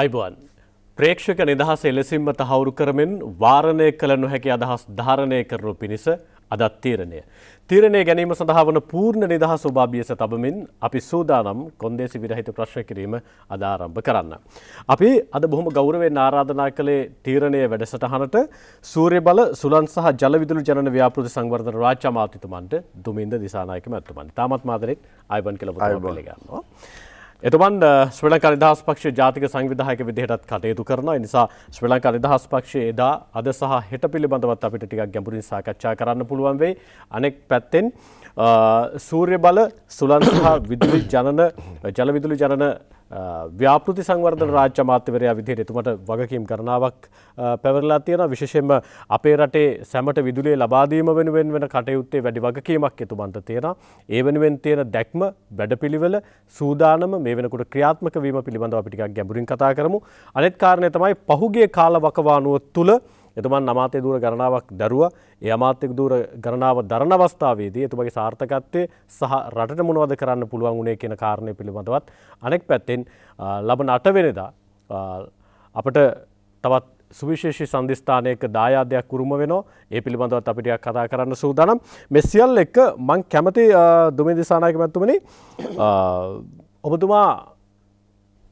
අයිබුවන්. ප්‍රේක්ෂක නිදහස එලෙසින්ම තහවුරු කරමින් වාරණය කළ නොහැකි අදහස් ධාරණය කරනු පිණිස අදත් තීරණය. තීරණය ගැනීම සඳහා වන පූර්ණ නිදහස උභාභියස තබමින් අපි සූදානම් කොන්දේසි විරහිත ප්‍රශ්න කිරීම අදාරම්භ කරන්න. අපි අද බොහොම ගෞරවෙන් ආරාධනා කළේ තීරණය වැඩසටහනට සූර්යබල සුලන් සහ ජලවිදුලු ජනන ව්‍යාපෘති සංවර්ධන රාජ්‍ය අමාත්‍යතුමන්ට දුමින්ද දිසානායක මැතුමන්. තාමත් මාදරෙත් අයබන් කියලා ගන්නවා. එතුමන් ශ්‍රී ලංකා නිදහස් පක්ෂයේ ජාතික සංවිධායක විදිහටත් කටයුතු කරනවා. ඒ නිසා ශ්‍රී ලංකා නිදහස් පක්ෂයේ එදා අද සහ හෙට පිළිබඳවත් අපිට ටිකක් ගැඹුරින් සාකච්ඡා කරන්න පුළුවන් වෙයි. අනෙක් පැත්තෙන් සූර්ය බල සුලන් සහ විදුලි ජනන ජල විදුලි ජනන ව්‍යාපෘති සංවර්ධන රාජ්‍ය මාත්‍යවරයා විදිහට එතුමට වගකීම් කරනාවක් පැවරලා තියෙන විශේෂයෙන්ම අපේ රටේ සැමට විදුලිය ලබාදීම වෙනුවෙන් වෙන කටයුත්තේ වැඩි වගකීමක් එතුමන්ට තියෙන ඒ වෙනුවෙන් තියෙන දැක්ම වැඩපිළිවෙල සූදානම මේ වෙනකොට ක්‍රියාත්මක වීම පිළිබඳව අපි ටිකක් ගැඹුරින් කතා කරමු අනෙත් කාරණය තමයි පහුගිය කාල වකවානුව තුළ එතුමන් අමාතය දූර ගණනාවක් දරුවා ඒ අමාත්‍යක දූර ගණනාව දරණ අවස්ථාවේදී එතුමගේ සාර්ථකත්වය සහ රටට මොනවද කරන්න පුළුවන් වුණේ කියන කාරණය පිළිබඳවත් අනෙක් පැත්තෙන් ලබන අටවෙනදා අපට තවත් සුවිශේෂි සන්ධස්ථානයක දායාදයක් උරුම වෙනවා ඒ පිළිබඳවත් අපිටියක් කතා කරන්න සූදානම් මෙසිියල් එක්ක මං කැමති දුමදිසානායක මැත්තුමනි ඔබතුමා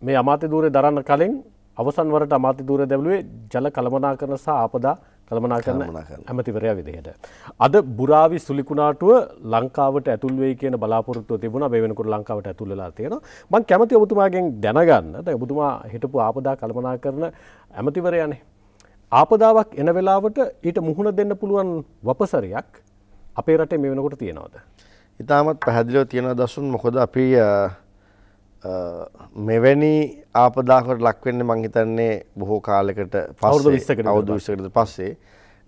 මේ අමාත්‍ය දූරේ දරන්න කලින් අවසන් වරට අමාත්‍ය ධූර දැවලුවේ ජල කළමනා කරන සහ ආපදා කළමනා කරන ඇමතිවරයා විදිහට. අද බුරාවි සුලිකුණාටුව ලංකාවට ඇතුල් වෙයි කියන බලාපොරොත්තුව තිබුණා මේ වෙනකොට ලංකාවට ඇතුල් වෙලා තියෙනවා. මම කැමති ඔබතුමාගෙන් දැනගන්න. දැන් ඔබතුමා හිටපු ආපදා කළමනා කරන ඇමතිවරයානේ. ආපදාවක් එන වෙලාවට ඊට මුහුණ දෙන්න පුළුවන් වපසරයක් අපේ රටේ මේ වෙනකොට තියෙනවද? ඉතාමත් පැහැදිලිව තියෙන දසුන් මොකද අපි මෙවැනි ආපදාකට ලක්වෙන්න මං හිතන්නේ බොහෝ කාලෙකට අවුරුදු 20කට අවුරුදු 20කට පස්සේ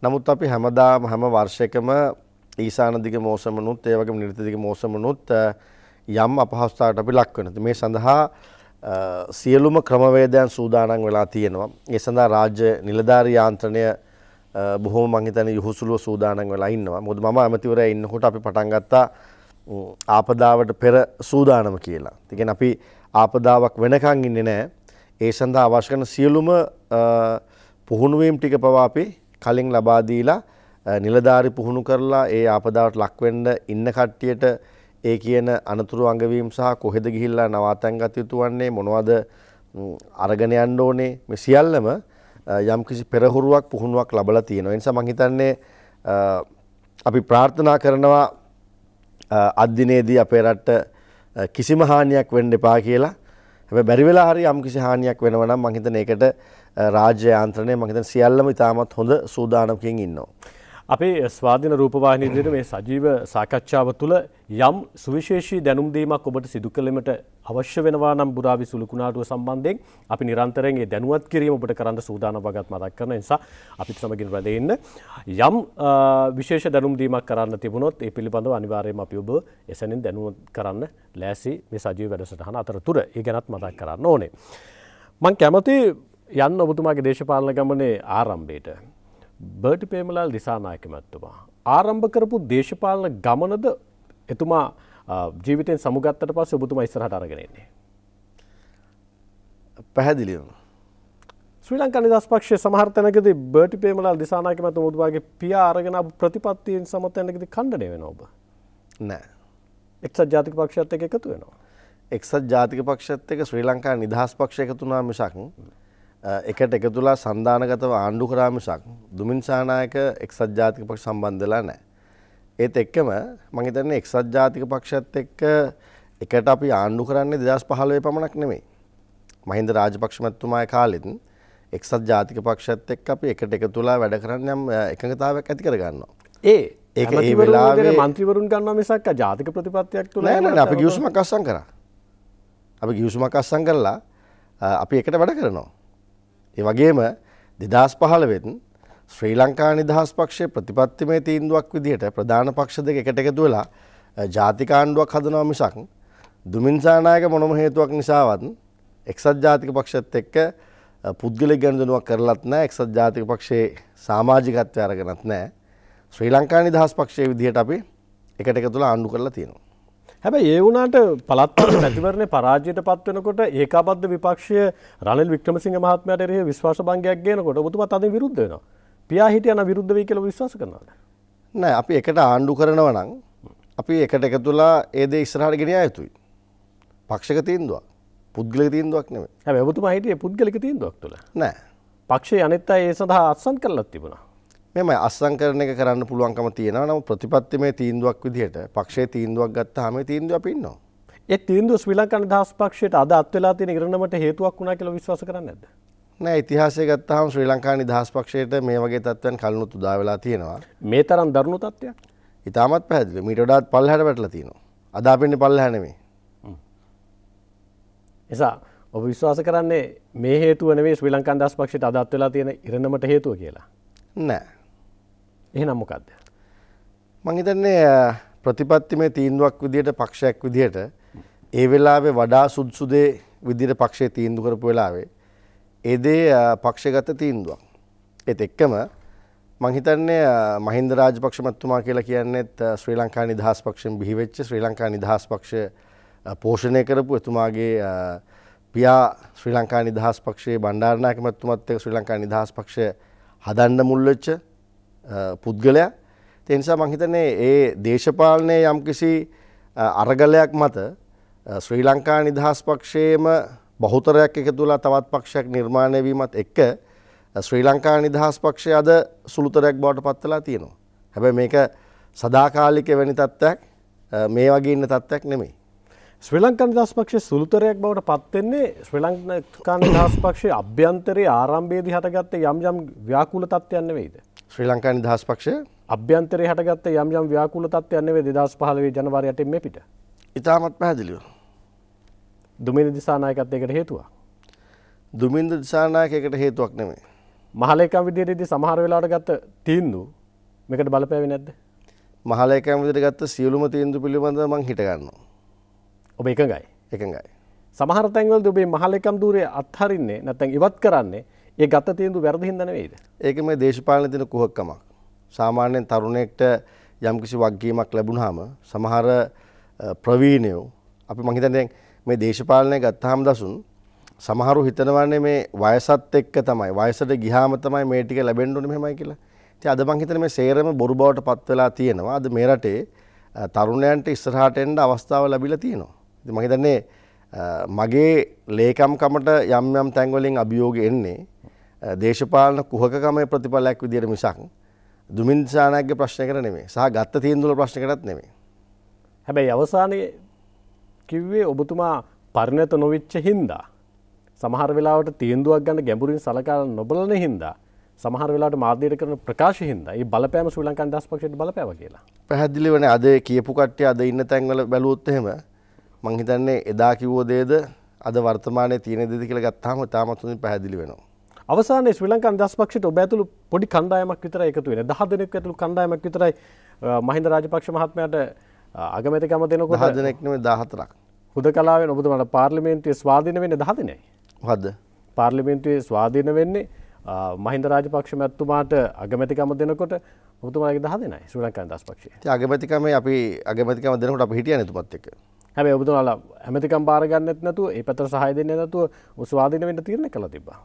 නමුත් අපි හැමදාම හැම වර්ෂයකම ඊසාන දිග මෝසමනුත් ඒ වගේම නිර්ත දිග මෝසමනුත් යම් අපහසුතාවකට අපි ලක් වෙනවා. මේ සඳහා සියලුම ක්‍රමවේදයන් සූදානම් වෙලා තියෙනවා. ඒ සඳහා රාජ්‍ය නිලධාරී යාන්ත්‍රණය බොහොම මං හිතන්නේ යහුසුලුව සූදානම් වෙලා ඉන්නවා. මොකද මම ඇමතිවරයා ඉන්නකොට අපි පටන් ගත්තා ආපදාවට පෙර සූදානම කියලා. තිකෙන අපි ආපදාවක් වෙනකං ඉන්න නෑ ඒ සඳහා අවශ්කන සියලුම පුහුණුවීම් ටික පවා අපි කලින් ලබාදීලා නිලධාරි පුහුණු කරලා ඒ ආපදාවට ලක්වෙන්ඩ ඉන්න කට්ටියට ඒ කියන අනතුරු අඟවීම් සහ කොහෙද ගිහිල්ලා නවාතැන් ගතයුතු වන්නේ මොනවද අරගෙන යන්න ඕනේ මෙ සියල්ලම යම් කිසි පෙරහුරුවක් පුහුණුවක් ලබල තියෙනවා. එනිසා මංහිතන්නේ අපි ප්‍රාර්ථනා කරනවා අධ්දිනේදී අපේ රට්ට කිසිම හානියක් වෙන්න එපා කියලා හැබැයි බැරි වෙලා හරි යම්කිසි හානියක් වෙනවා නම් මම හිතන්නේ ඒකට රාජ්‍ය යාන්ත්‍රණය මම හිතන්නේ සියල්ලම ඉතාමත් හොඳ සූදානමකින් ඉන්නවා. අපේ ස්වාධින රූපවාහිනී විදිහට මේ සජීව සාකච්ඡාව තුළ යම් සුවිශේෂී දැනුම් දීමක් ඔබට සිදු කළෙමට අවශ්‍ය වෙනවා නම් බුරාවි සුළුකුණාටුව සම්බන්ධයෙන් අපි නිරන්තරයෙන් ඒ දැනුවත් කිරීම ඔබට කරන්න සූදානම් වගත් මතක් කරන නිසා අපිත් සමගින් රැඳී ඉන්න යම් විශේෂ දැනුම් දීමක් කරන්න තිබුණොත් ඒ පිළිබඳව අනිවාර්යයෙන්ම අපි ඔබ එසැනින් දැනුවත් කරන්න ලෑසි මේ සජීව වැඩසටහන අතරතුර ඒ ගැනත් මතක් කරන්න ඕනේ. මං කැමති යන්න ඔබතුමාගේ දේශපාලන ගමනේ ආරම්භයට බර්ටි පේමලාල් දිසානායක මැත්තුමා. ආරම්භ කරපු දේශපාලන ගමනද එතුමා ජීවිතයෙන් සමුගත්තට පස් ඔබතුම ඉස්සරහට අරගෙනෙන්නේ. පැහැදිලියම. ශ්‍රී ලංකා නිදස් පක්ෂ සමහර්තනකද බටි පේමලා දිසානායක මැත මුතුමාගේ පිය අරගෙන ප්‍රතිපත්තියෙන් සමතයනකද කණ්ඩනය වෙන ඔබ නෑ. එක්සත් ජාතික පක්ෂත් එක එකතු වෙනවා. එක්සත් ජාතික පක්ෂත් එක ශ්‍රී ලංකා නිදහස් පක්ෂ එකතුනා මිසක්. එකට එකතුලා සන්ධානගතව ආණ්ඩු කරාමිසක් දුමින් සානායක එක්සත් ජාතික පක්ෂ සම්බන්ධ වෙලා නැහැ. ඒත් එක්කම මම හිතන්නේ එක්සත් ජාතික පක්ෂත් එක්ක එකට අපි ආණ්ඩු කරන්නේ 2015 පමණක් නෙමෙයි. මහින්ද රාජපක්ෂ මැතිතුමාගේ කාලෙත් එක්සත් ජාතික පක්ෂත් එක්ක අපි එකට එකතුලා වැඩ කරන්න යම් එකඟතාවයක් ඇති කරගන්නවා. ඒ ඒක ඒ වෙලාවේ മന്ത്രിවරුන් ගන්නවා මිසක් ජාතික ප්‍රතිපත්තියක් තුල නෑ නෑ අපි ගිවිසුමක් අස්සම් කරා. අපි ගිවිසුමක් අස්සම් කරලා අපි එකට වැඩ කරනවා. ඒ වගේම 2015 ශ්‍රී ලංකා නිදහස් පක්ෂයේ ප්‍රතිපත්තිමය තීන්දුවක් විදිහට ප්‍රධාන පක්ෂ දෙක එකට එකතු වෙලා ජාතික ආණ්ඩුවක් හදනවා මිසක් දුමින් සානායක මොනම හේතුවක් නිසාවත් එක්සත් ජාතික පක්ෂත් එක්ක පුද්ගලික ගැනුදෙනුවක් කරලත් නැහැ එක්සත් ජාතික පක්ෂයේ සමාජිකත්වය අරගෙනත් නැහැ ශ්‍රී ලංකා නිදහස් පක්ෂයේ විදිහට අපි එකට එකතු වෙලා ආණ්ඩු කරලා තියෙනවා හැබැයි ඒ වුණට පළත් මැතිවරණය පරාජයට පත්වනකොට ඒකාබද්ධ විපක්ෂය රනිල් වික්‍රමසිංහ මහත්මයට එරෙහි විශ්වාස භංගයක් ගේනකොට ඔබතුමා තදින් විරුද්ධ වෙනවා. පියා හිටියන විරුද්ධ වෙයි කියලා විශ්වාස කරනවද? නෑ අපි එකට ආණ්ඩු කරනවා නම් අපි එකට එකතුලා ඒ දේ ඉස්සරහට ගෙන යා යුතුයි. පක්ෂක තීන්දුවක්. පුද්ගලික තීන්දුවක් නෙමෙයි. හැබැයි ඔබතුමා හිටියේ පුද්ගලික තීන්දුවක් තුළ. නෑ. පක්ෂයේ අනිත් අය ඒ සඳහා අත්සන් කරලත් තිබුණා. මෙම අස්සංකරන එක කරන්න පුළුවන්කම තියෙනවා නම් ප්‍රතිපත්තිමේ තීන්දුවක් විදිහට පක්ෂයේ තීන්දුවක් ගත්තාම මේ තීන්දුව අපි ඉන්නවා. ඒ තීන්දුව ශ්‍රී ලංකන් දහස් පක්ෂයට අද අත් වෙලා තියෙන ඉරණමට හේතුවක් වුණා කියලා විශ්වාස කරන්නේ නැද්ද? නෑ ඉතිහාසය ගත්තාම ශ්‍රී ලංකා නිදහස් පක්ෂයට මේ වගේ තත්ත්වයන් කලිනුත් උදා වෙලා තියෙනවා. මේ තරම් දරුණු තත්ත්වයක්. ඉතාමත් පැහැදිලි. මීට වඩාත් පල්ලහැට වැටලා තියෙනවා. අද අපින්නේ පල්ලහැ නෙමෙයි. එසා ඔබ විශ්වාස කරන්නේ මේ හේතුව නෙවෙයි ශ්‍රී ලංකන් දහස් පක්ෂයට අදත් වෙලා තියෙන ඉරණමට හේතුව කියලා. නෑ. එහෙනම් මොකක්ද? මං හිතන්නේ ප්‍රතිපත්තිමේ තීන්දුවක් විදියට පක්ෂයක් විදියට ඒ වෙලාවේ වඩා සුදුසු දේ විදියට පක්ෂය තීන්දුව කරපු වෙලාවේ ඒ දේ පක්ෂගත තීන්දුවක්. ඒත් එක්කම මං හිතන්නේ මහින්ද රාජපක්ෂ මහත්මයා කියලා කියන්නේත් ශ්‍රී ලංකා නිදහස් පක්ෂයෙන් බිහි වෙච්ච ශ්‍රී ලංකා නිදහස් පක්ෂය පෝෂණය කරපු එතුමාගේ පියා ශ්‍රී ලංකා නිදහස් පක්ෂයේ බණ්ඩාරනායක මහත්මත් එක්ක ශ්‍රී ලංකා නිදහස් පක්ෂය හදන්න මුල් වෙච්ච පුද්ගලයා ඒ නිසා මම හිතන්නේ ඒ දේශපාලනයේ යම්කිසි අරගලයක් මත ශ්‍රී ලංකා නිදහස් පක්ෂයේම බහුතරයක් එකතු වෙලා තවත් පක්ෂයක් නිර්මාණය වීමත් එක්ක ශ්‍රී ලංකා නිදහස් පක්ෂය අද සුළුතරයක් බවට පත් වෙලා තියෙනවා. හැබැයි මේක සදාකාලික වෙනි තත්ත්වයක් මේ වගේ ඉන්න තත්ත්වයක් නෙමෙයි. ශ්‍රී ලංකා නිදහස් පක්ෂයේ සුළුතරයක් බවට පත් වෙන්නේ ශ්‍රී ලංකා නිදහස් පක්ෂයේ අභ්‍යන්තරයේ ආරම්භයේදී හටගත්ත යම් යම් ව්‍යාකූල තත්ත්වයන් නෙවෙයිද? ශ්‍රී ලංකා නිදහස් පක්ෂය අභ්‍යන්තරය හටගත්ත යම් යම් ව්‍යාකූල තත්ත්වයන්නේ දෙදස් පහලවේ ජනවාරයට මේ පිට ඉතාමත් පැහැදිලිව දුමිනි දිසානායකත් එකට හේතුවා දුමින්ද දිසානායකයකට හේතුවක් නෙමේ මහලේකම් විදිරේදී සමහර වෙලාට ගත්ත තීන්දු මේකට බලපෑවේ නැද්ද මහලේකම් විදිරේ ගත්ත සියලුම තීන්දු පිළිබඳව මං හිට ගන්නවා ඔබ එකඟයි එකඟයි සමහර තැන්වලදී ඔබේ මහලේකම් ධූරය අත්හරින්නේ නැත්නම් ඉවත් කරන්නේ ඒ ගත තීන්දුව වැරදි හින්දා නෙවෙයිද? ඒක මේ දේශපාලන දින කුහකකමක්. සාමාන්‍යයෙන් තරුණයෙක්ට යම්කිසි වගකීමක් ලැබුණාම සමහර ප්‍රවීණයෝ අපි මං හිතන්නේ දැන් මේ දේශපාලනය ගත්තාම දසුන් සමහරු හිතනවන්නේ මේ වයසත් එක්ක තමයි වයසට ගියාම තමයි මේ ටික ලැබෙන්න ඕනේ මෙහෙමයි කියලා. ඉතින් අද මං හිතන්නේ මේ සේරම බොරු බවට පත් වෙලා තියෙනවා. අද මේ රටේ තරුණයන්ට ඉස්සරහට එන්න අවස්ථාව ලැබිලා තියෙනවා. ඉතින් මං හිතන්නේ මගේ ලේකම්කමට යම් යම් තැන්වලින් අභියෝග එන්නේ දේශපාලන කුහකමේ ප්‍රතිඵලයක් විදියට මිසක් දුමින්සානක්ගේ ප්‍රශ්නයකට නෙමේ සහ ගත්ත තීන්දුල ප්‍රශ්නකටත් නෙමේ. හැබැයි අවසානයේ කිව්වේ ඔබතුමා පරිණත නොවිච්ච හින්දා. සමහර වෙලාවට තීන්දුවක් ගන්න ගැඹුරින් සලකා නොබලන හින්දා සමහර වෙලාට මාධ්‍යයට කරන ප්‍රකාශ හින්දා ඒ බලපෑම ශ්‍රී ලංකන් දස් පක්ෂයට බලපෑව කියලා. පැහැදිලි වනේ අද කියපු කට්ටිය අද ඉන්න තැන්වල බැලුවොත් එහෙම මං හිතන්නේ එදා කිව්ව දේද අද වර්තමානයේ තියෙන දෙද කියලා ගත්තාම තාමත් හොඳින් පැහැදිලි වෙනවා. අවසානයේ ශ්‍රී ලංකා නිදහස් පක්ෂයට ඔබ ඇතුළු පොඩි කණ්ඩායමක් විතරයි එකතු වෙන්නේ. 10 දෙනෙක් ඇතුළු කණ්ඩායමක් විතරයි මහින්ද රාජපක්ෂ මහත්මයාට අගමැතිකම දෙනකොට 10 දෙනෙක් නෙමෙයි 14ක්. හුදකලාවෙන් ඔබතුමාට පාර්ලිමේන්තුවේ ස්වාධීන වෙන්නේ 10 දෙනයි. මොකද්ද? පාර්ලිමේන්තුවේ ස්වාධීන වෙන්නේ මහින්ද රාජපක්ෂ මැතිතුමාට අගමැතිකම දෙනකොට ඔබතුමාගේ 10 දෙනයි ශ්‍රී ලංකා නිදහස් පක්ෂය. ඉතින් අගමැතිකමේ අපි අගමැතිකම දෙනකොට අපි හිටියනේ තුමත් එක්ක. හැබැ ඔබතුනාල හැමතිකම් බාරගන්නෙත් නැතුව ඒ පැතර සහය දෙන්න නැතුව උස්වාධීන වෙන්න තීරණ කළ තිබා.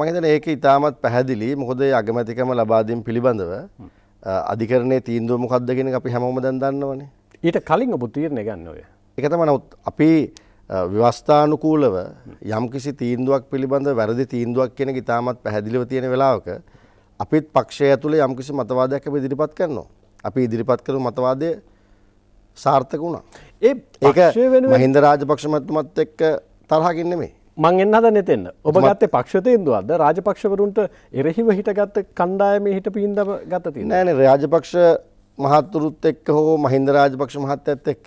මගේතන ඒක ඉතාමත් පැහැදිලි මොහොදේ අගමැතිකම ලබාදීම් පිළිබඳව අධිකරණය තීන්දුව මොකක්දගෙන අපි හැමෝම දැන් දන්නවනේ ඊට කලින් ඔබ තීරණ ගන්න ඔය. එකතම නවත් අපි ව්‍යවස්ථානුකූලව යම්කිසි තීන්දුවක් පිළිබඳ වැරදි තීන්දුවක් කෙන ඉතාමත් පැහැදිලිව තියෙන වෙලාවක අපිත් පක්ෂය ඇතුළේ යම්කිසි මතවාදයක් අප ඉදිරිපත් කරනවා. අපි ඉදිරිපත් කරු මතවාදය සාර්ථක වුණා. ඒ ඒ වෙන මහින්ද රාජපක්ෂමත්තුමත් එක්ක තරහකින් නෙමේ මං එන්න හද නැතෙන්න ඔබ ගත්තේ පක්ෂතයෙන්දුවද රාජපක්ෂවරුන්ට එරෙහිව හිටගත්ත කණ්ඩායම හිට පින්දව ගතති නෑන රාජපක්ෂ මහත්තුරුත් එක්ක හෝ මහින්ද රාජපක්ෂ මහත්තඇත් එක්ක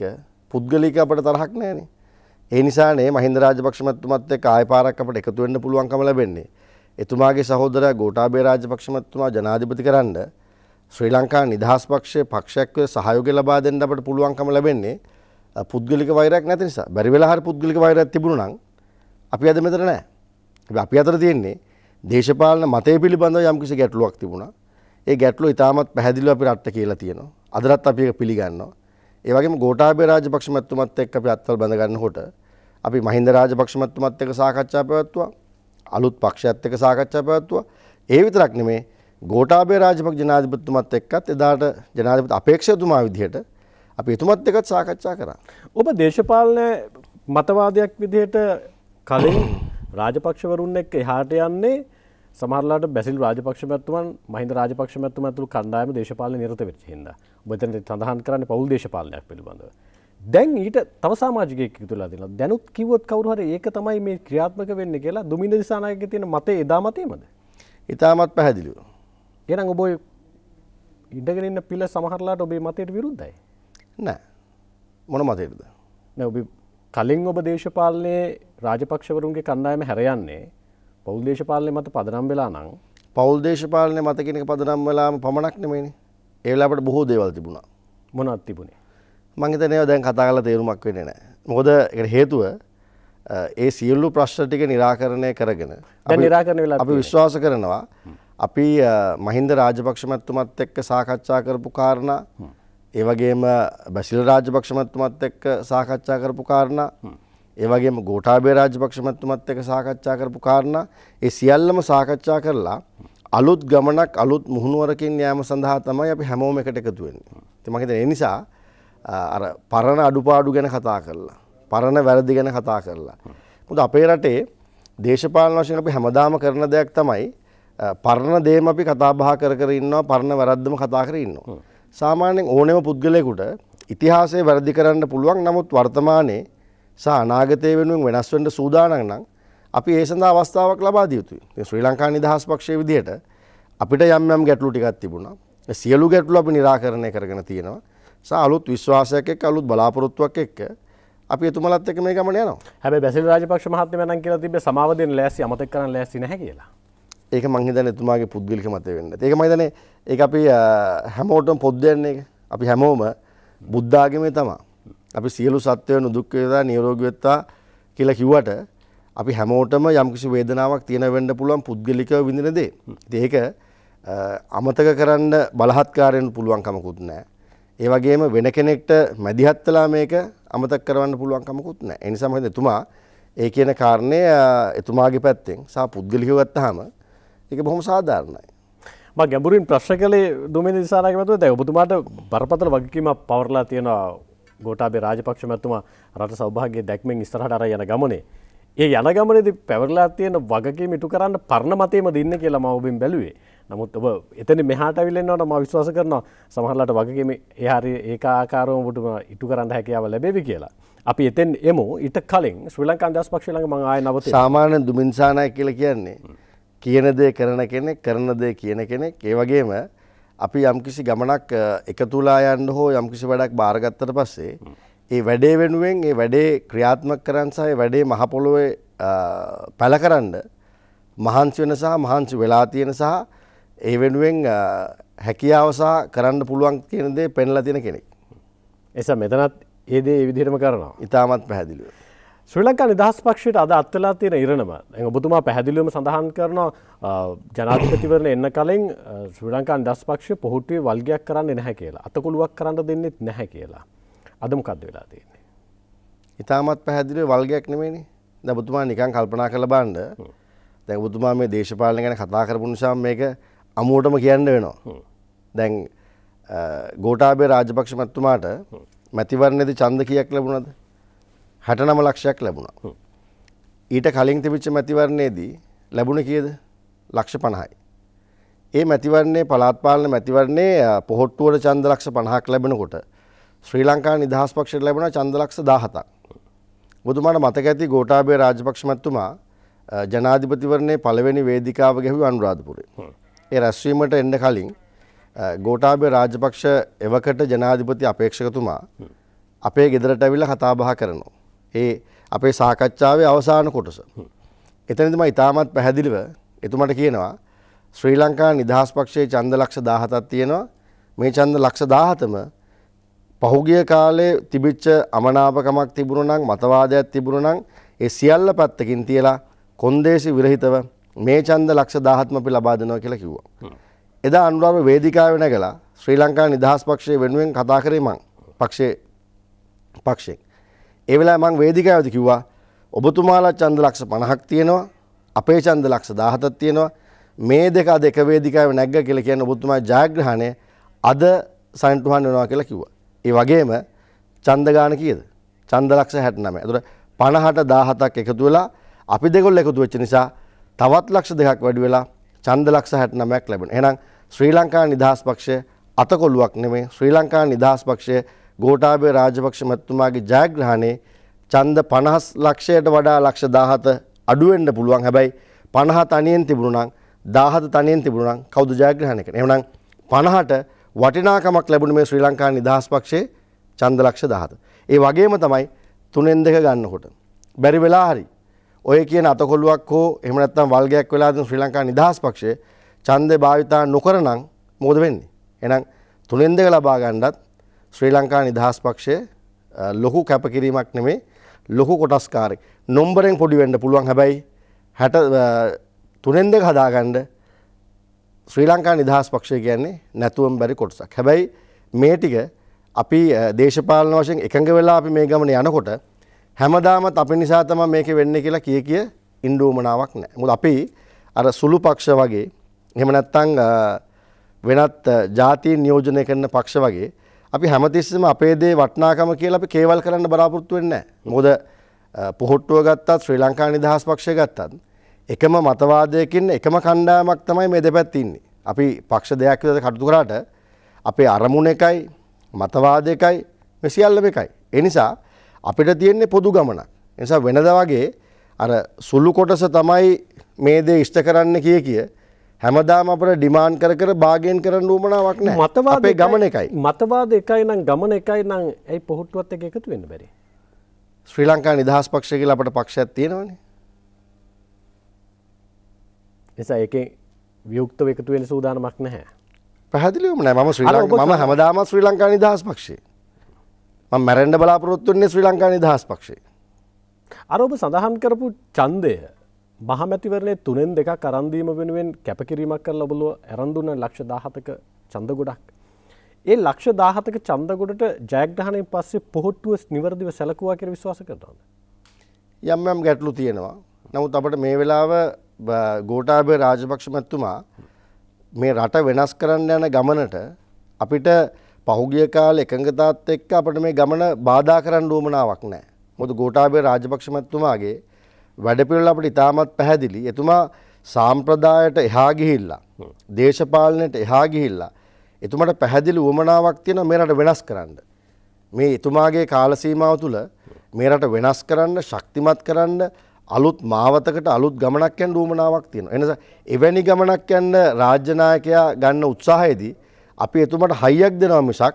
පුද්ගලික අපට තරහක් නෑනේ ඒ නිසානේ මහින්ද රාජපක්ෂමත්තුමත් එක්ක ආය පාරක් අපට එකතු වෙන්න පුළුවන්කම ලැබෙන්නේ එතුමාගේ සහෝදර ගෝටාබේ රාජපක්ෂමත්තුමා ජනාධිපති කරන්න ශ්‍රී ලංකා නිදහස් පක්ෂය පක්ෂයක්ව සහයෝග ලබා දෙන්න අපට පුළුවන්කම ලැබෙන්නේ පුද්ගලික වෛරයක් නැති නිසා බැරි වෙලා හරි පුද්ගලික වෛරයක් තිබුණා නම් අපි අද මෙතන නැහැ. හැබැයි අපි අතර තියෙන්නේ දේශපාලන මතය පිළිබඳව යම්කිසි ගැටලුවක් තිබුණා. ඒ ගැටලුව ඉතාමත් පැහැදිලිව අපි රට්ට කියලා තියෙනවා. අදටත් අපි ඒක පිළිගන්නවා. ඒ වගේම ගෝඨාභය රාජපක්ෂ මැතිතුමත් එක්ක අපි අත්වල බඳ ගන්නකොට අපි මහින්ද රාජපක්ෂ මැතිතුමත් එක්ක සාකච්ඡා පැවැත්තුවා. අලුත් පක්ෂයත් එක්ක සාකච්ඡා පැවැත්තුවා. ඒ විතරක් නෙමේ ගෝඨාභය රාජපක්ෂ ජනාධිපතිතුමත් එක්කත් එදාට ජනාධිපති අපේක්ෂකතුමා විදිහට අපි එතුමත් දෙකත් සාකච්ඡා කරා. ඔබ දේශපාලන මතවාදයක් විදිහට කලින් රාජපක්ෂවරුන් එක්ක එහාට යන්නේ සමහරලාට බැසිල් රාජපක්ෂ මැතිතුමන් මහින්ද රාජපක්ෂ මැතිතුමන් ඇතුළු කණ්ඩායම දේශපාලන නිරත වෙච්ච හින්දා. ඔබ එතන සඳහන් කරන්නේ පෞල් දේශපාලනයක් පිළිබඳව. දැන් ඊට තව සමාජිකයෙක් ඉතුරුලා දෙනවා. දැනුත් කිව්වොත් කවුරු හරි ඒක තමයි මේ ක්‍රියාත්මක වෙන්නේ කියලා දුමින්ද දිසානායකගේ තියෙන මතය එදා මතේමද? ඊටමත් පැහැදිලිව. එහෙනම් ඔබ ඉඳගෙන ඉන්න පිළ සමහරලාට ඔබේ මතයට විරුද්ධයි. නෑ මොන මතේද නැ කලින් ඔබ දේශපාලනයේ රාජපක්ෂවරුන්ගේ කණ්ඩායම හැරයන්නේ පවුල් දේශපාලනය මත පදනම් වෙලා නම් පවුල් දේශපාලනය මත කෙනෙක පදනම් වෙලාම පමණක් නෙමෙයිනේ ඒ වෙලාවට බොහෝ දේවල් තිබුණා මොනවද තිබුණේ මං හිතන්නේ දැන් කතා කරලා තේරුමක් වෙන්නේ නැහැ මොකද ඒකට හේතුව ඒ සියලු ප්‍රශ්න ටික निराකරණය කරගෙන දැන් निराකරණය වෙලා අපි විශ්වාස කරනවා අපි මහින්ද රාජපක්ෂ මැතිතුමත් එක්ක සාකච්ඡා කරපු කාරණා ඒ වගේම බැසිල් රාජපක්ෂ මහත්මත් එක්ක සාකච්ඡා කරපු කාරණා ඒ වගේම ගෝඨාභය රාජපක්ෂ මහත්මත් එක්ක සාකච්ඡා කරපු කාරණා ඒ සියල්ලම සාකච්ඡා කරලා අලුත් ගමනක් අලුත් මුහුණුවරකින් යාම සඳහා තමයි අපි හැමෝම එකට එකතු වෙන්නේ. ඉතින් මම හිතන්නේ ඒ නිසා අර පරණ අඩුපාඩු ගැන කතා කරලා පරණ වැරදි ගැන කතා කරලා මොකද අපේ රටේ දේශපාලන වශයෙන් අපි හැමදාම කරන දෙයක් තමයි පරණ දේම අපි කතා බහ කර කර ඉන්නවා පරණ වැරද්දම කතා කර ඉන්නවා. සාමාන්‍යයෙන් ඕනෑම පුද්ගලයෙකුට ඉතිහාසය වැරදි කරන්න පුළුවන් නමුත් වර්තමානයේ සහ අනාගතය වෙනුවෙන් වෙනස් වෙන්න සූදානම් නම් අපි ඒ සඳහා අවස්ථාවක් ලබා දිය යුතුයි. ඉතින් ශ්‍රී ලංකා නිදහස් පක්ෂයේ විදිහට අපිට යම් යම් ගැටලු ටිකක් තිබුණා. ඒ සියලු ගැටලු අපි निराකරණය කරගෙන තියෙනවා. සහ අලුත් විශ්වාසයක් එක්ක අලුත් බලාපොරොත්තුවක් එක්ක අපි එතුමලත් එක්ක මේ ගමන යනවා. හැබැයි බැසිල් රාජපක්ෂ මහත්මයා නම් කියලා තිබ්බේ සමාව දෙන්න ලෑස්ති අමතක කරන්න ලෑස්ති නැහැ කියලා. ඒක මං හිතන්නේ එතුමාගේ පුද්ගලික මතය වෙන්න. ඒක මම හිතන්නේ ඒක අපි හැමෝටම පොත් දෙන්නේ අපි හැමෝම බුද්ධ ආගමේ තමයි. අපි සියලු සත්වයන් දුක් වේදනා නිරෝගී වෙත්තා කියලා කිව්වට අපි හැමෝටම යම්කිසි වේදනාවක් තියෙන වෙන්න පුළුවන් පුද්ගලිකව විඳින දේ. ඒක අමතක කරන්න බලහත්කාරයෙන් පුළුවන් කමකුත් නැහැ. ඒ වගේම වෙන කෙනෙක්ට මැදිහත් වෙලා මේක අමතක කරවන්න පුළුවන් කමකුත් නැහැ. ඒ නිසා මම හිතන්නේ එතුමා ඒ කියන කාරණය එතුමාගේ පැත්තෙන් සා පුද්ගලිකව ගත්තාම එක බොහොම සාධාරණයි. ගැඹුරින් ප්‍රශ්න කලේ දුම නිසානකමතු දැ ඔබතුමාට බරපතල වගකීම පවරලා තියෙන ගෝටාබේ රාජපක්ෂ මැතුමා රට සෞභාගේ දැක්මෙන් ස්තරහට අර යන ගමනේ. ඒ යන ගමනද පැවරලා තියෙන වගකීම ඉටු කරන්න පරණ මතේම දෙන්න කියලා මවබින් බැලුවේ. නමුත් ඔබ එතන මෙහට විල්ලෙන්න්නවට ම විශ්වාස කරනවා සමහරලට වගකම එහරි ඒක ආකාරම බටම ඉටු කරන්න හැකියාව ලැබේවි කියලා. අපි එතෙන් එම ඉට කලින් ශ්‍රී ලංකාන්දස් පක්ෂලඟ මඟආය නවත සාමාන්‍ය දුමින්සානය කියල කියන්නේ. කියන දේ කරන කෙනෙක් කරන දේ කියන කෙනෙක් ඒ වගේම අපි යම්කිසි ගමනක් එකතුලා යන්න හෝ යම්කිසි වැඩක් බාරගත්තට පස්සේ ඒ වැඩේ වෙනුවෙන් ඒ වැඩේ ක්‍රියාත්මක කරන්න සහ ඒ වැඩේ මහ පොළොවේ පැලකරන්න මහන්සි වෙන සහ මහන්සි වෙලා තියෙන සහ ඒ වෙනුවෙන් හැකියාව සහ කරන්න පුළුවන් කියන දේ පෙන්ලා තියෙන කෙනෙක්. එස මෙතනත් ඒ දේ විදිහටම කරනවා. ඉතාමත් පැහැදිලිව. ශ්‍රී ලංකා නිදහස් පක්ෂයට අද අත්වෙලා තියෙන ඉරණම ඔබතුමා පැහැදිලිවම සඳහන් කරනවා ජනාධිපතිවරණ එන්න කලින් ශ්‍රී ලංකා නිදහස් පක්ෂය පොහොට්ටුවේ වල්ගයක් කරන්න නැහැ කියලා. අතකොළුවක් කරන්න දෙන්නෙත් නැහැ කියලා. අද මොකද්ද වෙලා තියෙන්නේ? ඊටමත් පැහැදිලිව වල්ගයක් නෙමෙයිනේ. දැන් ඔබතුමා නිකන් කල්පනා කරලා බලන්න. දැන් ඔබතුමා මේ දේශපාලන ගැන කතා කරපු නිසා මේක අමුවටම කියන්න වෙනවා. දැන් ගෝඨාභය රාජපක්ෂ මැතිතුමාට මැතිවරණයේදී ඡන්ද කීයක් ලැබුණාද? හටනම ලක්ෂයක් ලැබුණා. ඊට කලින් තිබිච්ච මැතිවරණයේදී ලැබුණ කියද ලක්ෂ පණහයි. ඒ මැතිවරන්නේ පලාත්පාලන මැතිවරන්නේ පොහොට්ටුවට චන්දලක්ෂ පණහක් ලැබෙනකොට ශ්‍රී ලංකා නිදහස් පක්ෂයට ලැබුණ චන්දලක්ෂ දාහතක්. බුදුමාට මතක ඇති ගෝටාබේ රාජපක්ෂ මැත්තුමා ජනාධිපතිවරණය පළවෙනි වේදිකාව ගැහු අනුරාධපුරේ. ඒ රැස්වීමට එන්න කලින් ගෝටාබේ රාජපක්ෂ එවකට ජනාධිපති අපේක්ෂකතුමා අපේ ගෙදරට ඇවිල්ලා කතාබහ කරනවා. ඒ අපේ සාකච්ඡාවේ අවසාන කොටස. එතනදි මම ඉතාමත් පැහැදිලිව එතුමට කියනවා ශ්‍රී ලංකා නිදහස් පක්ෂයේ ඡන්ද ලක්ෂ 17ක් තියෙනවා. මේ ඡන්ද ලක්ෂ 17ම පහුගිය කාලේ තිබිච්ච අමනාපකමක් තිබුණා නම් මතවාදයක් තිබුණා නම් ඒ සියල්ල පැත්තකින් තියලා කොන්දේසි විරහිතව මේ ඡන්ද ලක්ෂ 17ම අපි ලබා දෙනවා කියලා කිව්වා. එදා අනුරාධපුර වේදිකාවේ නැගලා ශ්‍රී ලංකා නිදහස් පක්ෂය වෙනුවෙන් කතා කරේ මං. පක්ෂයේ පක්ෂයෙන්. ඒ වෙලාවේ මම වේදිකාවේදී කිව්වා ඔබතුමාලා ඡන්ද ලක්ෂ 50ක් තියෙනවා අපේ ඡන්ද ලක්ෂ 17ක් තියෙනවා මේ දෙක අද එක වේදිකාවේ නැග්ග කියලා කියන්නේ ඔබතුමා ජයග්‍රහණය අද සනිටුහන් වෙනවා කියලා කිව්වා. ඒ වගේම ඡන්ද ගාන කීයද? ඡන්ද ලක්ෂ 69. ඒතර 50ට 17ක් එකතු වෙලා අපි දෙකොල්ල එකතු වෙච්ච නිසා තවත් ලක්ෂ දෙකක් වැඩි වෙලා ඡන්ද ලක්ෂ 69ක් ලැබෙනවා. එහෙනම් ශ්‍රී ලංකා නිදහස් පක්ෂය අතකොළුවක් නෙමෙයි ශ්‍රී ලංකා නිදහස් පක්ෂය ගෝඨාභය රාජපක්ෂ මැතිතුමාගේ ජයග්‍රහණේ ඡන්ද 50 ලක්ෂයට වඩා ලක්ෂ 17 අඩු වෙන්න පුළුවන්. හැබැයි 50 තනියෙන් තිබුණා නම් 17 තනියෙන් තිබුණා නම් කවුද ජයග්‍රහණය කරන්නේ? එහෙනම් 50ට වටිනාකමක් ලැබුණ මේ ශ්‍රී ලංකා නිදහස් පක්ෂයේ ඡන්ද ලක්ෂ 17. ඒ වගේම තමයි තුනෙන් දෙක ගන්නකොට. බැරි වෙලා හරි ඔය කියන අතකොල්ලුවක් හෝ එහෙම නැත්නම් වල්ගයක් වෙලා දෙන ශ්‍රී ලංකා නිදහස් පක්ෂය ඡන්දේ භාවිතා නොකරනම් මොකද වෙන්නේ? එහෙනම් තුනෙන් දෙක ලබා ගන්නත් ශ්‍රී ලංකා නිදහස් පක්ෂය ලොකු කැපකිරීමක් නෙමේ ලොකු කොටස්කාරෙක් නොම්බරෙන් පොඩි වෙන්න පුළුවන් හැබැයි හැට තුනෙන් දෙක හදාගන්න ශ්‍රී ලංකා නිදහස් පක්ෂය කියන්නේ නැතුවම් බැරි කොටසක් හැබැයි මේ ටික අපි දේශපාලන වශයෙන් එකඟ වෙලා අපි මේ ගමන යනකොට හැමදාමත් අපි නිසා තමයි මේක වෙන්නේ කියලා කිය කිය ඉන්ඩෝමනාවක් නැහැ. මොකද අපි අර සුළු පක්ෂ වගේ එහෙම නැත්නම් වෙනත් ජාතීන් නියෝජනය කරන පක්ෂ වගේ අපි හැමතිස්සෙම අපේ දේ වටනාකම කියලා අපි කේවල් කරන්න බලාපොරොත්තු වෙන්නේ නැහැ. මොකද පොහොට්ටුව ගත්තත් ශ්‍රී ලංකා නිදහස් පක්ෂය ගත්තත් එකම මතවාදයකින් එකම කණ්ඩායමක් තමයි මේ දෙපැත්තේ ඉන්නේ. අපි පක්ෂ දෙයක් විතර කටයුතු කරාට අපේ අරමුණ එකයි මතවාද එකයි මේ සියල්ලම එකයි. ඒ නිසා අපිට තියෙන්නේ පොදු ගමනක්. ඒ නිසා වෙනද වගේ අර සුළු කොටස තමයි මේ දේ ඉෂ්ට කරන්න කිය කිය හැමදාම අපට ඩිමාන්ඩ් කර කර බාගෙන් කරන්න උවමනාවක් නැහැ. මතවාද අපේ ගමන එකයි. මතවාද එකයි නම් ගමන එකයි නම් ඇයි පොහොට්ටුවත් එක්ක එකතු වෙන්න බැරි? ශ්‍රී ලංකා නිදහස් පක්ෂය කියලා අපට පක්ෂයක් තියෙනවනේ. එසා ඒකෙන් වියුක්තව එකතු වෙන්න සූදානමක් නැහැ. පැහැදිලිවම නෑ මම ශ්‍රී ලංකා මම හැමදාමත් ශ්‍රී ලංකා නිදහස් පක්ෂේ. මම මැරෙන්න බලාපොරොත්තු වෙන්නේ ශ්‍රී ලංකා නිදහස් පක්ෂේ. අර ඔබ සඳහන් කරපු ඡන්දය මහමැතිවරණය තුනෙන් දෙකක් අරන්දීම වෙනුවෙන් කැපකිරීමක් කර ලබලුව ඇරඳුන්න ලක්ෂ දාහතක චන්ද ගොඩක්. ඒ ලක්ෂ දාහතක චන්දගොඩට ජයග්‍රහණය පස්සේ පොහොට්ටුවස් නිවරදිව සැලකවා කර විශවාස කරනද. යම්යම් ගැටලු තියෙනවා. නමුත් අපට මේ වෙලාව ගෝටාබය රාජපක්ෂ මැත්තුමා මේ රට වෙනස් කරන්න යන ගමනට අපිට පහුගිය කාල එකඟතාත් එක්ක අපට මේ ගමන බාධා කරන්න ඩුවමනාවක් නෑ. මොද ගෝටාබය රාජපක්ෂ මැත්තුමාගේ වැඩපිළිවෙල අපිට ඉතාමත් පැහැදිලි. එතුමා සාම්ප්‍රදායට එහා ගිහිල්ලා දේශපාලනයට එහා ගිහිල්ලා එතුමට පැහැදිලි වුවමනාවක් තියෙන මේ රට වෙනස් කරන්න. මේ එතුමාගේ කාල සීමාව තුළ මේ රට වෙනස් කරන්න, ශක්තිමත් කරන්න අලුත් මාවතකට අලුත් ගමනක් යන්න වුවමනාවක් තියෙනවා. එනිසා එවැනි ගමනක් යන්න රාජ්‍ය නායකයා ගන්න උත්සාහයේදී අපි එතුමට හයියක් දෙනවා මිසක්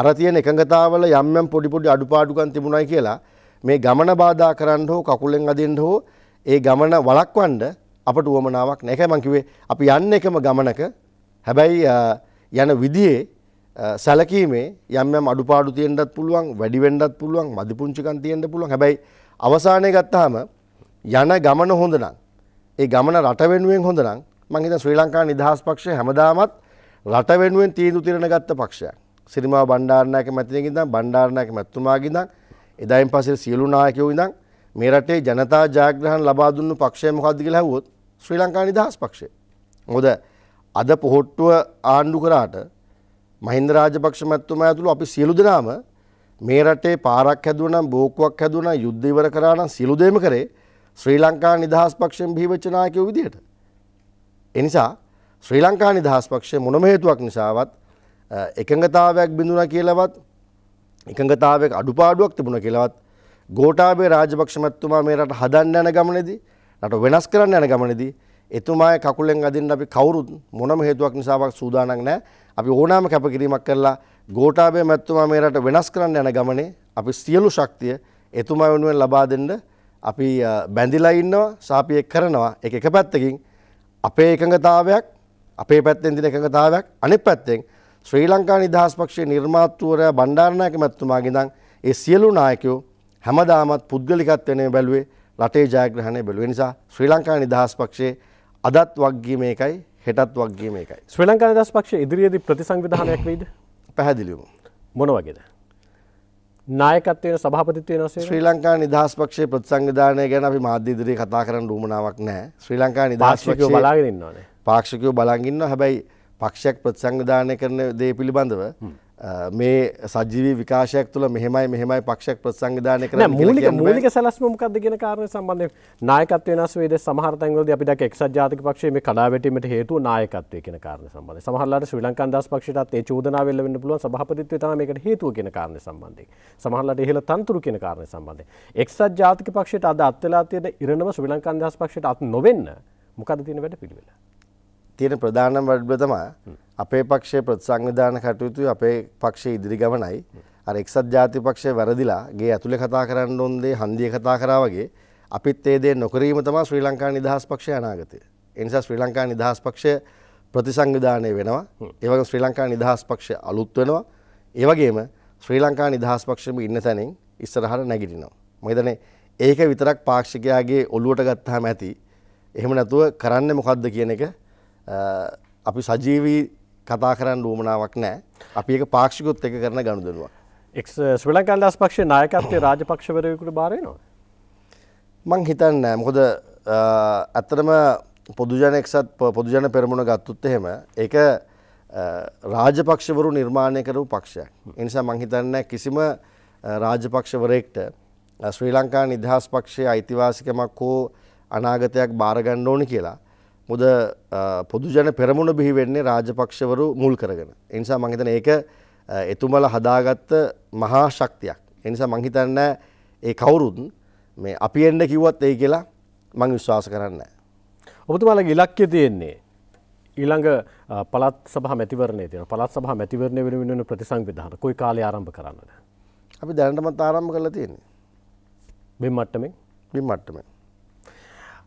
අර තියෙන එකඟතාවල යම් යම් පොඩි පොඩි අඩුපාඩුකම් තිබුණායි කියලා මේ ගමන බාධා කරන්න හෝ කකුලෙන් අදින්න හෝ ඒ ගමන වළක්වන්න අපට උවමනාවක් නැහැ. ඒකයි මම කිව්වේ අපි යන්න එකම ගමනක හැබැයි යන විදිහේ සැලකීමේ යම් යම් අඩුපාඩු තියෙන්නත් පුළුවන් වැඩි වෙන්නත් පුළුවන් මදි පුංචිකම් තියෙන්න පුළුවන් හැබැයි අවසානයේ ගත්තාම යන ගමන හොඳ නම් ඒ ගමන රට වෙනුවෙන් හොඳ නම් මම හිතන ශ්‍රී ලංකා නිදහස් පක්ෂය හැමදාමත් රට වෙනුවෙන් තීන්දුව తీරන ගත්ත පක්ෂයක් සිරිමාව බණ්ඩාරනායක මැතිණියගේ ඉඳන් බණ්ඩාරනායක මැතිතුමාගේ ඉඳන් එදායින් පස්සේ සියලු නායකයෝ ඉඳන් මේ රටේ ජනතා ජයග්‍රහණ ලබා දුන්නු පක්ෂය මොකක්ද කියලා ඇහුවොත් ශ්‍රී ලංකා නිදහස් පක්ෂය. මොකද අද පොහොට්ටුව ආණ්ඩු කරාට මහින්ද රාජපක්ෂ මැතිතුමා ඇතුළු අපි සියලු දෙනාම මේ රටේ පාරක් හැදුවනම් බෝකුවක් හැදුවනම් යුද්ධ ඉවර කරා නම් සියලු දෙම කරේ ශ්‍රී ලංකා නිදහස් පක්ෂයෙන් බිහිවෙච්ච නායකයෝ විදිහට. ඒ නිසා ශ්‍රී ලංකා නිදහස් පක්ෂය මොනම හේතුවක් නිසාවත් එකඟතාවයක් බිඳුණා කියලාවත් එකඟතාවයක අඩුපාඩුවක් තිබුණ කියලාවත් ගෝඨාභය රාජපක්ෂ මැතිතුමා මේ රට හදන්න යන ගමනේදී රට වෙනස් කරන්න යන ගමනේදී එතුමාගේ කකුලෙන් අදින්න අපි කවුරුත් මොනම හේතුවක් නිසාවත් සූදානම් නැහැ. අපි ඕනෑම කැපකිරීමක් කරලා ගෝඨාභය මැතිතුමා මේ රට වෙනස් කරන්න යන ගමනේ අපි සියලු ශක්තිය එතුමා වෙනුවෙන් ලබා දෙන්න අපි බැඳිලා ඉන්නවා සාපිය කරනවා ඒක එක පැත්තකින් අපේ එකඟතාවයක් අපේ පැත්තෙන් දින එකඟතාවයක් අනිත් පැත්තෙන් ශ්‍රී ලංකා නිදහස් පක්ෂයේ නිර්මාතෘවරයා බණ්ඩාරනායක මැතිතුමාගේ ඉඳන් ඒ සියලු නායකයෝ හැමදාමත් පුද්ගලිකත්වයෙන් බැලුවේ රටේ ජයග්‍රහණය බැලුවේ නිසා ශ්‍රී ලංකා නිදහස් පක්ෂයේ අදත් වග්ගීම එකයි හෙටත් වග්ගීම එකයි ශ්‍රී ලංකා නිදහස් පක්ෂයේ ඉදිරියේදී ප්‍රතිසංවිධානයක් වෙයිද පැහැදිලිවම මොන වගේද නායකත්වයෙන් සභාපතිත්වයෙන් වශයෙන් ශ්‍රී ලංකා නිදහස් පක්ෂයේ ප්‍රතිසංවිධානය ගැන අපි මාධ්‍ය ඉදිරියේ කතා කරන්න උවමනාවක් නැහැ ශ්‍රී ලංකා නිදහස් පක්ෂය බලාගෙන ඉන්නවනේ පාක්ෂිකයෝ බලන් ඉන්නවා හැබැයි පක්ෂයක් ප්‍රතිසංවිධානය කරන දේ පිළිබඳව මේ සජීවී විකාශයක් තුළ මෙහෙමයි මෙහෙමයි පක්ෂයක් ප්‍රතිසංවිධානය කරන මූලික මූලික සැලැස්ම මොකක්ද කියන කාරණය සම්බන්ධයෙන් නායකත්වය වෙනස් වේද සමහර තැන්වලදී අපි දැක එක්සත් ජාතික පක්ෂයේ මේ කඩාවැටීමට හේතුව නායකත්වය කියන කාරණය සම්බන්ධයෙන් සමහරලාට ශ්‍රී ලංකන් දාස් පක්ෂයටත් ඒ චෝදනාව එල්ල වෙන්න පුළුවන් සභාපතිත්වය තමයි මේකට හේතුව කියන කාරණය සම්බන්ධයෙන් සමහරලාට ඉහළ තනතුරු කියන කාරණය සම්බන්ධයෙන් එක්සත් ජාතික පක්ෂයට අද අත් වෙලා තියෙන ඉරණම ශ්‍රී ලංකන් දාස් පක්ෂයට අත් නොවෙන්න මොකද තියෙන වැඩ පිළිවෙල තියෙන ප්‍රධානම වැඩ තමයි අපේ පක්ෂයේ ප්‍රතිසංවිධාන කටයුතු අපේ පක්ෂයේ ඉදිරි ගමනයි. අර එක්සත් ජාතික පක්ෂය වැරදිලා ගේ ඇතුලේ කතා කරන්න ඕන දේ හන්දියේ කතා කරා වගේ අපිත් ඒ දේ නොකිරීම තමයි ශ්‍රී ලංකා නිදහස් පක්ෂයේ අනාගතය. ඒ නිසා ශ්‍රී ලංකා නිදහස් පක්ෂය ප්‍රතිසංවිධානය වෙනවා. ඒ වගේම ශ්‍රී ලංකා නිදහස් පක්ෂය අලුත් වෙනවා. ඒ වගේම ශ්‍රී ලංකා නිදහස් පක්ෂෙම ඉන්න තැනින් ඉස්සරහට නැගිටිනවා. මම හිතන්නේ ඒක විතරක් පාක්ෂිකයාගේ ඔළුවට ගත්තාම ඇති. එහෙම නැතුව කරන්නේ මොකද්ද කියන එක අපි සජීවී කතා කරන්න ුවමනාවක් නෑ අපි එක පාක්ෂිකොත් එක කරන ගණුදනවා. එක් ශ්‍රලකන්දස් පක්ෂ නායකත්වය රාජපක්ෂවරයකුට බාරයනවා. මං හිතන්න මොකොද ඇත්තරම පොදුජනෙක්සත් පොදුජන පෙරමුණ ගත්තුත් එහෙම එක රාජපක්ෂවරු නිර්මාණය කරපු පක්ෂයක්. එනිසා මංහිතන්න කිසිම රාජපක්ෂවරෙක්ට ශ්‍රී ලංකා නිදහස් පක්ෂය අයිතිවාසිකමක් හෝ අනාගතයක් භාරගන්න ඕනි කියලා මොද පොදුජන පෙරමුණ බිහිවෙන්නේ රාජපක්ෂවරු මුල් කරගෙන. එනිසා මංහිතන ඒක එතුමල හදාගත්ත මහා ශක්තියක්. එනිසා මංහිතන්න ඒ කවුරුන් මේ අපි එන්න කිව්වත් ඒ කියලා මං විශ්වාස කරන්න. ඔබතුමාලගේ ඉලක්කය තියෙන්නේ. ඊළඟ පලත් සහ මැතිවරණය තින පලත් සහ මැතිවරණය වෙන වෙන ප්‍රතිසං විධාන කොයි කාලය ආරම්භ කරන්නට. අපි දැනටමත් ආරම්භ කරලා තියෙන්නේ. බිම් මට්ටමෙන් බිම් මට්ටමෙන්.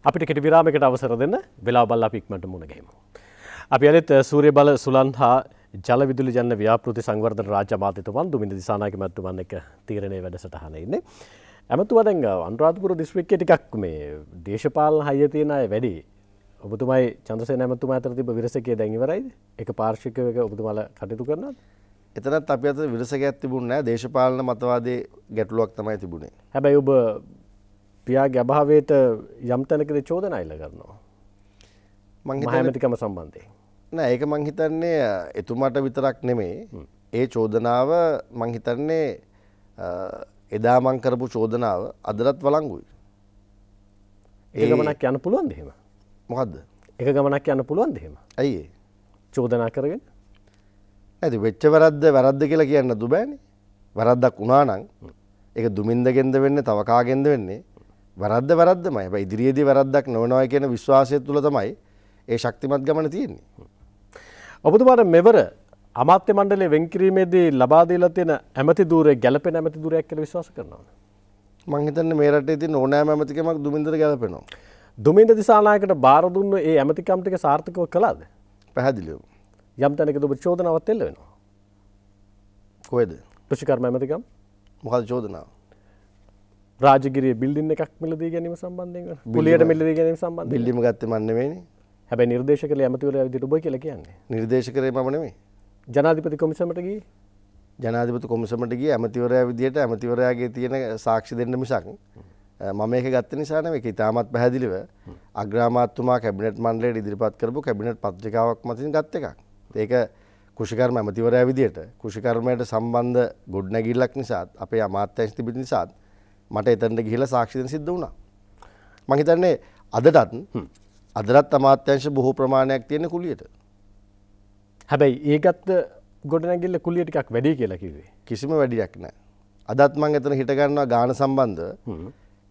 අපිට කෙට විරාමකට අවසර දෙන්න වෙලා බල්ලා පික්මට මුණගේම. අපි අනෙත් සූරය බල සුලන් හා ජලවිදුල ජන්න ව්‍යාපෘති සංවර්ධන රාජමාතතුවන් දුමිනි දිසානාක මැත්තුවන් එක තීරණය වැඩසටහන ඉන්නේ. ඇමතුවදැන් අන්රාධපුර දිස්වික්ක ටිකක් මේ දේශපාල හය තියෙන අය වැඩි ඔබතුමයි චන්දසේ නැමතුම අතර තිබ විරසකය දැඟවරයිද එක පාර්ශිකක ඔබතුමල කටයුතු කරන්න. එතනත් අප අත විරසක ඇතිබුණ නෑ දේශපාලන මතවාදේ ගැටලුවක් තමයි තිබුණේ. හැබැයි ඔබ පියාගේ අභාවයට යම් තැනකද චෝදනා ඉල්ල කරනවා. මංහිතමතිකම සම්බන්ධය. නෑ ඒක මංහිතන්නේ එතුමාට විතරක් නෙමේ ඒ චෝදනාව මංහිතන්නේ එදා මංකරපු චෝදනාව අදරත් වලංගුයි. ඒ ගමනක් යන පුළුවන් දෙහෙම මොකක්ද එක ගමනක් යන්න පුළුවන් දෙහෙම ඇයි චෝදනා කරගෙන ඇති වෙච්ච වැරද්ද වැරද්ද කියලා කියන්න දුබෑනේ වරද්දක් වුණානං එක දුමින්දගෙන්ද වෙන්න තවකාගෙන්ද වෙන්නේ වරද්ද වරද්දමයි. හැබැයි ඉදිරියේදී වරද්දක් නොවනවා කියන විශ්වාසය තුල තමයි ඒ ශක්තිමත් ගමන තියෙන්නේ. ඔබතුමාට මෙවර අමාත්‍ය මණ්ඩලයේ වෙන්කිරීමේදී ලබා දීලා තියෙන ඇමති දූරේ ගැළපෙන ඇමති දූරයක් කියලා විශ්වාස කරනවද? මං හිතන්නේ මේ රටේ තියෙන ඕනෑම ඇමතිකමක් දුමින්දර ගැළපෙනවා. දුමින්ද දිසානායකට බාර දුන්න ඒ ඇමතිකම් ටික සාර්ථකව කළාද? පැහැදිලිවම. යම් තැනකදී ඔබ චෝදනාවක් එල්ල වෙනවා. කොහෙද? කෘෂිකර්ම ඇමතිකම්. මොකද චෝදනාව? රාජගිරිය බිල්ඩින් එකක් මිලදී ගැනීම සම්බන්ධයෙන් බුලියට මිලදී ගැනීම සම්බන්ධ බිල්ලිම ගත්තේ මම නෙමෙයිනේ හැබැයි නිර්දේශ කළේ ඇමතිවරයා විදිහට ඔබ කියලා කියන්නේ නිර්දේශ කරේ මම නෙමෙයි ජනාධිපති කොමිසමට ගියේ ජනාධිපති කොමිසමට ගියේ ඇමතිවරයා විදිහට ඇමතිවරයාගේ තියෙන සාක්ෂි දෙන්න මිසක් මම මේක ගත්ත නිසා නෙමෙයි ඒක ඉතාමත් පැහැදිලිව අග්‍රාමාත්‍යතුමා කැබිනට් මණ්ඩලයට ඉදිරිපත් කරපු කැබිනට් පත්‍රිකාවක් මතින් ගත් එකක් ඒක කෘෂිකර්ම ඇමතිවරයා විදිහට කෘෂිකර්මයට සම්බන්ධ ගොඩනැගිල්ලක් නිසාත් අපේ අමාත්‍යංශ තිබෙන නිසාත් මට එතනට ගිහිලා සාක්ෂි දෙන්න සිද්ධ වුණා. මම හිතන්නේ අදටත් අදටත් අමාත්‍යංශ බොහෝ ප්‍රමාණයක් තියෙන කුලියට. හැබැයි ඒකත් ගොඩනැගිල්ල කුලිය ටිකක් වැඩි කියලා කිව්වේ. කිසිම වැඩියක් නැහැ. අදත් මම එතන හිට ගන්නවා ගාන සම්බන්ධ.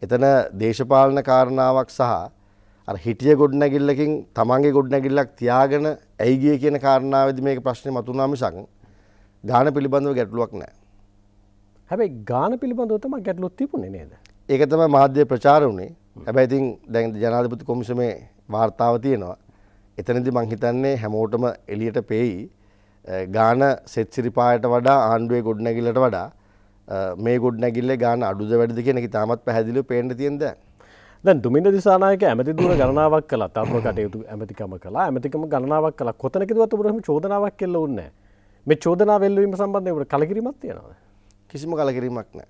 එතන දේශපාලන කාරණාවක් සහ අර හිටිය ගොඩනැගිල්ලකින් තමන්ගේ ගොඩනැගිල්ලක් තියාගෙන ඇයි ගියේ කියන කාරණාවෙදි මේක ප්‍රශ්නේ මතුණා මිසක් ගාන පිළිබඳව ගැටලුවක් නැහැ. හැබැයි ගාන පිළිබඳව තම ගැටලොත් තිබුණේ නේද ඒක තමයි මාධ්‍ය ප්‍රචාර වුණේ හැබැයි ඉතින් දැන් ජනාධිපති කොමිසමේ වාර්තාව තියෙනවා එතනදී මං හිතන්නේ හැමෝටම එළියට පෙයි ගාන සෙත්සිරිපායට වඩා ආණ්ඩුවේ ගොඩනැගිල්ලට වඩා මේ ගොඩනැගිල්ලේ ගාන අඩුද වැඩිද කියන එක තාමත් පැහැදිලිව පේන්න තියෙන දැන් දැන් දුමින්ද දිසානායක ඇමති දුර ගණනාවක් කළා තරුණ කටයුතු ඇමතිකම කළා ඇමතිකම ගණනාවක් කළා කොතනකදවත් ඔබට චෝදනාවක් කෙල්ල උන්නේ මේ චෝදනාව එල්ලවීම සම්බන්ධයෙන් ඔබට කලකිරීමක් තියෙනවද කිසිම කලකිරීමක් නෑ.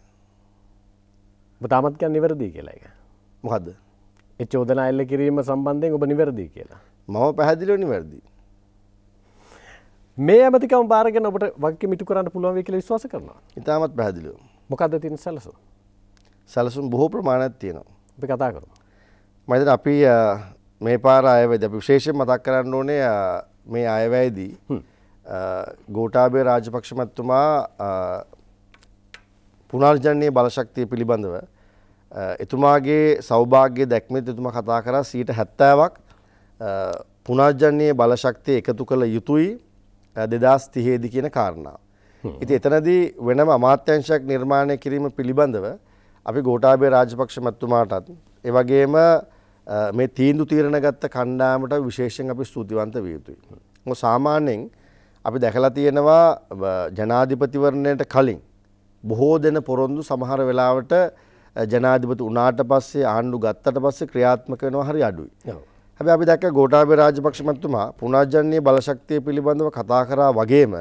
තාමත් කියන් නිවැරදි කියලා එක. මොකද චෝදනා එල්ල කිරීම සම්බන්ධයෙන් ඔබ නිවැරදි කියලා මම පැහැදිලිව නිවැරදි. මේ ඇමතිකම බාරගෙන ඔබට වගේ මිටු කරන්න පුළුවන් කියල විශ්වාස කරනවා ඉතාමත් පැහදිලිව මොකද තින් සැලසු සැලසුම් බොහෝ ප්‍රමාණයක් තියෙනවා අපි කතා කරු මතට අපි මේ පාර අයවැද අපි විශේෂෙන් මතක් කරන්න ඕනේ මේ අයවැයදී ගෝටාබේ රාජපක්ෂමත්තුමා පුනර්ජනනීය බලශක්තිය පිළිබඳව එතුමාගේ සෞභාග්‍ය දැක්මෙත් එතුමා කතා කරා 70%ක් පුනර්ජනනීය බලශක්තිය එකතු කළ යුතුයි 2030 දී කියන කාරණාව. ඉතින් එතනදී වෙනම අමාත්‍යංශයක් නිර්මාණය කිරීම පිළිබඳව අපි ගෝඨාභය රාජපක්ෂ මැතිතුමාටත් ඒ වගේම මේ තීන්දුව තීරණ ගත්ත කණ්ඩායමට විශේෂයෙන් අපි ස්තුතිවන්ත විය යුතුයි. මොකද සාමාන්‍යයෙන් අපි දැකලා තියෙනවා ජනාධිපතිවරණයට කලින් බොහෝ දෙන පොරොන්දු සමහර වෙලාවට ජනාධිපති වුණාට පස්සේ ආණ්ඩු ගත්තට පස්සේ ක්‍රියාත්මක වෙනවා හරි අඩුයි. හැබැයි අපි දැක්ක ගෝඨාභය රාජපක්ෂ මහත්මයා පුනර්ජනනීය බලශක්තිය පිළිබඳව කතා කරා වගේම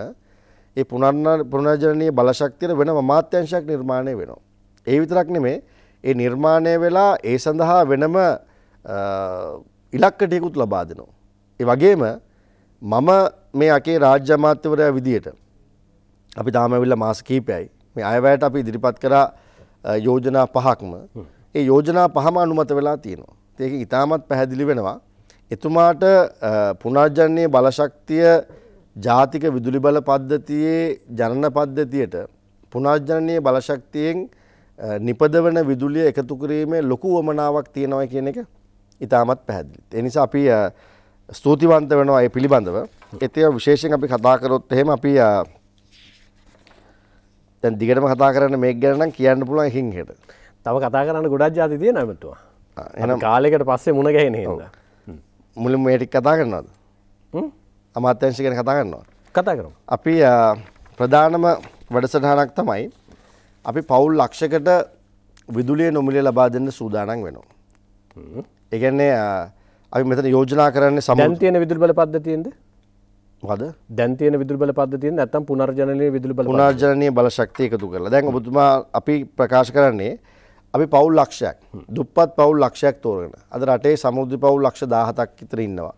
ඒ පුනර්ජනනීය බලශක්තියට වෙනම අමාත්‍යංශයක් නිර්මාණය වෙනවා. ඒ විතරක් නෙමෙයි ඒ නිර්මාණය වෙලා ඒ සඳහා වෙනම ඉලක්කටයකුත් ලබා දෙනවා. ඒ වගේම මම මේ අකේ රාජ්‍ය අමාත්‍යවරයා විදියට අපි තාම ඇවිල්ලා මාස කීපයයි මේ අයවැයට අපි ඉදිරිපත් කරා යෝජනා පහක්ම ඒ යෝජනා පහම අනුමත වෙලා තියෙනවා. ඒක ඉතාමත් පැහැදිලි වෙනවා. එතුමාට පුනර්ජනනීය බලශක්තිය ජාතික විදුලි බල පද්ධතියේ ජනන පද්ධතියට පුනර්ජනනීය බලශක්තියෙන් නිපදවන විදුලිය එකතු කිරීමේ ලොකු වමනාවක් තියෙනවා කියන එක ඉතාමත් පැහැදිලි. ඒ නිසා අපි ස්තුතිවන්ත වෙනවා ඒ පිළිබඳව. ඒත් විශේෂයෙන් අපි කතා කරොත් එහෙම අපි දැන් දිගටම කතා කරන්න මේක ගැන නම් කියන්න පුළුවන් එකින් එකට. තව කතා කරන්න ගොඩක් જાති තියෙන අමතුවා. එහෙනම් කාලයකට පස්සේ මුණ ගැහෙන හින්දා. මුලින්ම මේ ටික කතා කරනවද? හ්ම්. අමාත්‍යංශ ගැන කතා කරනවා. කතා කරමු. අපි ප්‍රධානම වැඩසටහනක් තමයි අපි පවුල් ලක්ෂයකට විදුලිය නොමිලිය ලබා දෙන්න සූදානම් වෙනවා. ඒ කියන්නේ අපි මෙතන යෝජනා කරන්නේ සමුන් දැන් තියෙන විදුලි බල පද්ධතියෙන්ද? මොකද දැන් තියෙන විදුලි බල පද්ධතියෙන් නැත්තම් පුනර්ජනනීය විදුලි බල පුනර්ජනනීය බල ශක්තිය එකතු කරලා දැන් ඔබතුමා අපි ප්‍රකාශ කරන්නේ අපි පවුල් ලක්ෂයක් දුප්පත් පවුල් ලක්ෂයක් තෝරගෙන අද රටේ සමෘද්ධි පවුල් ලක්ෂ 17ක් විතර ඉන්නවා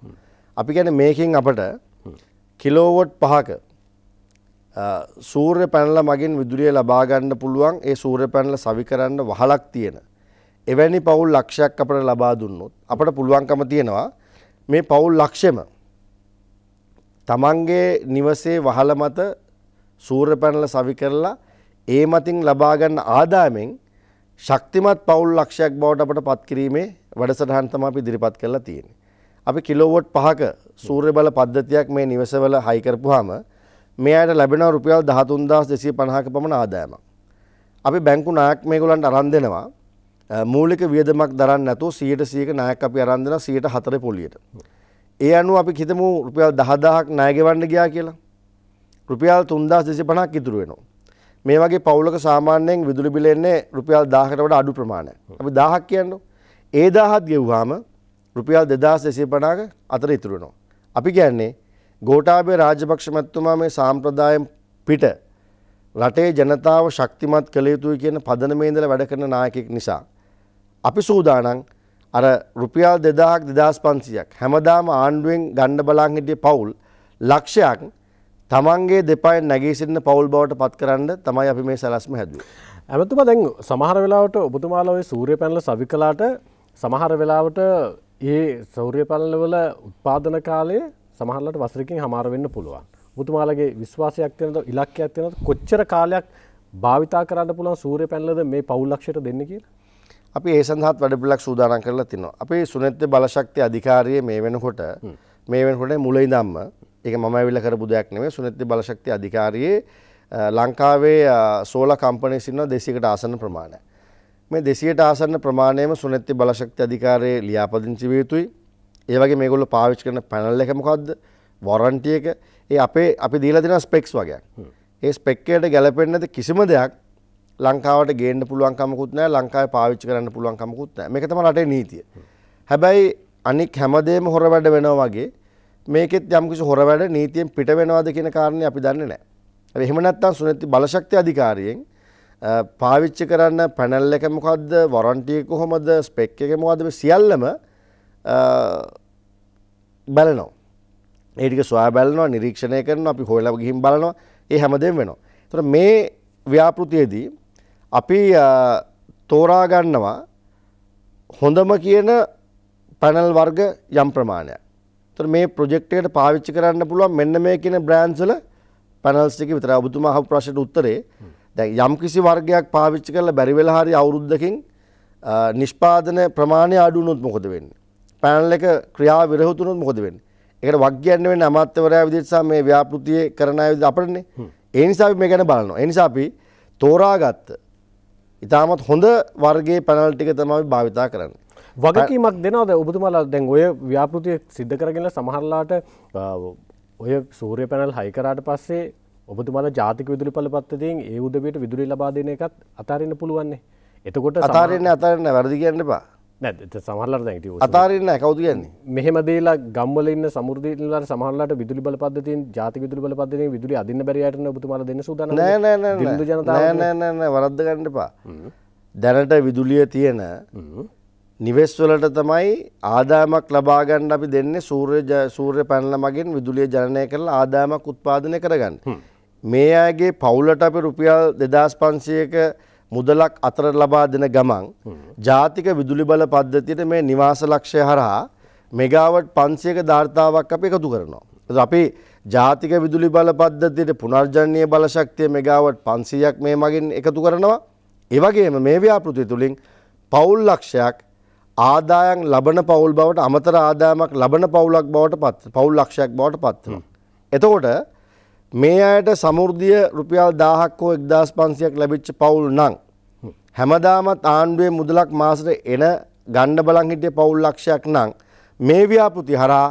අපි කියන්නේ මේකෙන් අපට කිලෝවොට් 5ක සූර්ය පැනල මගින් විදුලිය ලබා ගන්න පුළුවන් ඒ සූර්ය පැනල සවි කරන්න වහලක් තියෙන එවැනි පවුල් ලක්ෂයක් අපට ලබා දුන්නොත් අපට පුළුවන්කම තියෙනවා මේ පවුල් ලක්ෂෙම තමන්ගේ නිවසේ වහල මත සූර්ය පැනල සවි කරලා ඒ මතින් ලබා ගන්න ආදායමෙන් ශක්තිමත් පවුල් ලක්ෂයක් බවට අපට පත් කිරීමේ වැඩසටහන් තමයි අපි ඉදිරිපත් කරලා තියෙන්නේ. අපි කිලෝවොට් 5ක සූර්ය බල පද්ධතියක් මේ නිවසවල හයි කරපුවාම මෙයාට ලැබෙනවා රුපියල් 13250ක පමණ ආදායමක්. අපි බැංකු නායක මේගොල්ලන්ට අරන් දෙනවා මූලික වියදමක් දරන්න නැතුව 100% නායක අපි අරන් දෙනවා 104 පොලියට. ඒ අනුව අපි හිතමු රුපියල් 10000ක් ණය ගෙවන්න ගියා කියලා. රුපියල් 3250ක් ඉතුරු වෙනවා. මේ වගේ පවුලක සාමාන්‍යයෙන් විදුලි බිල එන්නේ රුපියල් 1000කට වඩා අඩු ප්‍රමාණයක්. අපි 1000ක් කියන්නේ. ඒ 1000ත් ගෙවුවාම රුපියල් 2250ක අතර ඉතුරු වෙනවා. අපි කියන්නේ ගෝඨාභය රාජපක්ෂ මැතිතුමා මේ සාම්ප්‍රදායෙන් පිට රටේ ජනතාව ශක්තිමත් කළ යුතුයි කියන පදනමේ ඉඳලා වැඩ කරන නායකයෙක් නිසා අපි සූදානම් අර රුපියල් 2000ක් 2500ක් හැමදාම ආණ්ඩුවෙන් ගන්න බලන් හිටිය පවුල් ලක්ෂයක් තමන්ගේ දෙපයින් නැගී සිටින පවුල් බවට පත්කරන්න තමයි අපි මේ සැලැස්ම හැදුවේ. ඇමතුමා දැන් සමහර වෙලාවට ඔබතුමාලා ওই සූර්ය පැනල සවි කළාට සමහර වෙලාවට ඒ සූර්ය පැනල වල උත්පාදන කාලය සමහරලාට වසරකින් හමාර වෙන්න පුළුවන්. ඔබතුමාලගේ විශ්වාසයක් තියෙනවද ඉලක්කයක් තියෙනවද කොච්චර කාලයක් භාවිතා කරන්න පුළුවන් සූර්ය පැනලද මේ පවුල් ලක්ෂයට දෙන්නේ කියලා? අපි ඒ සඳහත් වැඩපිලක් සූදානම් කරලා තිනවා. අපේ සුනෙත්ත බලශක්ති අධිකාරිය මේ වෙනකොට මේ වෙනකොට මුලින්දම්ම ඒක මම ඇවිල්ලා කරපු දෙයක් නෙමෙයි සුනෙත්ත බලශක්ති අධිකාරියේ ලංකාවේ සෝලා කම්පනීස් ඉන්නවා 200කට ආසන්න ප්‍රමාණය. මේ 200ට ආසන්න ප්‍රමාණයම සුනෙත්ති බලශක්ති අධිකාරියේ ලියාපදිංචි විය යුතුයි. ඒ වගේ මේගොල්ලෝ පාවිච්චි කරන පැනල් එක මොකද්ද? වොරන්ටි එක. ඒ අපේ අපි දීලා දෙන ස්පෙක්ස් වගේක්. ඒ ස්පෙක් එකට ගැලපෙන්නේ නැති කිසිම දෙයක් ලංකාවට ගේන්න පුළුවන් කමකුත් නැහැ ලංකාවේ පාවිච්චි කරන්න පුළුවන් කමකුත් නැහැ. මේක තමයි රටේ නීතිය. හැබැයි අනික් හැමදේම හොර වැඩ වෙනවා වගේ මේකෙත් යම්කිසි හොර වැඩ නීතියෙන් පිට වෙනවාද කියන කාරණේ අපි දන්නේ නැහැ. හැබැයි එහෙම නැත්නම් සුනිති බලශක්ති අධිකාරියෙන් පාවිච්චි කරන්න පැනල් එක මොකද්ද වොරන්ටි එක කොහොමද ස්පෙක් එක මොකද්ද මේ සියල්ලම බලනවා. ඒ ටික සොයා බලනවා නිරීක්ෂණය කරනවා අපි හොයලා ගිහින් බලනවා. ඒ හැමදේම වෙනවා. ඒතර මේ ව්‍යාපෘතියේදී අපි තෝරා ගන්නවා හොඳම කියන පැනල් වර්ග යම් ප්‍රමාණයක්. ඒතර මේ ප්‍රොජෙක්ට් එකට පාවිච්චි කරන්න පුළුවන් මෙන්න මේ කියන බ්‍රෑන්ඩ්ස් වල පැනල්ස් ටික විතරයි. ඔබතුමා අහපු ප්‍රශ්නෙට උත්තරේ දැන් යම් කිසි වර්ගයක් පාවිච්චි කරලා බැරි වෙලා හරි අවුරුද්දකින් නිෂ්පාදන ප්‍රමාණය අඩු වුණොත් මොකද වෙන්නේ? පැනල් එක ක්‍රියාව විරහිත වුණොත් මොකද වෙන්නේ? ඒකට වක් කියන්න වෙන්නේ අමාත්‍යවරයා විදිහට සහ මේ ව්‍යාපෘතියේ කරන අය විදිහට අපිටනේ. ඒ නිසා අපි මේ ගැන බලනවා. ඒ නිසා අපි තෝරාගත්ත ඉතාමත් හොඳ වර්ගේ පැනල් ටික තමයි භාවිතා කරන්න. වගකීමක් දෙනවද ඔබතුමලා දැන් ඔය ව්‍යාපෘතිය සිද්ධ කරගෙන සමහරලාට ඔය සූරය පැනල් හයිකරාට පස්සේ ඔබතුමල ජාතික විදුලි පලපත්තතින් ඒ උදවයට විදුලි ලබාදන එකත් අතාරන්න පුළුවන්නේ එතකොට අතාරන්න අතාරන්න වැරදි කියන්න එපා නැ සහල්ලට නැති අතාරන්න කවතු කියන්නේ මෙහම දේලා ගම්වලන්න සමුදලට සහලට විදුලි බල පදති ජාති විදුල බල පදන විදුලි අදින්න බැරියට තුමා දෙන සුද වරද්දගන්නපා දැනට විදුලිය තියෙන නිවෙස්වලට තමයි ආදාමක් ලබාගන්න අපි දෙන්න සූර්ය සූර්ය පැනල මගින් විදුලිය ජනය කරලා ආදාමක් උත්පාදනය කරගන්න. මේ අයගේ පවුලට අපි රුපියල් දෙදස් පන්සියක මුදලක් අතර ලබා දෙන ගමන් ජාතික විදුලි බල පද්ධතියට මේ නිවාස ලක්ෂය හරහා මෙගාවට් 500ක ධාර්තාවක් අපි එකතු කරනවා. අපි ජාතික විදුලි බල පද්ධතියට පුනර්ජනනීය බලශක්තිය මෙගාවට් 500ක් මේ මගින් එකතු කරනවා. ඒ වගේම මේ ව්‍යාපෘතිය තුලින් පවුල් ලක්ෂයක් ආදායම් ලබන පවුල් බවට අමතර ආදායමක් ලබන පවුලක් බවට පත් පවුල් ලක්ෂයක් බවට පත් වෙනවා. එතකොට මේ අයට සමෘද්ධිය රුපියල් 1000ක් හෝ 1500ක් ලැබිච්ච පවුල් නම් හැමදාමත් ආණ්ඩුවේ මුදලක් මාසෙට එන ගන්න බලන් හිටිය පවුල් ලක්ෂයක් නම් මේ ව්‍යාපෘති හරහා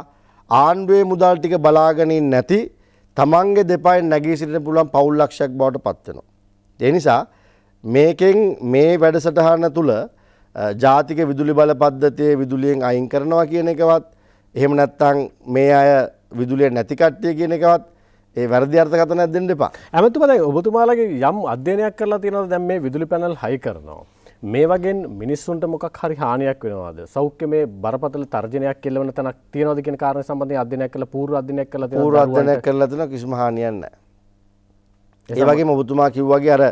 ආණ්ඩුවේ මුදල් ටික බලාගෙන නැති තමන්ගේ දෙපයින් නැගී සිටින්න පුළුවන් පවුල් ලක්ෂයක් බවට පත් වෙනවා. ඒ නිසා මේකෙන් මේ වැඩසටහන තුළ ජාතික විදුලි බල පද්ධතියේ විදුලියෙන් අයින් කරනවා කියන එකවත් එහෙම නැත්නම් මේ අය විදුලිය නැති කට්ටිය කියන එකවත් ඒ වැරදි අර්ථකථනයක් දෙන්න එපා. ඇමතුමා දැන් ඔබතුමාලගේ යම් අධ්‍යයනයක් කරලා තියෙනවද දැන් මේ විදුලි පැනල් හයි කරනවා. මේ වගේන් මිනිස්සුන්ට මොකක් හරි හානියක් වෙනවද? සෞඛ්‍යමය බරපතල තර්ජනයක් කෙලවන තැනක් තියෙනවද කියන කාරණේ සම්බන්ධයෙන් අධ්‍යයනයක් කළා පූර්ව අධ්‍යයනයක් කළා තියෙනවා. පූර්ව අධ්‍යයනයක් කළා තියෙනවා කිසිම හානියක් නැහැ. ඒ වගේම ඔබතුමා කිව්වාගේ අර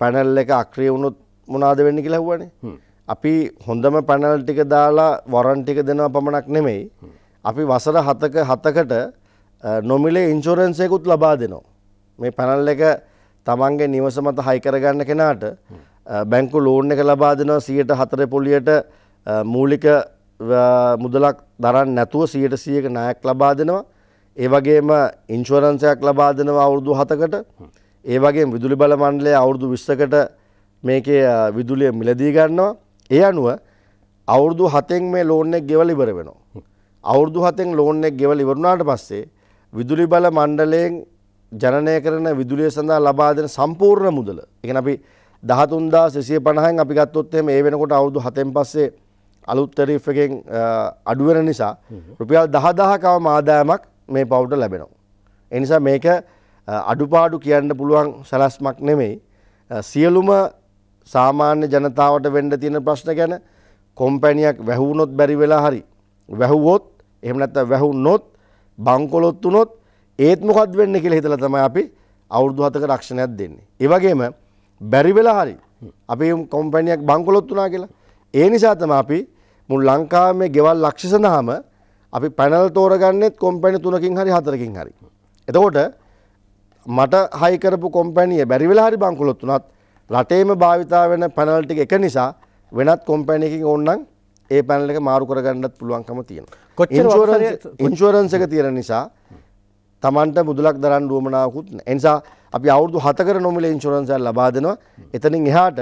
පැනල් එක අක්‍රිය වුණොත් මොනවාද වෙන්නේ කියලා අහුවානේ. අපි හොඳම පැනල් ටික දාලා වොරන් ටික දෙනවා පමණක් නෙමෙයි. අපි වසර 7ක 7කට නොමිලේ ඉන්ශෝරන්සයකුත් ලබා දෙනවා. මේ පැනල් එක තමන්ගේ නිවස මත හයිකරගන්න කෙනාට බැංකු ලෝන් එක ලබා දෙනවා සියයට හතර පොලියට මූලික මුදලක් දරන්න නැතුව සියයට සියක නයක් ලබා දෙනවා. ඒ වගේම ඉන්ශෝරන්සයක් ලබා දෙනවා අවුරුදු හතකට ඒ වගේ විදුලි බල මණ්ඩලය අවුරුදු විස්සකට මේකේ විදුලිය මිලදී ගන්නවා. ඒ අනුව අවුරුදු හතෙන් මේ ලෝන් එක ගෙවල ඉවර වෙනවා. අවුරුදු හතෙන් ලෝන් එක ගෙවල ඉවරුණාට පස්සේ විදුලි බල මණ්ඩලයෙන් ජනනය කරන විදුලිය සඳහා ලබා දෙන සම්පූර්ණ මුදල. ඒ අපි දහතුන්දා සිසිය පණහෙන් අපි ගත්තොත් එහෙම ඒ වෙනකොට අවුරුදු 7න් පස්සේ අලුත් ටැරිෆ් එකෙන් අඩු වෙන නිසා රුපියල් 10000කම ආදායමක් මේ පවුට ලැබෙනවා. ඒ නිසා මේක අඩුපාඩු කියන්න පුළුවන් සලස්මක් නෙමෙයි. සියලුම සාමාන්‍ය ජනතාවට වෙන්න තියෙන ප්‍රශ්න ගැන කොම්පැනියක් වැහුණොත් බැරි වෙලා හරි. වැහුවොත් එහෙම නැත්නම් වැහුනොත් බංකොලොත් වුණොත් ඒත් මොකක්ද වෙන්නේ කියලා හිතලා තමයි අපි අවුරුදු හතක රක්ෂණයක් දෙන්නේ. ඒ වගේම බැරි වෙලා හරි අපි කම්පැනියක් බංකොලොත් වුණා කියලා. ඒ නිසා තමයි අපි මුළු ලංකාවේ ගෙවල් ලක්ෂ සඳහාම අපි පැනල් තෝරගන්නෙත් කොම්පැනි තුනකින් හරි හතරකින් හරි. එතකොට මට හයි කරපු කොම්පැනිය බැරි වෙලා හරි බංකොලොත් වුණත් රටේම භාවිතා වෙන පැනල් ටික එක නිසා වෙනත් කොම්පැනි එකකින් ඕනනම් ඒ පැනල් එක මාරු කරගන්නත් පුළුවන්කම තියෙනවා. ඉන්චුවරන්ස එක තියෙන නිසා තමන්ට මුදලක් දරන් රුවමනාවකුත් එනිසා අපි අවුදු හතකර නොමිල ඉන්චුරන්සල් ලබාදනවා එතනින් එහාට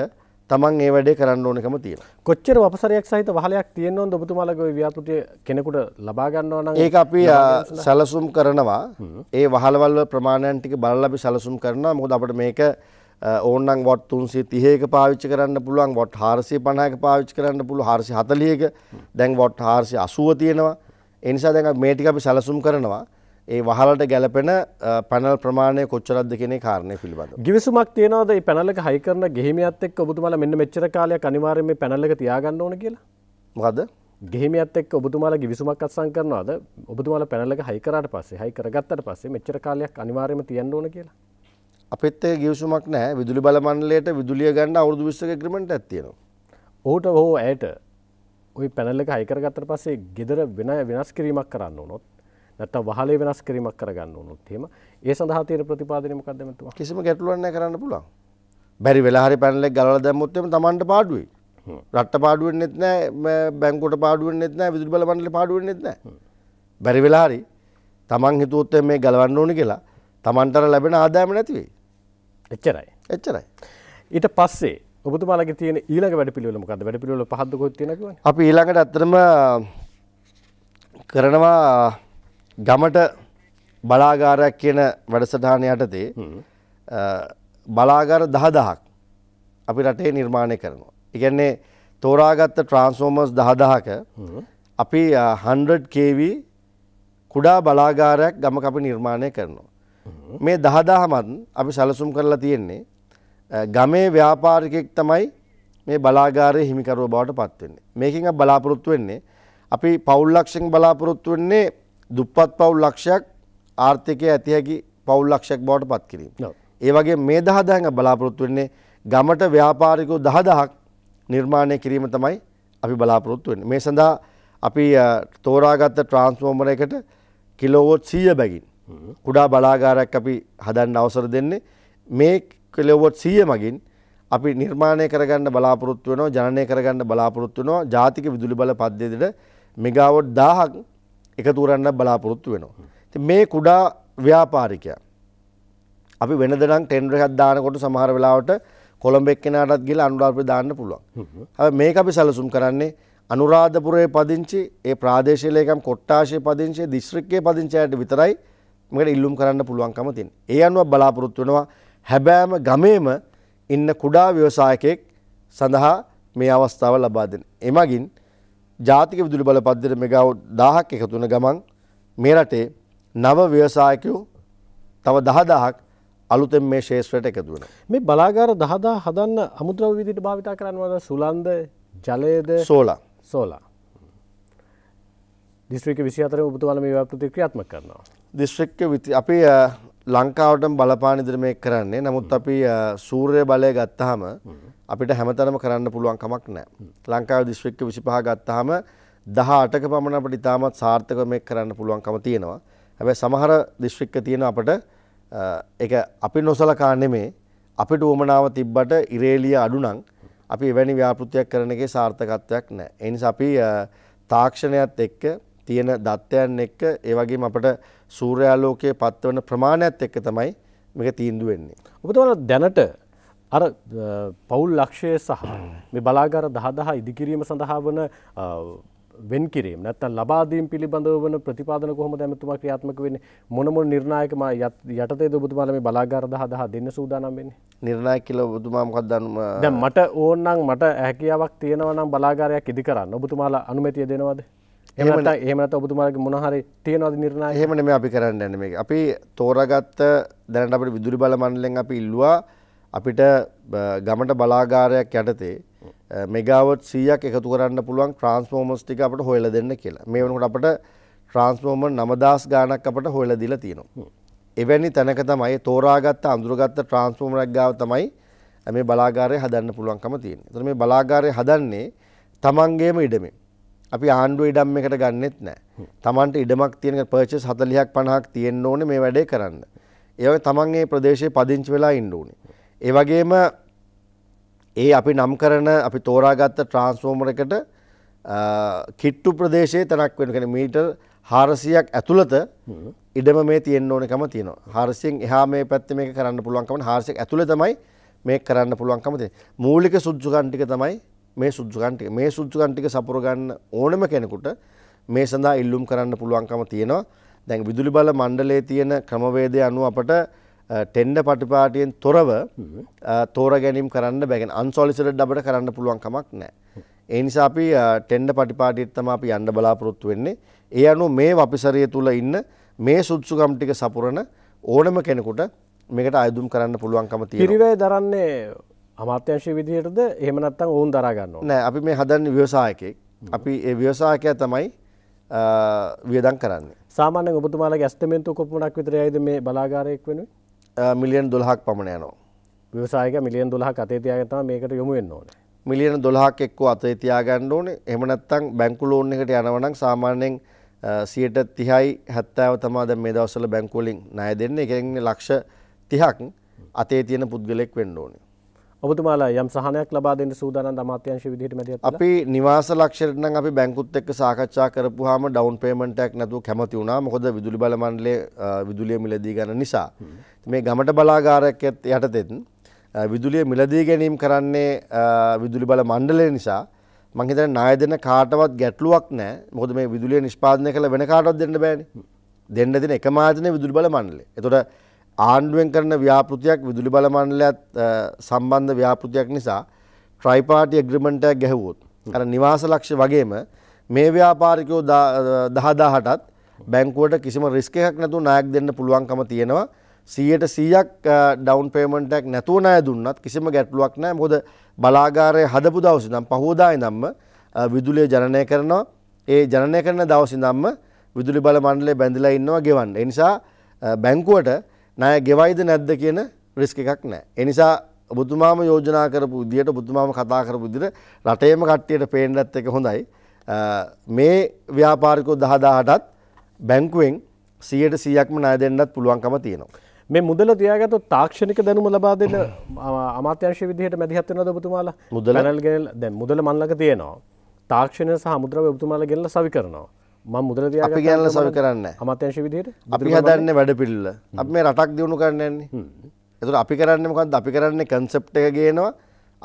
තමන් ඒ වැඩේ කරන්න ඕනකම තියෙන කොච්චර වපසරයක් සහිත වහලයක් තියෙන්නවන් ඔබතුමාලගේ ව්‍යාපෘතිය කෙනෙකුට ලබාගන්නවන ඒ අපි සැලසුම් කරනවා ඒ වහලවල් ප්‍රමාණයන් ටික බලලබි සැලසුම් කරනවා මුොද අපට මේක ඕන්නන් වොට් තුන්සේ තිහේක පාවිච්චි කරන්න පුළුවන් වොට් හාරසිය පණයක පාවිච්චි කරන්න පුළුව හාරසි හතලියක දැන් වොට් හාරසි අසුව තියෙනවා එනිසා දැන් මේ ටික අපි සැලසුම් කරනවා ඒ වහලට ගැලපෙන පැනල් ප්‍රමාණය කොච්චරද කියන කාරණය පිළිබඳ. ගිවිසුමක් තියනවාද මේ පැනල එක හයි කරන ගෙහිමියත් එක්ක ඔබතුමාලා මෙන්න මෙච්චර කාලයක් අනිවාර්යෙන් මේ පැනල් එක තියාගන්න ඕන කියලා? මොකද? ගෙහිමියත් එක්ක ඔබතුමාලා ගිවිසුමක් අත්සන් කරනවාද? ඔබතුමාලා පැනල් එක හයි කරාට පස්සේ හයි කරගත්තට පස්සේ මෙච්චර කාලයක් අනිවාර්යෙන්ම තියන්න ඕන කියලා? අපිත් ඒ ගිවිසුමක් නැහැ. විදුලි බල මණ්ඩලයට විදුලිය ගන්න අවුරුදු 20ක ඇග්‍රීමන්ට් එකක් තියෙනවා. ඔහුට හෝ ඇයට ඔය පැනල්ල එක හයිකරගත්තර පස්සේ ගෙදර වෙන වෙනස් කිරීමක් කරන්න නොත් නැත්තම් වහලේ වෙනස් කිරීමක් කරගන්න නොත් එහෙම ඒ සඳහා තියෙන ප්‍රතිපාදනය මොකක්ද මෙතුමා කිසිම ගැටලුවක් නැහැ කරන්න පුළුවන් බැරි වෙලා හරි පැනල්ලෙක් ගලවලා දැම්මොත් එහෙම Tamanට පාඩුවේ රට්ට පාඩු වෙන්නෙත් නැහැ බැංකුවට පාඩු වෙන්නෙත් නැහැ විදුලි බල මණ්ඩලේ පාඩු වෙන්නෙත් නැහැ බැරි වෙලා හරි Taman හිතුවොත් මේ ගලවන්න ඕනේ කියලා Tamanට ලැබෙන ආදායම නැති වෙයි එච්චරයි එච්චරයි ඊට පස්සේ ඔබතුමාලගේ තියෙන ඊළඟ වැඩපිළිවෙල මොකද්ද වැඩපිළිවෙල පහක්ද කොහෙද තියෙන කිව්වනේ අපි ඊළඟට ඇත්තටම කරනවා ගමට බලාගාරයක් කියන වැඩසටහන යටතේ බලාගාර 10000ක් අපි රටේ නිර්මාණය කරනවා. ඒ කියන්නේ තෝරාගත්ත ට්‍රාන්ස්ෆෝමර්ස් 10000ක අපි 100 kV කුඩා බලාගාරයක් ගමක අපි නිර්මාණය කරනවා. මේ 10000මත් අපි සැලසුම් කරලා තියෙන්නේ ගමේ ව්‍යාපාරිකයෙක් තමයි මේ බලාගාරයේ හිමිකරුව බවට පත් වෙන්නේ. මේකෙන් අපි බලාපොරොත්තු වෙන්නේ අපි පවුල් ලක්ෂයෙන් බලාපොරොත්තු වෙන්නේ දුප්පත් පවුල් ලක්ෂයක් ආර්ථිකය ඇති හැකි පවුල් ලක්ෂයක් බවට පත් කිරීම. ඒ වගේ මේ 10000 බලාපොරොත්තු වෙන්නේ ගමට ව්‍යාපාරිකයෝ 10000ක් නිර්මාණය කිරීම තමයි අපි බලාපොරොත්තු වෙන්නේ. මේ සඳහා අපි තෝරාගත්ත ට්‍රාන්ස්ෆෝමර් එකට කිලෝවොට් 100 බැගින් කුඩා බලාගාරයක් අපි හදන්න අවසර දෙන්නේ. මේ කිලෝවොට් 100 මගින් අපි නිර්මාණය කරගන්න බලාපොරොත්තු වෙනවා ජනනය කරගන්න බලාපොරොත්තු වෙනවා ජාතික විදුලි බල පද්ධතියට මෙගාවොට් 1000ක් එකතු කරන්න බලාපොරොත්තු වෙනවා. ඉතින් මේ කුඩා ව්‍යාපාරිකයා අපි වෙනද නම් ටෙන්ඩර් එකක් දානකොට සමහර වෙලාවට කොළඹ එක්කෙනාටත් ගිහලා අනුරාධපුරේ දාන්න පුළුවන්. හැබැයි මේක අපි සැලසුම් කරන්නේ අනුරාධපුරයේ පදිංචි ඒ ප්‍රාදේශීය ලේකම් කොට්ටාශයේ පදිංචි දිස්ත්‍රික්කයේ පදිංචියට විතරයි මේකට ඉල්ලුම් කරන්න පුළුවන්කම තියෙන්නේ. ඒ අනුව බලාපොරොත්තු වෙනවා හැබෑම ගමේම ඉන්න කුඩා ව්‍යවසායකයෙක් සඳහා මේ අවස්ථාව ලබා දෙන. එමගින් ජාතික විදුලි බල පද්ධතියට මෙගාවොට් 1000ක් එකතු වන ගමන් මේ රටේ නව ව්‍යවසායකයෝ තව 10000ක් අලුතෙන් මේ ශේෂ්ත්‍රයට එකතු වෙනවා. මේ බලාගාර 10000 හදන්න අමුද්‍රව්‍ය විදිහට භාවිත කරනවද? සුලන්ද, ජලයේද? සෝලා. සෝලා. දිස්ත්‍රික්ක 24 ඔබතුමාලා මේවා ප්‍රතික්‍රියාත්මක කරනවා. දිස්ත්‍රික්ක අපි ලංකාවටම බලපාන ඉදිරි මේ කරන්නේ. නමුත් අපි සූර්ය බලය ගත්තාම අපිට හැමතැනම කරන්න පුළුවන් කමක් නැහැ. ලංකාවේ දිස්ත්‍රික්ක 25 ගත්තාම 18ක පමණ අපිට ඉතාමත් සාර්ථකව මේක කරන්න පුළුවන්කම තියෙනවා. හැබැයි සමහර දිස්ත්‍රික්ක තියෙන අපිට ඒක අපි නොසලකා නෙමේ අපිට උවමනාව තිබ්බට ඉරේලිය අඩු නම් අපි එවැනි ව්‍යාපෘතියක් කරන එකේ සාර්ථකත්වයක් නැහැ. ඒ නිසා අපි තාක්ෂණයත් එක්ක තියෙන දත්තයන් එක්ක ඒ වගේම අපට සූර්යාලෝකයේ පත්වන ප්‍රමාණයත් එක්ක තමයි මේක තීන්දුව වෙන්නේ. ඔබතුමාලා දැනට අර පවුල් ලක්ෂය සහ මේ බලාගාර 10000 ඉදිකිරීම සඳහා වන වෙන් කිරීම නැත්තම් ලබා දීම් පිළිබඳව වන ප්‍රතිපාදන කොහොමද ඇමතුමා ක්‍රියාත්මක වෙන්නේ මොන මොන නිර්ණායක මා යටතේද ඔබතුමාලා මේ බලාගාර 10000 දෙන්න සූදානම් වෙන්නේ නිර්ණායක කියලා ඔබතුමා මොකක්ද දැන් මට ඕන නම් මට හැකියාවක් තියෙනවා නම් බලාගාරයක් ඉදි කරන්න ඔබතුමාලා අනුමැතිය දෙනවද එහමට එහමට ඔබතුමාගේ මොනහරි තියනවද නිර්ණා එහෙමන මේ අපි කරන්න ඇන මේ අපි තෝරගත්ත දැනට අපට විදුරි බල මණ්ඩලෙන් අපි ඉල්ලවා අපිට ගමට බලාගාරයක් යටතේ මෙගාවත් සීයක් එකතු කරන්න පුළුවන් ට්‍රන්ස්ෆෝර්මස් ටික අපට හොයලා දෙන්න කියලා. මේ වෙනකොට අපට ට්‍රාන්ස්ෆෝර්මර් 9000 ගාණක් අපට හොයලා දීලා තියෙනවා. එවැනි තැනක තමයි තෝරාගත්ත අඳුරගත්ත ට්‍රාන්ස්ෆෝර්මරක් ගාව තමයි මේ බලාගාරය හදන්න පුළුවන්කම තියෙන්නේ. ඒතර මේ බලාගාරය හදන්නේ තමන්ගේම ඉඩමේ. අපි ආණ්ඩුව ඉඩම් එකට ගන්නෙත් නෑ තමන්ට ඉඩමක් තියෙන පර්චස් හතලිහක් පණහක් තියෙන්න ඕන මේ වැඩේ කරන්න. ඒවගේ තමන් ඒ ප්‍රදේශය පදිංචි වෙලා ඉන්ඩුවනි. ඒවගේම ඒ අපි නම් කරන අපි තෝරාගත්ත ට්‍රන්ස්ෆෝර්මරකට කිට්ටු ප්‍රදේශයේ තැනක් වෙන කෙන මීටර් හාරසියක් ඇතුළත ඉඩම මේ තියෙන්න්න ඕනකම තියෙන හාරසියෙන් එහා මේ පැත්ත මේ කරන්න පුළුවන්කම හාරසියක් ඇතුළ තමයි මේ කරන්න පුළුවන්කමති මූලික සුද්ජුකන්ටික තමයි මේ සුද්ජුකන් ටික මේ සුද්ජුකන් ටික සපුර ගන්න ඕනම කෙනෙකුට මේ සඳහා ඉල්ලුම් කරන්න පුළුවන්කම තියෙනවා. දැන් විදුලි බල මණ්ඩලයේ තියෙන ක්‍රමවේදය අනුව අපට ටෙන්ඩ පටිපාටියෙන් තොරව තෝර ගැනීම් කරන්න බැගෙන අන්සොලිසිටඩ් අපට කරන්න පුළුවන් කමක් නැහැ. ඒ නිසා අපි ටෙන්ඩ පටිපාටියට තමයි අපි යන්න බලාපොරොත්තු වෙන්නේ. ඒ අනුව මේ වපිසරිය තුල ඉන්න මේ සුත්සුකම් ටික සපුරන ඕනම කෙනෙකුට මේකට අයදුම් කරන්න පුළුවන්කම තියෙනවා. පිරිවැය දරන්නේ අමාත්‍යංශය විදිහටද එහෙම නැත්නම් ඔවුන් දරා ගන්නවා. නෑ අපි මේ හදන්නේ ව්‍යවසායකෙක්. අපි ඒ ව්‍යවසායකයා තමයි වියදම් කරන්නේ. සාමාන්‍යයෙන් ඔබතුමාලගේ ඇස්තමේන්තුව කොපමණක් විතරයිද මේ බලාගාරයක් වෙනුවෙන්? මිලියන් 12ක් පමණ යනවා. ව්‍යවසායක මිලියන් 12ක් අතේ තියාගෙන තමයි මේකට යොමු වෙන්න ඕනේ. මිලියන දොළහක් එක්කෝ අතේ තියාගන්න ඕනේ එහෙම නැත්නම් බැංකු ලෝන් එකට යනවා නම් සාමාන්‍යයෙන් 130යි 70 තමයි දැන් මේ දවස්වල බැංකු වලින් ණය දෙන්නේ. ඒ කියන්නේ ලක්ෂ 30ක් අතේ තියෙන පුද්ගලෙක් වෙන්න ඕනේ. ඔබතුමාලා යම් සහනයක් ලබා දෙන්න සූදානම් අමාත්‍යාංශ විදිහට මැදිහත් වෙලා අපි නිවාස ලක්ෂයට නම් අපි බැංකුත් එක්ක සාකච්ඡා කරපුවාම ඩවුන් පේමන්ට් එකක් නැතුව කැමති වුණා මොකද විදුලි බල මණ්ඩලය විදුලිය මිලදී ගන්න නිසා මේ ගමට බලාගාරයක් යටතෙත් විදුලිය මිලදී ගැනීම කරන්නේ විදුලි බල මණ්ඩලය නිසා මං හිතන්නේ ණය දෙන කාටවත් ගැටලුවක් නැහැ. මොකද මේ විදුලිය නිෂ්පාදනය කළ වෙන කාටවත් දෙන්න බෑනේ. දෙන්න දෙන එක මාධ්‍යනේ විදුලි බල මණ්ඩලය. ඒතකොට ආණ්ඩුවෙන් කරන ව්‍යාපෘතියක් විදුලි බල මණ්ඩලයත් සම්බන්ධ ව්‍යාපෘතියක් නිසා ට්‍රයිපාටි ඇග්‍රිමන්ටයක් ගැහුවොත් අර නිවාස ලක්ෂ වගේම මේ ව්‍යාපාරිකයෝ දහදාහටත් බැංකුවට කිසිම රිස්ක එකක් නැතුව ණයක් දෙන්න පුළුවන්කම තියෙනවා 100ට 100ක් ඩවුන් පේමන්ට් එකක් නැතුව ණය දුන්නත් කිසිම ගැටලුවක් නැහැ මොකද බලාගාරය හදපු දවසේ ඉඳන් පහෝදා ඉඳන්ම විදුලිය ජනනය කරනවා ඒ ජනනය කරන දවසේ ඉඳන්ම විදුලි බල මණ්ඩලය බැඳලා ඉන්නවා ගෙවන්න ඒ නිසා බැංකුවට ණය ගෙවයිද නැද්ද කියන රිස්ක් එකක් නැහැ. ඒ නිසා ඔබතුමාම යෝජනා කරපු විදිහට ඔබතුමාම කතා කරපු විදිහට රටේම කට්ටියට පේන්නත් එක හොඳයි. මේ ව්‍යාපාරිකයෝ 10000ටත් බැංකුවෙන් 100%ක්ම ණය දෙන්නත් පුළුවන්කම තියෙනවා. මේ මුදල තියාගත්තොත් තාක්ෂණික දැනුම ලබා දෙන අමාත්‍යංශ විදිහට මැදිහත් වෙනවද ඔබතුමාලා? මුදල පැනල් ගෙනලා දැන් මුදල මන් ළඟ තියෙනවා. තාක්ෂණය සහ මුද්‍රව්‍ය ඔබතුමාලා ගෙනලා සවි කරනවා. මම මුදල තියාගත්තා අපි ගැනලා සවි කරන්නේ අමාත්‍යංශ විදිහට අපි හදන්නේ වැඩපිළිවෙල අපි මේ රටක් දියුණු කරන්න යන්නේ එතකොට අපි කරන්නේ මොකද්ද අපි කරන්නේ concept එක ගේනවා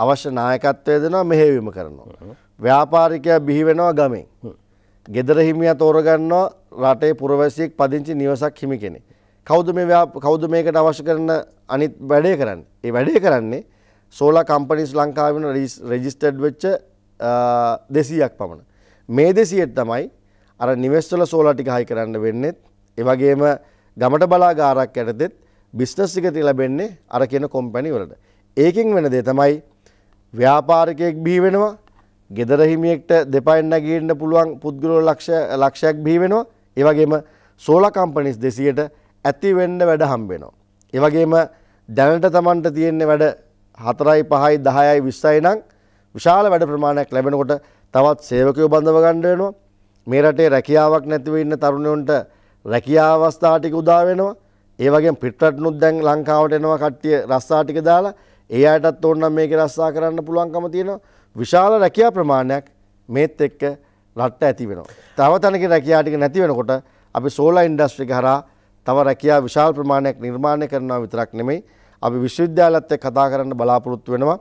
අවශ්‍ය නායකත්වය දෙනවා මෙහෙයවීම කරනවා ව්‍යාපාරිකයා බිහි වෙනවා ගමෙන් ගෙදර හිමියා තෝරගන්නවා රටේ පුරවැසියෙක් පදිංචි නිවසක් හිමි කෙනෙක් කවුද මේ කවුද මේකට අවශ්‍ය කරන අනිත් වැඩේ කරන්නේ. ඒ වැඩේ කරන්නේ සෝලා කම්පනිස් ලංකාවේ වෙන රෙජිස්ටර්ඩ් වෙච්ච 200ක් පමණ. මේ 200 තමයි අර නිවෙස්වල සෝලා ටික හයි කරන්න වෙන්නේත් ඒ වගේම ගමට බලාගාරක් යටතෙත් බිස්නස් එක ලැබෙන්නේ අර කියන කොම්පැනි වලට. ඒකෙන් වෙන දේ තමයි ව්‍යාපාරිකයෙක් බිහි වෙනවා, ගෙදර හිමියෙක්ට දෙපයින් නැගීන්න පුළුවන් පුද්ගල ලක්ෂ ලක්ෂයක් බිහි වෙනවා. ඒ වගේම සෝලා කම්පැනිස් 200ට ඇති වෙන්න වැඩ හම්බ වෙනවා. ඒ වගේම දැනට Tamanට තියෙන වැඩ 4යි 5යි 10යි 20යි නම් විශාල වැඩ ප්‍රමාණයක් ලැබෙනකොට තවත් සේවකයෝ බඳව ගන්න වෙනවා. මේ රටේ රැකියාවක් නැතිව ඉන්න තරුණයන්ට රැකියා අවස්ථා ටික උදා වෙනවා. ඒ වගේම පිටරටනුත් දැන් ලංකාවට එනවා කට්ටිය රස්සා ටික දාලා ඒ අයටත් ඕනනම් මේකේ රස්සා කරන්න පුළුවන්කම තියෙනවා. විශාල රැකියා ප්‍රමාණයක් මේත් එක්ක රට ඇති වෙනවා. තව තැනක රැකියා ටික නැති වෙනකොට අපි සෝලා ඉන්ඩස්ට්‍රි එක හරහා තව රැකියා විශාල ප්‍රමාණයක් නිර්මාණය කරනවා විතරක් නෙමෙයි අපි විශ්වවිද්‍යාලත් එක්ක කතා කරන්න බලාපොරොත්තු වෙනවා.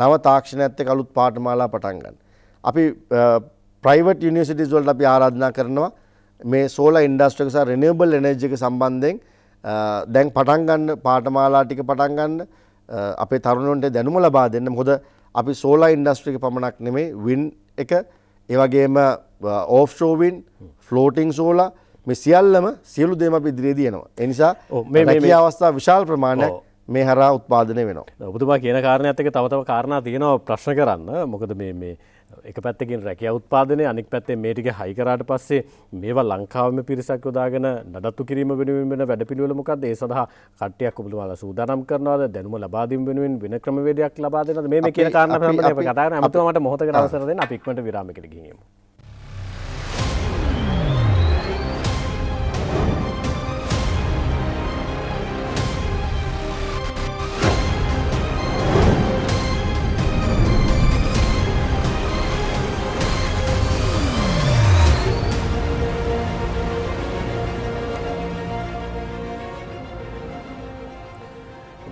නව තාක්ෂණයත් එක්ක අලුත් පාඨමාලා පටන් ගන්න. අපි ප්‍රයිවට් යුනිවර්සිටිස් වලට අපි ආරාධනා කරනවා මේ සෝලා ඉන්ඩස්ට්‍රි එක සහ රිනියබල් එනර්ජි එක සම්බන්ධයෙන් දැන් පටන් ගන්න පාඨමාලා ටික පටන් ගන්න අපේ තරුණයන්ට දැනුම ලබා දෙන්න. මොකද අපි සෝලා ඉන්ඩස්ට්‍රි එක පමණක් නෙමෙයි වින් එක ඒ වගේම ඕෆ්ෂෝ වින්, ෆ්ලෝටින් සෝලා මේ සියල්ලම සියලු දේම අපි ඉදිරියේ දිනනවා. ඒ නිසා මේ මේ අවස්ථා විශාල ප්‍රමාණයක් මේ හරහා උත්පාදනය වෙනවා. ඔබතුමා කියන කාරණයත් එක්ක තව තව කාරණා තියෙනවා ප්‍රශ්න කරන්න. මොකද මේ මේ එක පැත්තකින් රැකිය උත්පාදනය අනික් පැත්තේ මේටික හයිකරාට පස්සේ මේවා ලංකාවම පිරිසක් යොදාගෙන නඩත්තු කිරීම වෙනුවෙන් වෙන වැඩපිළිවෙලමකක්ද ඒ සඳහා කට්ටයක් ඔබතුමාල සූදානම් කරනවාද දැනුම ලබාදීම වෙනුවෙන් වෙන ක්‍රමවේදයක් ලබා දෙනවද මේ කියන කාරණා පිළිබඳව කතා කරන අමතුමාට මොහොතකට අවසර දෙන්න අපි ඉක්මනට විරාමයකට ගිහින් යමු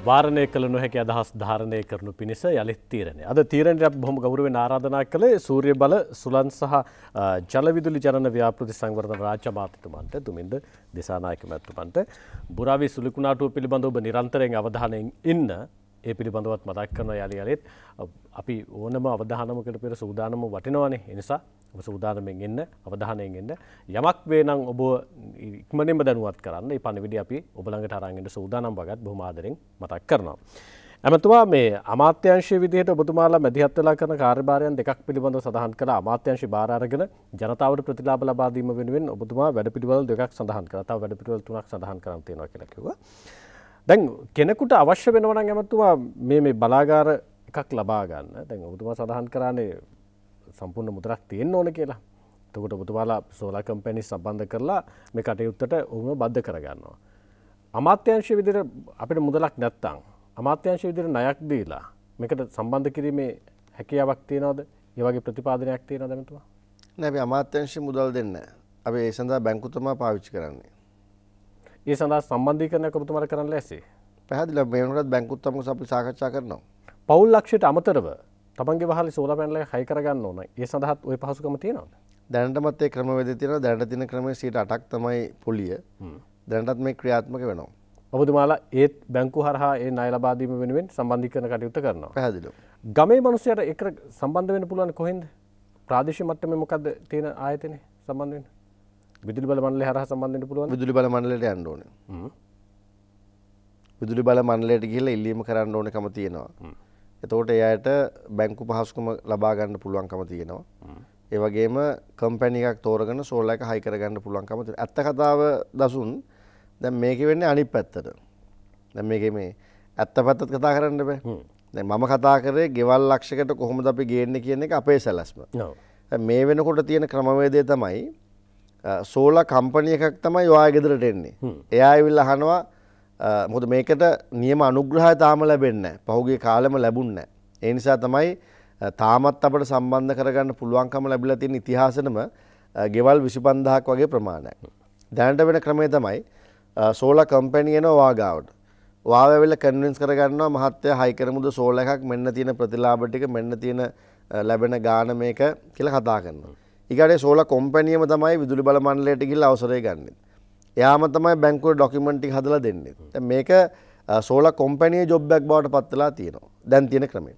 වාරණය කළ නොහැකි අදහස් ධාරණය කරනු පිණිස යළිත් තීරණය. අද තීරණයට බොහොම ගෞරවෙන් ආරාධනා කළේ සූර්ය බල සුලන් සහ ජලවිදුලි ජනන ව්‍යාපෘති සංවර්ධන රාජ්‍ය මාත්‍යතුමන්ට දුමින්ද දිසානායක මැතිතුමන්ට බුරාවි සුලිකුණාටුව පිළිබඳව ඔබ නිරන්තරයෙන් අවධානයෙන් ඉන්න ඒ පිළිබඳවත් මතක් කරන යළි යලෙත් අපි ඕනම අවධානමකට පෙර සූදානම වටිනවනේ එනිසා සූදානමෙන් එන්න අවධානයෙන් එන්න යමක් වේ නම් ඔබ ඉක්මනින්ම දැනුවත් කරන්න ඒ පණිවිඩය අපි ඔබ ළඟට අරන් එන්න සූදානම් වගත් බොහොම ආදරෙන් මතක් කරනවා. ඇමතුමා මේ අමාත්‍යංශය විදිහට ඔබතුමාලා මැදිහත් වෙලා කරන කාර්යභාරයන් දෙකක් පිළිබඳව සඳහන් කළා අමාත්‍යංශ භාර අරගෙන ජනතාවට ප්‍රතිලාභ ලබා දීම වෙනුවෙන් ඔබතුමා වැඩපිළිවෙළ දෙකක් සඳහන් කළා. තව වැඩපිළිවෙළ තුනක් සඳහන් කරන්න තියෙනවා කියලා කිව්වා. දැන් කෙනෙකුට අවශ්‍ය වෙනවන ඇමතුවා මේ මේ බලාගාර එකක් ලබා ගන්න දැන් ඔබතුමා සඳහන් කරන්නේ සම්පූර්ණ මුදරක් තියෙන් ඕන කියලා තකොට ඔබතුමාලා සෝලා කම්පැනි සබන්ධ කරලා මේ කටයුත්තට ඔහුම බද්ධ කරගන්නවා. අමාත්‍යංශ විදිර අපිට මුදලක් නැත්තං. අමාත්‍යංශ විදිර නයක් දීලා මේකට සම්බන්ධ කිරීමේ හැකියාවක් තියනවද ඒවගේ ප්‍රතිපාදනයක් තියෙන දැමතුවා. නැබේ අමාත්‍යංශ මුදල් දෙන්න. අපේ ඒ සඳහා බැංකුතුමා පාවිච්චි කරන්නේ. ඒ සඳහා සම්බන්ධීකරණයක් ඔබතුමාට කරන්න ලෑස්ති. පැහැදිලිව මේ වෙනකොටත් බැංකුත් සමග අපි සාකච්ඡා කරනවා. පවුල් ලක්ෂයට අමතරව තමන්ගේ වහලි සෝලා පැනල හයි කරගන්න ඕන. ඒ සඳහාත් ওই පහසුකම තියෙනවද? දැනටමත් ඒ ක්‍රමවේදය තියෙනවා. දැනට තියෙන ක්‍රමයේ 8ක් තමයි පොලිය. දැනටත් මේ ක්‍රියාත්මක වෙනවා. ඔබතුමාලා ඒත් බැංකු හරහා ඒ අය ලබාදීම වෙනුවෙන් සම්බන්ධි කරන කටයුත්ත කරනවා පැදිල ගමේ මනුසයට එක සම්බන්ධ වෙන පුළුවන් කොහෙන්ද ප්‍රාදේශ මට්ටම මොකක්ද තියෙන ආයතනය සම්බන්ධ වෙන විදුලි බල මණ්ඩලය හරහා සම්බන්ධ වෙන්න පුළුවන් විදුලි බල මණ්ඩලයට යන්න ඕනේ විදුලි බල මණ්ඩලයට ගිහිල්ලා ඉල්ලීම කරන්න ඕනකම තියෙනවා. එතකොට එයාට බැංකු පහසුකම ලබා ගන්න පුළුවන්කම තියෙනවා. ඒ වගේම කම්පැනි එකක් තෝරගෙන සෝලර් එක හයි කරගන්න පුළුවන්කම තියෙනවා. ඇත්ත කතාව දසුන් දැන් මේකේ වෙන්නේ අනිත් පැත්තට. දැන් මේකේ මේ ඇත්ත පැත්තත් කතා කරන්න බෑ. දැන් මම කතා කරේ ගෙවල් ලක්ෂයකට කොහොමද අපි ගේන්නේ කියන එක අපේ සැලැස්ම. මේ වෙනකොට තියෙන ක්‍රමවේදය තමයි සෝල කම්පනිය එකක් තමයි වා ගෙදරට එන්නේ. එයා ඇවිල්ල හනවා මොද මේකට නියම අනුග්‍රහ තාම ලැබෙන්න පහුගේ කාලම ලැබුන්න. ඒ නිසා තමයි තාමත් අපට සම්බන්ධ කරගන්න පුළුවන්කම ලැබිලා තියෙන ඉතිහාසනම ගෙවල් විසිපන්දහක් වගේ ප්‍රමාණයක්. දැනට වෙන ක්‍රමය තමයි සෝල කම්පැනියන වාගාවට. වාවැවෙල කන්වෙන්ස් කරගන්නවා මහත්තය හයිකරමුද සෝල එකක් මෙන්න තියෙන ප්‍රතිලාබටික මෙන්න තියෙන ලැබෙන ගාන මේක කියල කතා කරනවා. ඉගට සෝල කොම්පැනියම තමයි විදුලි බල මණ්ඩලයට ගිල් අවසරය ගන්න. යාම තමයි බැංකුව ඩොකිමෙන්ටි හදලා දෙන්නේ. මේක සෝල කොම්පැනිය ජොබ්බැක් බවට පත්වෙලා තියෙනවා දැන් තියෙන ක්‍රමේ.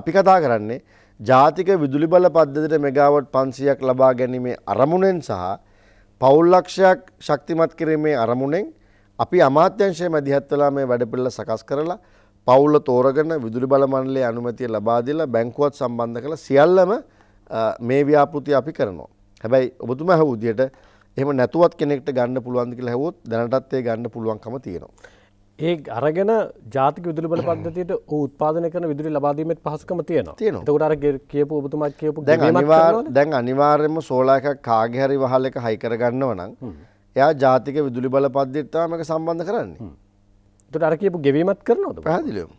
අපි කතා කරන්නේ ජාතික විදුලි බල පද්ධතිට මෙගාවට් පන්සියක් ලබා ගැනීමේ අරමුණෙන් සහ පවුල්ලක්ෂයක් ශක්තිමත් කිරීමේ අරමුණෙන් අපි අමාත්‍යංශය මැදිහත්වලා මේ වැඩපිල්ල සකස් කරලා පවුල තෝරගෙන විදුලි බල මණ්ඩලයේ අනුමැතිය ලබා දීලා බැංකුවත් සම්බන්ධ කරලා සියල්ලම මේ ව්‍යාපෘති අපි කරනවා. හැබැයි ඔබතුම හ විදියට එහම නැතුවත් කෙනෙක්ට ගන්න පුළුවන්ද කියලා හැවොත් දැනටත් ඒ ගන්න පුළුවන්කම තියෙනවා. ඒ අරගෙන ජාතික විදුලි බල පද්ධතියට උත්පාදනය කරන විදුලි ලබාදීමත් පහසුකම තියෙන තකට අර කියපු ඔබතුමත් කියපු දැන් අනිවාර්යම සෝලා එකක් කාගහැරි වහල එක හයිකරගන්නව නම් එයා ජාතික විදුලි බල පද්ධතිත්තාමක සම්බන්ධ කරන්නේ තට අර කියපු ගෙවීමත් කරනවද පැදිලියම්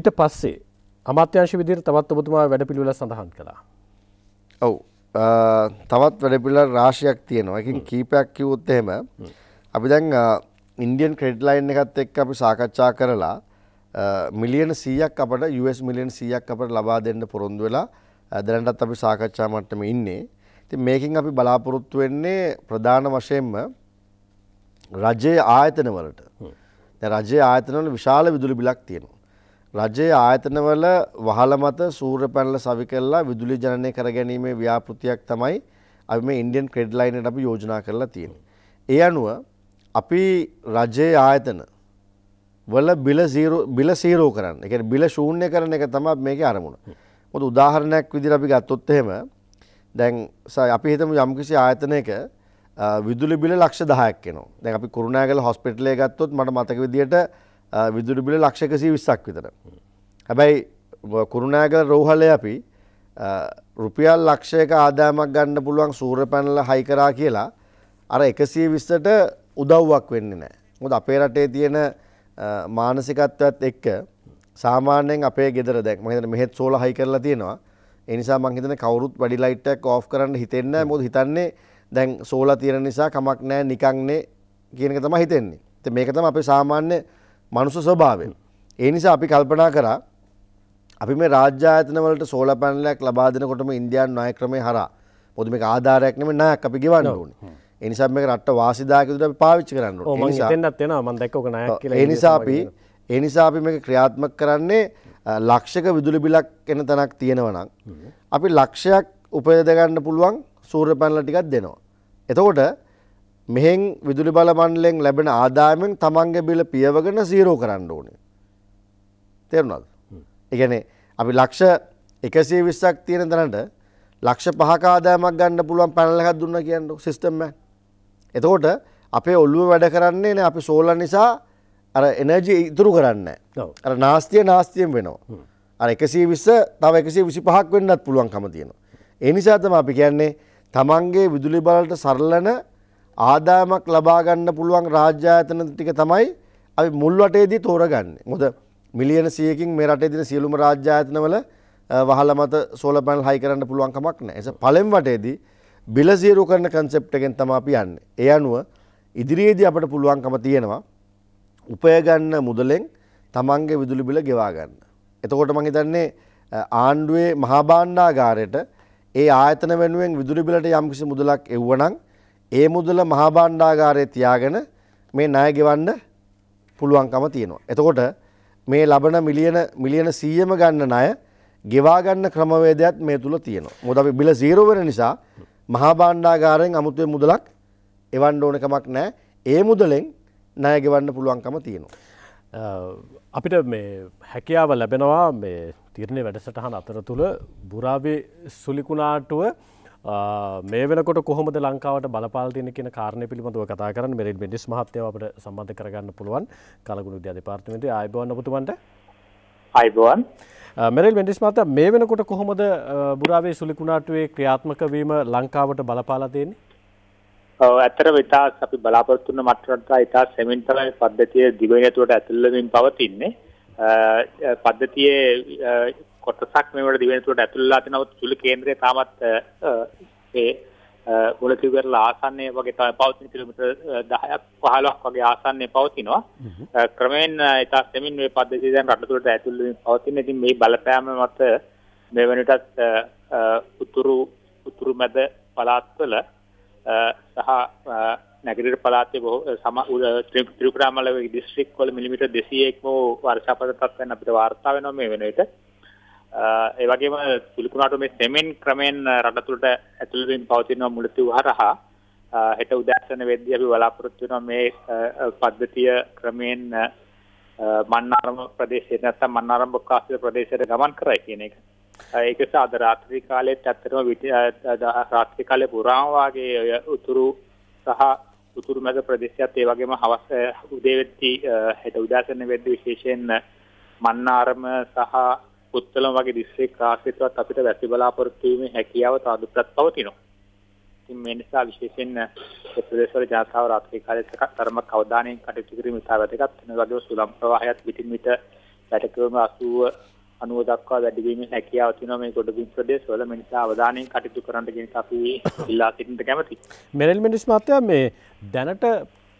ඊට පස්සේ අමාත්‍යංශ විදිර තවත් ඔබතුමා වැඩ පිළිවෙල සඳහන් කලා ඔව් තවත් වැඩ පිළිවෙල රාශියක් තියෙනවා. එකකින් කීපයක් කිව්වොත් එහෙම අපි දැන් ඉන්ඩියන් ක්‍රෙඩිට් ලයින් එකත් එක්ක අපි සාකච්ඡා කරලා මිලියන 100ක් අපට US මිලියන 100ක් අපට ලබා දෙන්න පොරොන්දු වෙලා දැනටත් අපි සාකච්ඡා මට්ටමේ ඉන්නේ. ඉතින් මේකෙන් අපි බලාපොරොත්තු වෙන්නේ ප්‍රධාන වශයෙන්ම රජයේ ආයතනවලට. දැන් රජයේ ආයතනවල විශාල විදුලි බිලක් තියෙනවා. රජයේ ආයතනවල වහල මත සූර්ය පැනල සවි කරලා විදුලි ජනනය කර ගැනීමේ ව්‍යාපෘතියක් තමයි අපි මේ ඉන්ඩියන් ක්‍රෙඩ් ලයින් එකට අපි යෝජනා කරලා තියෙන්නේ. ඒ අනුව අපි රජයේ ආයතන වල බිල 0 බිල 0 කරන්න. ඒ කියන්නේ බිල ශූන්‍ය කරන එක තමයි මේකේ අරමුණ. මොකද උදාහරණයක් විදිහට අපි ගත්තොත් එහෙම දැන් අපි හිතමු යම්කිසි ආයතනයක විදුලි බිල ලක්ෂ 10ක් එනවා. දැන් අපි කුරුණෑගල හොස්පිටලේ ගත්තොත් මට මතක විදිහට විදුරු බිල ලක්ෂකසී විස්සක් විතර. හැබැයි කුරුණෑගල රෝහලය අපි රුපියල් ලක්ෂයක ආදායමක් ගන්න පුළුවන් සූර පැනල හයිකරා කියලා අර එකසිය විස්සට උදව්වක් වෙන්න නෑ. මුද අපේ රටේ තියෙන මානසිකත්වත් එක්ක සාමාන්‍යයෙන් අපේ ගෙදර දැක් මහිතන මෙහෙත් සෝල හයි කරලා තියෙනවා එනිසා මංහිතන කවරුත් වැඩිලයිට්ටක් ඕ් කරන්න හිතෙන්න මුද හිතන්නේ දැන් සෝලා තියෙන නිසා කමක් නෑ නිකංනේ කියනක තම හිතෙන්නේ මේකතම අපේ සාමාන්‍ය මනුස ස්වභාවෙන්. ඒ නිසා අපි කල්පනා කරා අපි මේ රාජ්‍යායතනවලට සෝල පැනලයක් ලබා දෙනකොටම ඉන්දියානු ණය ක්‍රමය හරහා පොදු මේක ආධාරයක් නෙමෙයි ණයක් අපි ගෙවන්න ඕනේ. ඒ නිසා මේක රට වාසිදායක විදිහට අපි පාවිච්චි කරන්න ඕනේ. ඒ නිසා එතෙන්ටත් එනවා මම දැක්ක ඔක ණයක් කියලා. ඒ නිසා අපි ඒ නිසා අපි මේක ක්‍රියාත්මක කරන්නේ ලක්ෂක විදුලි බිලක් එන තැනක් තියෙනවා නම් අපි ලක්ෂයක් උපයද ගන්න පුළුවන් සූර්ය පැනල ටිකක් දෙනවා. එතකොට මෙහෙන් විදුලි බල මණ්ඩලයෙන් ලැබෙන ආදායමෙන් තමන්ගේ බිල පියවගෙන සීරෝ කරන්න ඕනේ. තේරුණාද? ඒ කියන්නේ අපි ලක්ෂ 120ක් තියෙන දනට ලක්ෂ 5ක ආදායමක් ගන්න පුළුවන් පැනල් එකක් දුන්නා කියන්නේ සිස්ටම් එක. එතකොට අපේ ඔළුව වැඩ කරන්නේ නෑ අපි සෝලර් නිසා අර එනර්ජි ඉතුරු කරන්නේ නෑ. අර නාස්තිය නාස්තියෙන් වෙනවා. අර 120 තව 125ක් වෙන්නත් පුළුවන්කම තියෙනවා. ඒ නිසා තමයි අපි කියන්නේ තමන්ගේ විදුලි බලට සරලන ආදායමක් ලබා ගන්න පුළුවන් රාජ්‍ය ආයතන ටික තමයි අපි මුල් වටේදී තෝරගන්නේ. මොකද මිලියන 100කින් මේ රටේ දින සියලුම රාජ්‍ය ආයතනවල වහල මත සෝලර් පැනල් හයි කරන්න පුළුවන් කමක් නැහැ. ඒක පළවෙනි වටේදී බිල සීරු කරන concept එකෙන් තමයි අපි යන්නේ. ඒ අනුව ඉදිරියේදී අපිට පුළුවන්කම තියෙනවා උපය ගන්න මුදලෙන් තමන්ගේ විදුලි බිල ගෙවා ගන්න. එතකොට මම හිතන්නේ ආණ්ඩුවේ මහා භාණ්ඩාගාරයට ඒ ආයතන වෙනුවෙන් විදුලි බිලට යම්කිසි මුදලක් එවුවනම් ඒ මුදල මහා භාණ්ඩාගාරයේ තියාගෙන මේ ණය ගෙවන්න පුළුවන්කම තියෙනවා. එතකොට මේ ලබන මිලියන මිලියන 100ම ගන්න ණය ගෙවා ගන්න ක්‍රමවේදයක් මේ තුල තියෙනවා. මොකද අපි බිල 0 වෙන නිසා මහා භාණ්ඩාගාරයෙන් අමුතුවේ මුදලක් එවන්න ඕන කමක් නැහැ. ඒ මුදලෙන් ණය ගෙවන්න පුළුවන්කම තියෙනවා. අපිට මේ හැකියාව ලැබෙනවා මේ තිරණය වැඩසටහන අතර තුළ බුරාවේ සුලිකුණාටුව මේ වෙනකොට කොහොමද ලංකාවට බලපාලතියන කියෙන කාරණය පිළිබඳව කතා කරන්න මෙරින් බෙඩිස් මහත්තයාවට සම්බන්ධ කරගන්න පුළුවන් කලගුණු ද්‍යා දෙපාර්තමට අයිබවන් පුතුවන්ට අයිබවන් මෙරල් වෙඩිස් මත මේ වෙනකොට කොහොමද බුරාවේ සුලිකුණාටුවේ ක්‍රියාත්මක වීම ලංකාවට බලපාලතියෙන් ඇතර වෙතා අපි බලාපොරත්තුන්න මටරට ඉතා සෙමින්තරයි පද්ධතිය දිගනතුවට ඇතුල්ලමින් පවතින්නේ පද්ධතියේ කොටසක් මේවට දිවෙනතුරට ඇතුල්ලා තිනවත් සුළු කේන්ද්‍රය තාමත් ඒ මුලතිව් කරලා ආසන්නයේ වගේ තමයි පවතින කිලෝමීටර් 10ක් 15ක් වගේ ආසන්නයේ පවතිනවා ක්‍රමයෙන් ඉතා සෙමින් මේ පද්ධතිය දැන් රටතුලට ඇතුල් වෙමින් පවතින ඉතින් මේ බලපෑම මත මේ වෙනටත් උතුරු උතුරු මැද පළාත්වල සහ නැගරිර පලාතේ බොහෝ සම ත්‍රිපුරාමල දිස්ත්‍රික්වල මිලිමීටර් 201ක් වෝ වර්ෂාපත තත්ත්වයන් අපිට වාර්තා වෙනවා මේ වෙනකොට. ඒ වගේම සිලිකුණාට මේ සෙමෙන් ක්‍රමෙන් රටතුළට ඇතුළු වීම පවතිනවා මුලතිව් හරහා හෙට උදෑසන වෙද්දී අපි බලාපොරොත්තු වෙනවා මේ පද්ධතිය ක්‍රමෙන් මන්නාරම ප්‍රදේශයේ නැත්නම් මන්නාරම බොක්කාස්තිය ප්‍රදේශයට ගමන් කරයි කියන එක. ඒක නිසා අද රාත්‍රී කාලෙත් ඇත්තටම රාත්‍රී කාලේ පුරාම වාගේ ඔය උතුරු සහ උතුරු මැද ප්‍රදේශයත් ඒ වගේම හවස උදේ වෙද්දී හෙට උදෑසන වෙද්දී විශේෂයෙන් මන්නාරම සහ පුත්තලම වගේ දිස්ත්‍රික් රාශියකවත් අපිට වැසි බලාපොරොත්තු වීමේ හැකියාව තාදුපත් පවතිනවා. ඉතින් මේ නිසා විශේෂයෙන් ප්‍රදේශවල ජනතාව රාත්‍රී කාලයේ තරමක් අවධානයෙන් කටයුතු කිරීම ඉතා වැදගත් වෙනවා. ඒ වගේම සුළම් ප්‍රවාහයත් විටින් විට වැටකරන 80 අනුව දක්වා වැඩි වීමේ හැකියාව තියෙනවා මේ ගොඩබිම් ප්‍රදේශවල මේ නිසා අවධානයෙන් කටයුතු කරන්න කියන එක අපි ඉල්ලා සිටින්න කැමතියි. මෙරෙල් මිනිස් මහත්තයා මේ දැනට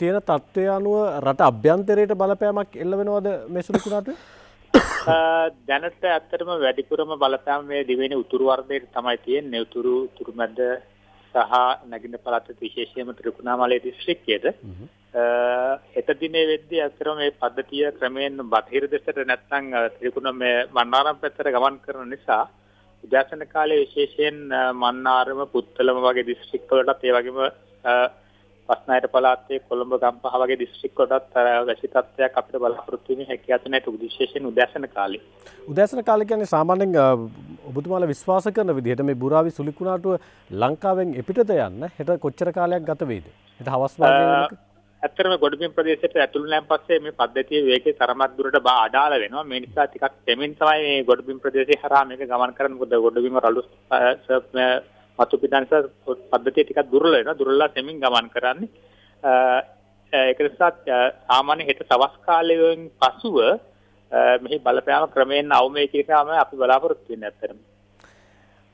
තියෙන තත්ත්වය අනුව රට අභ්‍යන්තරයට බලපෑමක් එල්ල වෙනවද මේ සුළු කුණාටුවේ? දැනට ඇත්තටම වැඩිපුරම බලපෑම මේ දිවෙන උතුරු වර්ගයේ තමයි තියෙන්නේ උතුරු උතුරුමැද සහ නැගින පළාත විශේෂයෙන්ම ත්‍රිකුණාමලයේ දිස්ත්‍රික්කයේද එතදී මේ වෙද්දී ඇත්තටම මේ පද්ධතිය ක්‍රමයෙන් බටහිර දෙසට නැත්නම් ත්‍රිකුණ මේ මන්නාරම් පැත්තට ගමන් කරන නිසා උදෑසන කාලයේ විශේෂයෙන් මන්නාරම පුත්තලම වගේ දිස්ත්‍රික්කවලටත් ඒ වගේම බස්නායට පළාතේ කොළඹ ගම්පහ වගේ දිස්ත්‍රික් කොටත් වැසි තත්ත්වයක් අපිට බලාපොරොත්තු වෙන්නේ හැකියාව නැහැ විශේෂයෙන් උදෑසන කාලේ. උදෑසන කාලේ කියන්නේ සාමාන්‍යයෙන් ඔබතුමාලා විශ්වාස කරන විදිහට මේ බුරාවි සුලිකුණාටුව ලංකාවෙන් එපිටද යන්න හෙට කොච්චර කාලයක් ගත වෙයිද? හෙට හවස් වගේ ඇත්තරම ගොඩබිම් ප්‍රදේශයට ඇතුළු නම් පස්සේ මේ පද්ධතිය වේගයේ තරමක් දුරට බා අඩාල වෙනවා මේ නිසා ටිකක් දෙමින් තමයි මේ ගොඩබිම් ප්‍රදේශය හරහා මේක ගමන් කරන්න මොකද ගොඩබිම රළු මතු පිටා නිසා පද්ධතිය ටිකක් දුර්වල වෙනවා දුර්වලලා සෙමින් ගමන් කරන්නේ ඒක නිසා සාමාන්‍ය හෙට සවස් කාලයෙන් පසුව මෙහි බලපෑම ක්‍රමයෙන් අවමේ කියලාම අපි බලාපොරොත්තු වෙන්නේ ඇත්තටම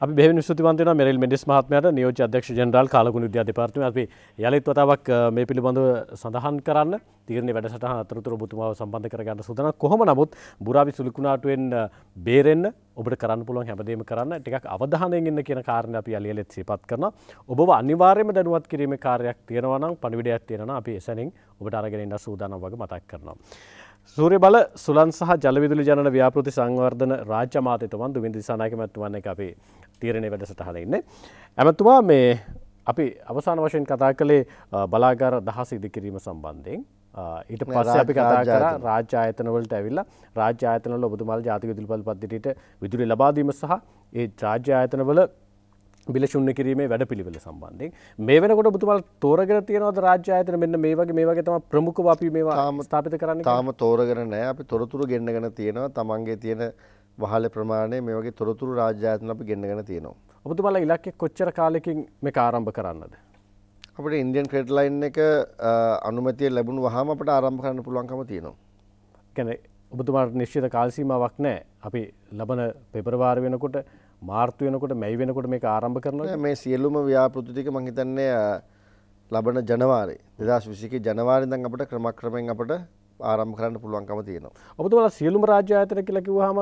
අපි ස්තුතින්තන මෙරල් මෙඩිස් මහත්මයට නියෝජ අධ්‍යක්ෂ ජනරල් කාලගුණ විද්‍යාධිපාර්තම අපි යළිත් වතාවක් මේ පිළිබඳව සඳහන් කරන්න තිරණ වැඩට අතරතුර බතුමාව සම්බන්ධ කරගන්න සුදන කොහොම නමුත් බුරාවි සුලිකුණාටුවෙන් බේරෙන්න්න ඔබට කරන්න පුළුවන් හැමදේම කරන්න ටිකක් අවධානයෙන් ඉන්න කියන කාරණ අපි අලියලෙත් සේපත් කරන ඔබ අනිවාර්යම දැනුවත් කිරීම කාරයක් තියෙනවනම් පණිවිඩයක් තියෙනවා අපි එසැනින් ඔබට අරගෙනන්න සූදානම් වගේ මතක් කරනවා. සූරය බල සුලන් සහ ජලවිදුලි ජන ව්‍යාපෘති සංවර්ධන රාජ්‍ය මාතතුමන් දුවිදි සනායක මැත්තුවන්න එක අපේ තීරණය වැඩසටහන ඉන්න. ඇමතුමා මේ අපි අවසාන වශයෙන් කතා කළේ බලාගාර දහස ඉදිකිරීම සම්බන්ධයෙන්. ඊට පස්ස අපි කතා කර රාජ්‍ය ආයතනවලට ඇවිල්ලා රාජ්‍ය ආයතනවල ඔබතුමාල් ජාතික විදුලි පල්පද්ධතියට විදුලි ලබාදීම සහ ඒ රාජ්‍ය ආයතනවල ිලශුන්න කිරීමේ වැඩ පිළිවෙල සම්බන්ධය මේ වෙනකොට බතුමල් තෝරගෙන තියනවද රාජ්‍ය අතන මෙන්න මේ වගේ මේ වගේ තම ප්‍රමුඛ අපි මේවා ස්ථාපිත කරන්න තාම තෝරගෙන නෑ අපි තොරතුරු ගෙන්න්නගෙන තියෙනවා තමන්ගේ තියෙන වහල ප්‍රමාණය මේ වගේ තොරතුරු රාජ්‍යාතන අපි ගෙන්න්නගෙන තියෙනවා. ඔබතුමල ඉලක්කෙ කොච්චර කාලෙකින් මේ ආරම්භ කරන්නද. අපට ඉන්ඩියන් ක්‍රෙඩ් ලයින් එක අනුමතිය ලැබුණු වහම අපට ආරම්භ කරන්න පුළුවන්කම තියෙනවා. කැනෙ ඔබතුමාට නිශ්චිත කාල්සීමාවක් නෑ අපි ලබන පෙපරවාර වෙනකොට මාර්තු වෙනකොට මැයි වෙනකොට මේක ආරම්භ කරනවා මේ සියලුම ව්‍යාපෘති ටික මම හිතන්නේ ලබන ජනවාරි 2021 ජනවාරි ඉඳන් අපිට ක්‍රමක්‍රමයෙන් අපිට ආරම්භ කරන්න පුළුවන්කම තියෙනවා. ඔබතුමාලා සියලුම රාජ්‍ය ආයතන කියලා කිව්වහම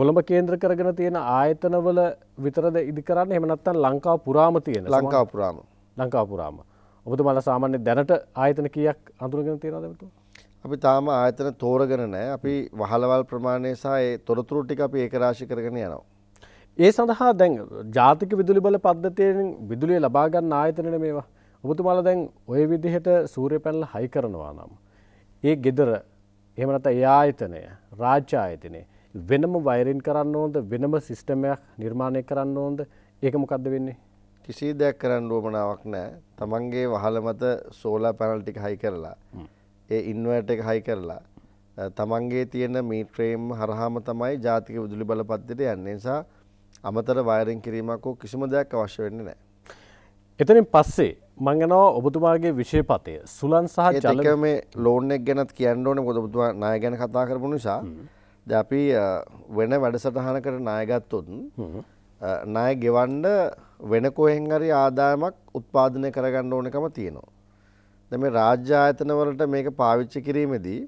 කොළඹ කේන්ද්‍ර කරගෙන තියෙන ආයතනවල විතරද ඉදි කරන්නේ එහෙම නැත්නම් ලංකාව පුරාම තියෙන ලංකාව පුරාම ලංකාව පුරාම ඔබතුමාලා සාමාන්‍ය දැනට ආයතන කීයක් අඳුරගෙන තියෙනවද ඔබතුමා? අපි තාම ආයතන තෝරගෙන නැහැ. අපි වහලවල් ප්‍රමාණය සහ ඒ තොරතුරු ටික අපි ඒකරාශී කරගෙන යනවා. ඒ සඳහා දැන් ජාතික විදුලි බල පද්ධතියෙන් විදුලිය ලබාගන්න ආයතනන මේවා ඔබතුමාල දැන් ඔය විදිහට සූරය පැල්ල හයි කරනවා නම්. ඒ ගෙදර එමනත ඒ ආයතනය රාජ්‍ය ආයතනය වෙනම වෛරෙන් කරන්න ඕොද වෙනම සිිස්ටමයක් නිර්මාණය කරන්න ඕොද ඒක මොකක්ද වෙන්නේ. කිසි දෙයක් කරන්න ඕමනාවක් නෑ තමන්ගේ වහල මත සෝලා පැනල්ටික හයි කරලා. ඒ ඉන්වට එක හයි කරලා. තමන්ගේ තියෙන මීට්‍රේම් හරහාම තමයි ජාතික විදුලි බලපත්තිට යන්නේ නිසා අමතර වයරින් කිරීමක් හෝ කිසිම දෙයක් අවශ්‍ය වෙන්නේ නැහැ. එතනින් පස්සේ මංගනවා ඔබතුමාගේ විශේපතය සුලන් සහ ජලක මේ ලෝනෙක් ගැනත් කියන්න ඕනේ මොකද ඔබතුමා ණය ගැන කතා කරපු නිසා දැන් අපි වෙන වැඩසටහනකට ණය ගත්තොත් ණය ගෙවන්න වෙන කොහෙන් හරි ආදායමක් උත්පාදනය කරගන්න ඕනකම තියෙනවා. දැන් මේ රාජ්‍ය ආයතන වලට මේක පාවිච්චි කිරීමේදී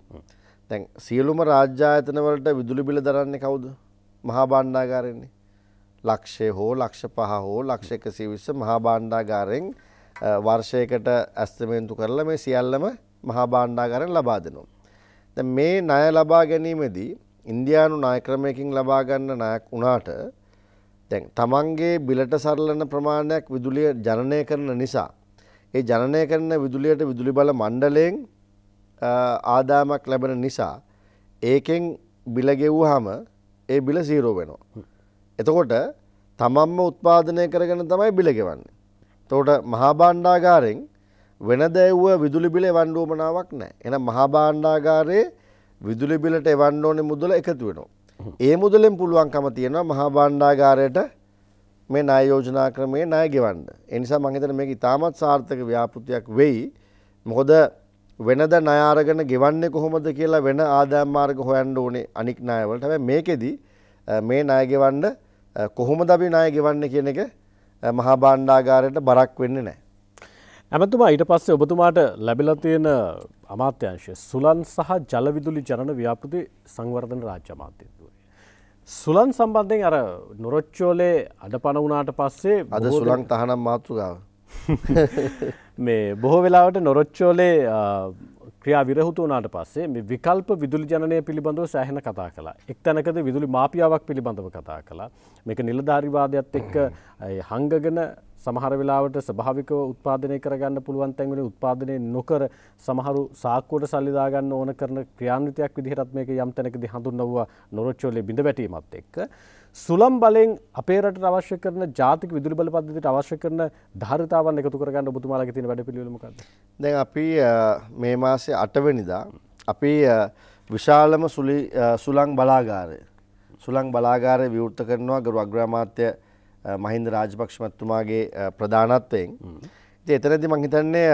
දැන් සියලුම රාජ්‍ය ආයතන වලට විදුලි බිල දරන්නේ කවුද? මහා භාණ්ඩාගාරෙන්නේ. ලක්ෂය හෝ ලක්ෂ පහ හෝ ලක්ෂ එකසිය විස්ස මහා භාණ්ඩාගාරයෙන් වර්ෂයකට ඇස්තමේන්තු කරලා මේ සියල්ලම මහා භාණ්ඩාගාරයෙන් ලබා දෙනවා. දැන් මේ ණය ලබා ගැනීමේදී ඉන්දියානු ණය ක්‍රමයකින් ලබා ගන්න ණයක් වුණාට දැන් තමන්ගේ බිලට සරලන ප්‍රමාණයක් විදුලිය ජනනය කරන නිසා ඒ ජනනය කරන විදුලියට විදුලි බල මණ්ඩලයෙන් ආදායමක් ලැබෙන නිසා ඒකෙන් බිල ගෙව්වහම ඒ බිල 0 වෙනවා. එතකොට තමන්ම උත්පාදනය කරගෙන තමයි බිල ගෙවන්නේ. එතකොට මහා භාණ්ඩාගාරයෙන් වෙනද එව්ව විදුලි බිල එවන්න උවමනාවක් නැහැ. එහෙනම් මහා භාණ්ඩාගාරයේ විදුලි බිලට එවන්න ඕනේ මුදල එකතු වෙනවා. ඒ මුදලෙන් පුළුවන්කම තියෙනවා මහා භාණ්ඩාගාරයට මේ ණය යෝජනා ක්‍රමයේ ණය ගෙවන්න. ඒ නිසා මම හිතන්නේ මේක ඉතාමත් සාර්ථක ව්‍යාපෘතියක් වෙයි. මොකද වෙනද ණය අරගෙන ගෙවන්නේ කොහොමද කියලා වෙන ආදායම් මාර්ග හොයන්න ඕනේ අනික් ණයවලට. හැබැයි මේකෙදි මේ ණය ගෙවන්න කොහොමද අපි ණය ගෙවන්නේ කියන එක මහා භාණ්ඩාගාරයට බරක් වෙන්නේ නැහැ. ඇමතුමා ඊට පස්සේ ඔබතුමාට ලැබිලා තියෙන අමාත්‍යංශය සුලන් සහ ජලවිදුලි ජනන ව්‍යාපෘති සංවර්ධන රාජ්‍ය අමාත්‍යත්වය. සුලන් සම්බන්ධයෙන් අර නොරොච්චෝලේ අඩපණ වුණාට පස්සේ අද සුලන් තහනම් මාතෘකාව. මේ බොහෝ වෙලාවට නොරොච්චෝලේ ක්‍රියා විරහුතු වනාට පස්සේ මේ විකල්ප විදුලි ජනනය පිළිබඳව සෑහෙන කතා කළා. එක් තැනකද විදුලි මාපියාවක් පිළිබඳව කතා කළා. මේක නිලධාරිවාදයත් එක්ක හංගගෙන සමහර වෙලාවට ස්වභාවිකව උත්පාදනය කරගන්න පුළුවන් තැන්වල උත්පාදනය නොකර සමහරු සාක්කුවට සල්ලි දාගන්න ඕන කරන ක්‍රියාන්විතයක් විදිහටත් මේක යම් තැනකදී හඳුන්වුවා නොරොච්චෝලේ බිඳ වැටීමත් එක්ක සුලම් බලෙන් අපේ රටට අවශ්‍ය කරන ජාතික විදුලි බල පද්ධතියට අවශ්‍ය කරන ධාරිතාවන් එකතු කරගන්න ඔබතුමාලගේ තියෙන වැඩපිළිවෙල මොකක්ද දැන් අපි මේ මාසේ 8 වෙනිදා අපි විශාලම සුලි සුලං බලාගාරය සුලං බලාගාරය විවෘත කරනවා ගරු අග්‍රාමාත්‍ය මහින්ද රාජපක්ෂ මැතිතුමාගේ ප්‍රධානත්වයෙන්. ඉතින් එතනදී මම හිතන්නේ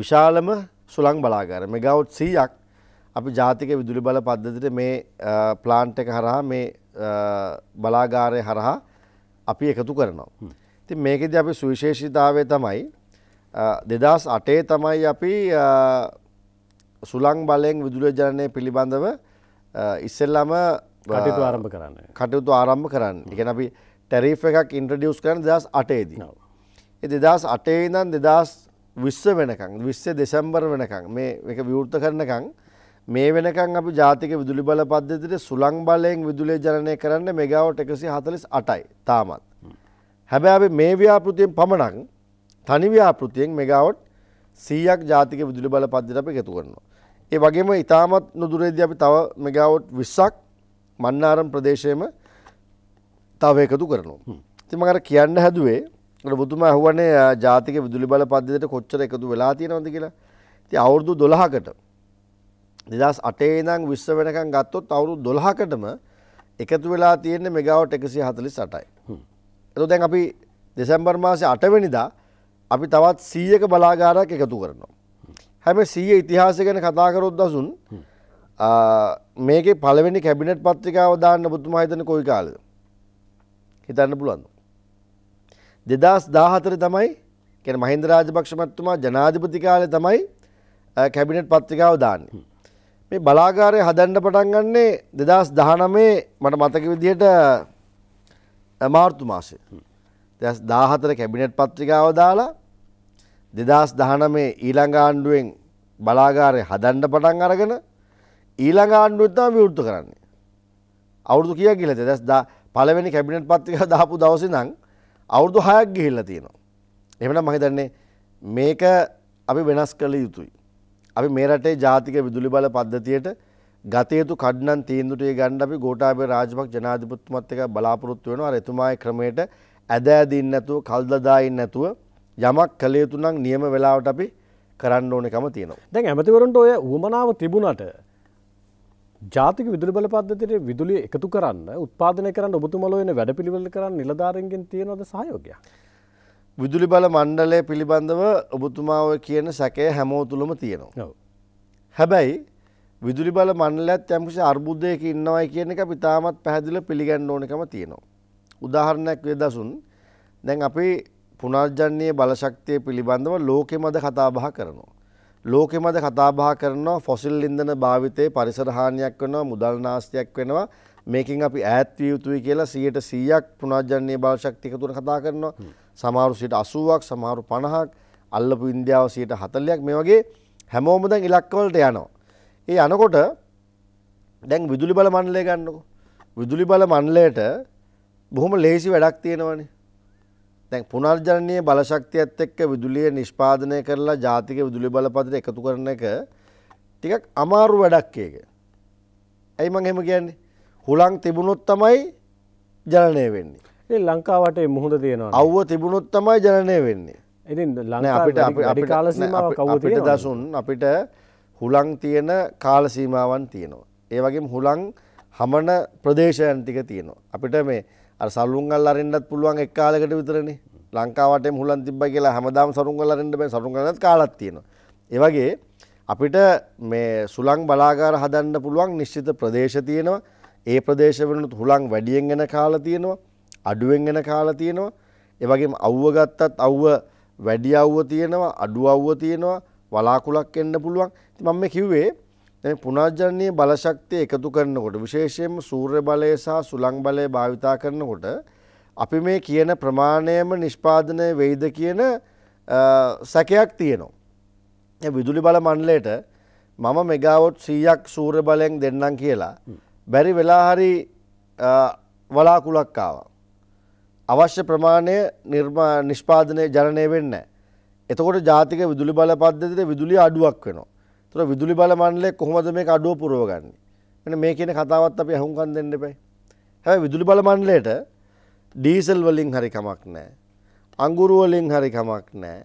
විශාලම සුළං බලාගාර මෙගාවොට් 100ක් අපි ජාතික විදුලි බල පද්ධතියට මේ ප්ලාන්ට් එක හරහා මේ බලාගාරය හරහා අපි එකතු කරනවා. ඉතින් මේකෙදී අපි සුවිශේෂීතාවය තමයි 2008 තමයි අපි සුළං බලයෙන් විදුලි ජනනය පිළිබඳව ඉස්සෙල්ලාම කටයුතු ආරම්භ කරන්න කටයුතු ආරම්භ කරන්න එකන අපි ටැරීෆ එකක් ඉන්ට්‍රඩියස් කරන දස් අටේදී එ දෙදස් අටේදන් දෙදස් විශ්ස වෙනකං විශ්සේ දෙසම්බර් වෙනකං මේ එක විවෘත කරනකං මේ වෙනකං අපි ජාතික විදුලි බල පද්ධතිට සුළං බලයෙන් විදුලේ ජනය කරන්න මෙගවට එකසි හතලිස් අටයි තාමත් හැබැ මේ ව්‍යාපෘතියෙන් පමණක් තනි ව්‍යාපෘතියෙන් මෙගවට් සීයක් ජාතික විදුලි බල පද්ධිට අප එකතු කරනවා. ඒ වගේම ඉතාමත් නොදුරේද අපි තව මෙගවට් විස්සක් මන්නාරම් ප්‍රදේශයම තව එකතු කරනවා. ඉතින් මම අර කියන්න හැදුවේ අර බුදුමා අහුවනේ ජාතික විදුලි බල පද්ධතියට කොච්චර එකතු වෙලා තියෙනවද කියලා. ඉතින් අවුරුදු 12කට 2008 ඉඳන් 20 වෙනකන් ගත්තොත් අවුරුදු 12කටම එකතු වෙලා තියෙන්නේ මෙගාවට් 148යි. එතකොට දැන් අපි දෙසැම්බර් මාසේ 8 වෙනිදා අපි තවත් 100ක බලාගාරයක් එකතු කරනවා. හැබැයි 100 ඉතිහාසය ගැන කතා කරොත් දසුන් මේකේ පළවෙනි කැබිනට් පත්‍රිකාව දාන්න ඔබතුමා හිතන්නේ කොයි කාලෙද? හිතන්න පුළුවන්ද? 2014 තමයි කියන්නේ මහින්ද රාජපක්ෂ මහත්මයා ජනාධිපති කාලේ තමයි කැබිනට් පත්‍රිකාව දාන්නේ. මේ බලාගාරය හදන්න පටන් ගන්නෙ 2019 මට මතක විදිහට මාර්තු මාසේ. 2014 කැබිනට් පත්‍රිකාව දාලා 2019 ඊළඟ ආණ්ඩුවෙන් බලාගාරය හදන්න පටන් අරගෙන 2019 ඊළඟ ආණ්ඩුවත්තම විවෘත්තු කරන්නේ. අවුරදු කිය ගිලද දැස් දා පලවෙනි කැබිනට් පත්තික දාපු දවසිනං අවුරදු හයක් ගිහිල්ල තියෙනවා. එමට මහිතන්නේ මේක අපි වෙනස් කළ යුතුයි. අපි මේරටේ ජාතික විදුලි බල පද්ධතියට ගතයුතු කඩ්නන් තීන්දුටේ ගණ්ඩ අපි ගෝටාබේ රාජමක් ජනාධිපත්තුමත් එක බලාපොරොත්තු වෙනවා රතුමායි ක්‍රමයට ඇදෑදින්න නැතුව කල්දදායින් නැතුව යමක් කළයුතු නම් නියම වෙලාවට අපි කරන්න ඕනෙකම තියෙනවා. දැන් ඇමතිවරන්ට ඔය උමනාව තිබුණට ජාතික විදුලි බල පද්ධතියට විදුලි එකතු කරන්න උත්පාදනය කරන්න ඔබතුමල වෙන වැඩ පිළිවෙල කරන්න නිලධාරගෙන් තියෙනවද සහයෝගය. විදුලි බල මණ්ඩලය පිළිබඳව ඔබතුමාව කියන සැකය හැමෝ තුළම තියෙනවා. හැබැයි විදුලි බල මණ්ඩලත් යම්කිසි අර්බුද්ධයක ඉන්නවයි කියන එක අපි තාමත් පැහැදිල පිළිගන්න ඕනකම තියෙනවා. උදාහරණයක් වෙදසුන් දැන් අපි පුනර්ජන්නේ බලශක්තිය පිළිබඳව ලෝකෙ මද කතාබහ කරනවා. ලෝකෙමද කතාබහ කරනවා ෆොසිල් ඉන්ධන භාවිතයේ පරිසර හානියක් වෙනවා මුදල් නාස්තියක් වෙනවා මේකෙන් අපි ඈත් විය යුතුයි කියලා 100%ක් පුනර්ජනනීය බල ශක්තිය එකතුන කතා කරනවා සමහරු 80ක් සමහරු 50ක් අල්ලපු ඉන්දියාව 140ක් මේ වගේ හැමෝම දැන් ඉලක්කවලට යනවා ඒ යනකොට දැන් විදුලි බල මණ්ඩලය ගන්නකො විදුලි බල මණ්ඩලයට බොහොම ලේසි වැඩක් තියෙනවනේ දැන් පුනර්ජනනීය බලශක්තියත් එක්ක විදුලිය නිෂ්පාදනය කරලා ජාතික විදුලි බලපත්‍රයට එකතු කරන එක ටිකක් අමාරු වැඩක් ඒක. ඇයි මං එහෙම කියන්නේ? හුලං තිබුණොත් තමයි ජනනය වෙන්නේ. ඒ ලංකාවට මුහුද තියෙනවා. අවුව තිබුණොත් තමයි ජනනය වෙන්නේ. ඉතින් ලංකාවේ අපිට කාල සීමාව කවුද තියෙන්නේ? අපිට දසුන් අපිට හුලං තියෙන කාල සීමාවන් තියෙනවා. ඒ වගේම හුලං හමන ප්‍රදේශයන් ටික තියෙනවා. අපිට මේ අර සලුන්ගල් අරින්නත් පුළුවන් එක් කාලෙකට විතරනේ ලංකාවට මුහුලන් තිබ්බයි කියලා හැමදාම සරුංගල් අරින්න බෑ සරුංගලත් කාලක් තියෙනවා. ඒ වගේ අපිට මේ සුළං බලාගාර හදන්න පුළුවන් නිශ්චිත ප්‍රදේශ තියෙනවා. ඒ ප්‍රදේශ වෙනුත් හුළං වැඩියෙන් එන කාලා තියෙනවා. අඩුවෙන් එන කාලා තියෙනවා. ඒ වගේම අවුව ගත්තත් අවුව වැඩි අවුව තියෙනවා, අඩු අවුව තියෙනවා. වලාකුලක් එන්න පුළුවන්. ඉතින් මම මේ කිව්වේ දැන් පුනර්ජනනීය බලශක්තිය එකතු කරනකොට විශේෂයෙන්ම සූර්ය බලය සහ සුලං බලය භාවිතා කරනකොට අපි මේ කියන ප්‍රමාණයම නිෂ්පාදනය වෙයිද කියන සැකයක් තියෙනවා. දැන් විදුලි බල මණ්ඩලයට මම මෙගාවොට් 100ක් සූර්ය බලයෙන් දෙන්නම් කියලා බැරි වෙලා හරි වලාකුලක් ආවා. අවශ්‍ය ප්‍රමාණය නිෂ්පාදනය ජනනය වෙන්නේ නැහැ. එතකොට ජාතික විදුලි බල පද්ධතියේ විදුලිය අඩුවක් වෙනවා. තොර විදුලි බල මණ්ඩලය කොහොමද මේක අඩුව පුරවගන්නේ. එන මේ කියන කතාවත් අපි අහුම්කන් දෙන්න එපයි. හැබැයි විදුලි බල මණ්ඩලයට ඩීසල් වලින් හරි කමක් නැහැ. අඟුරු වලින් හරි කමක් නැහැ.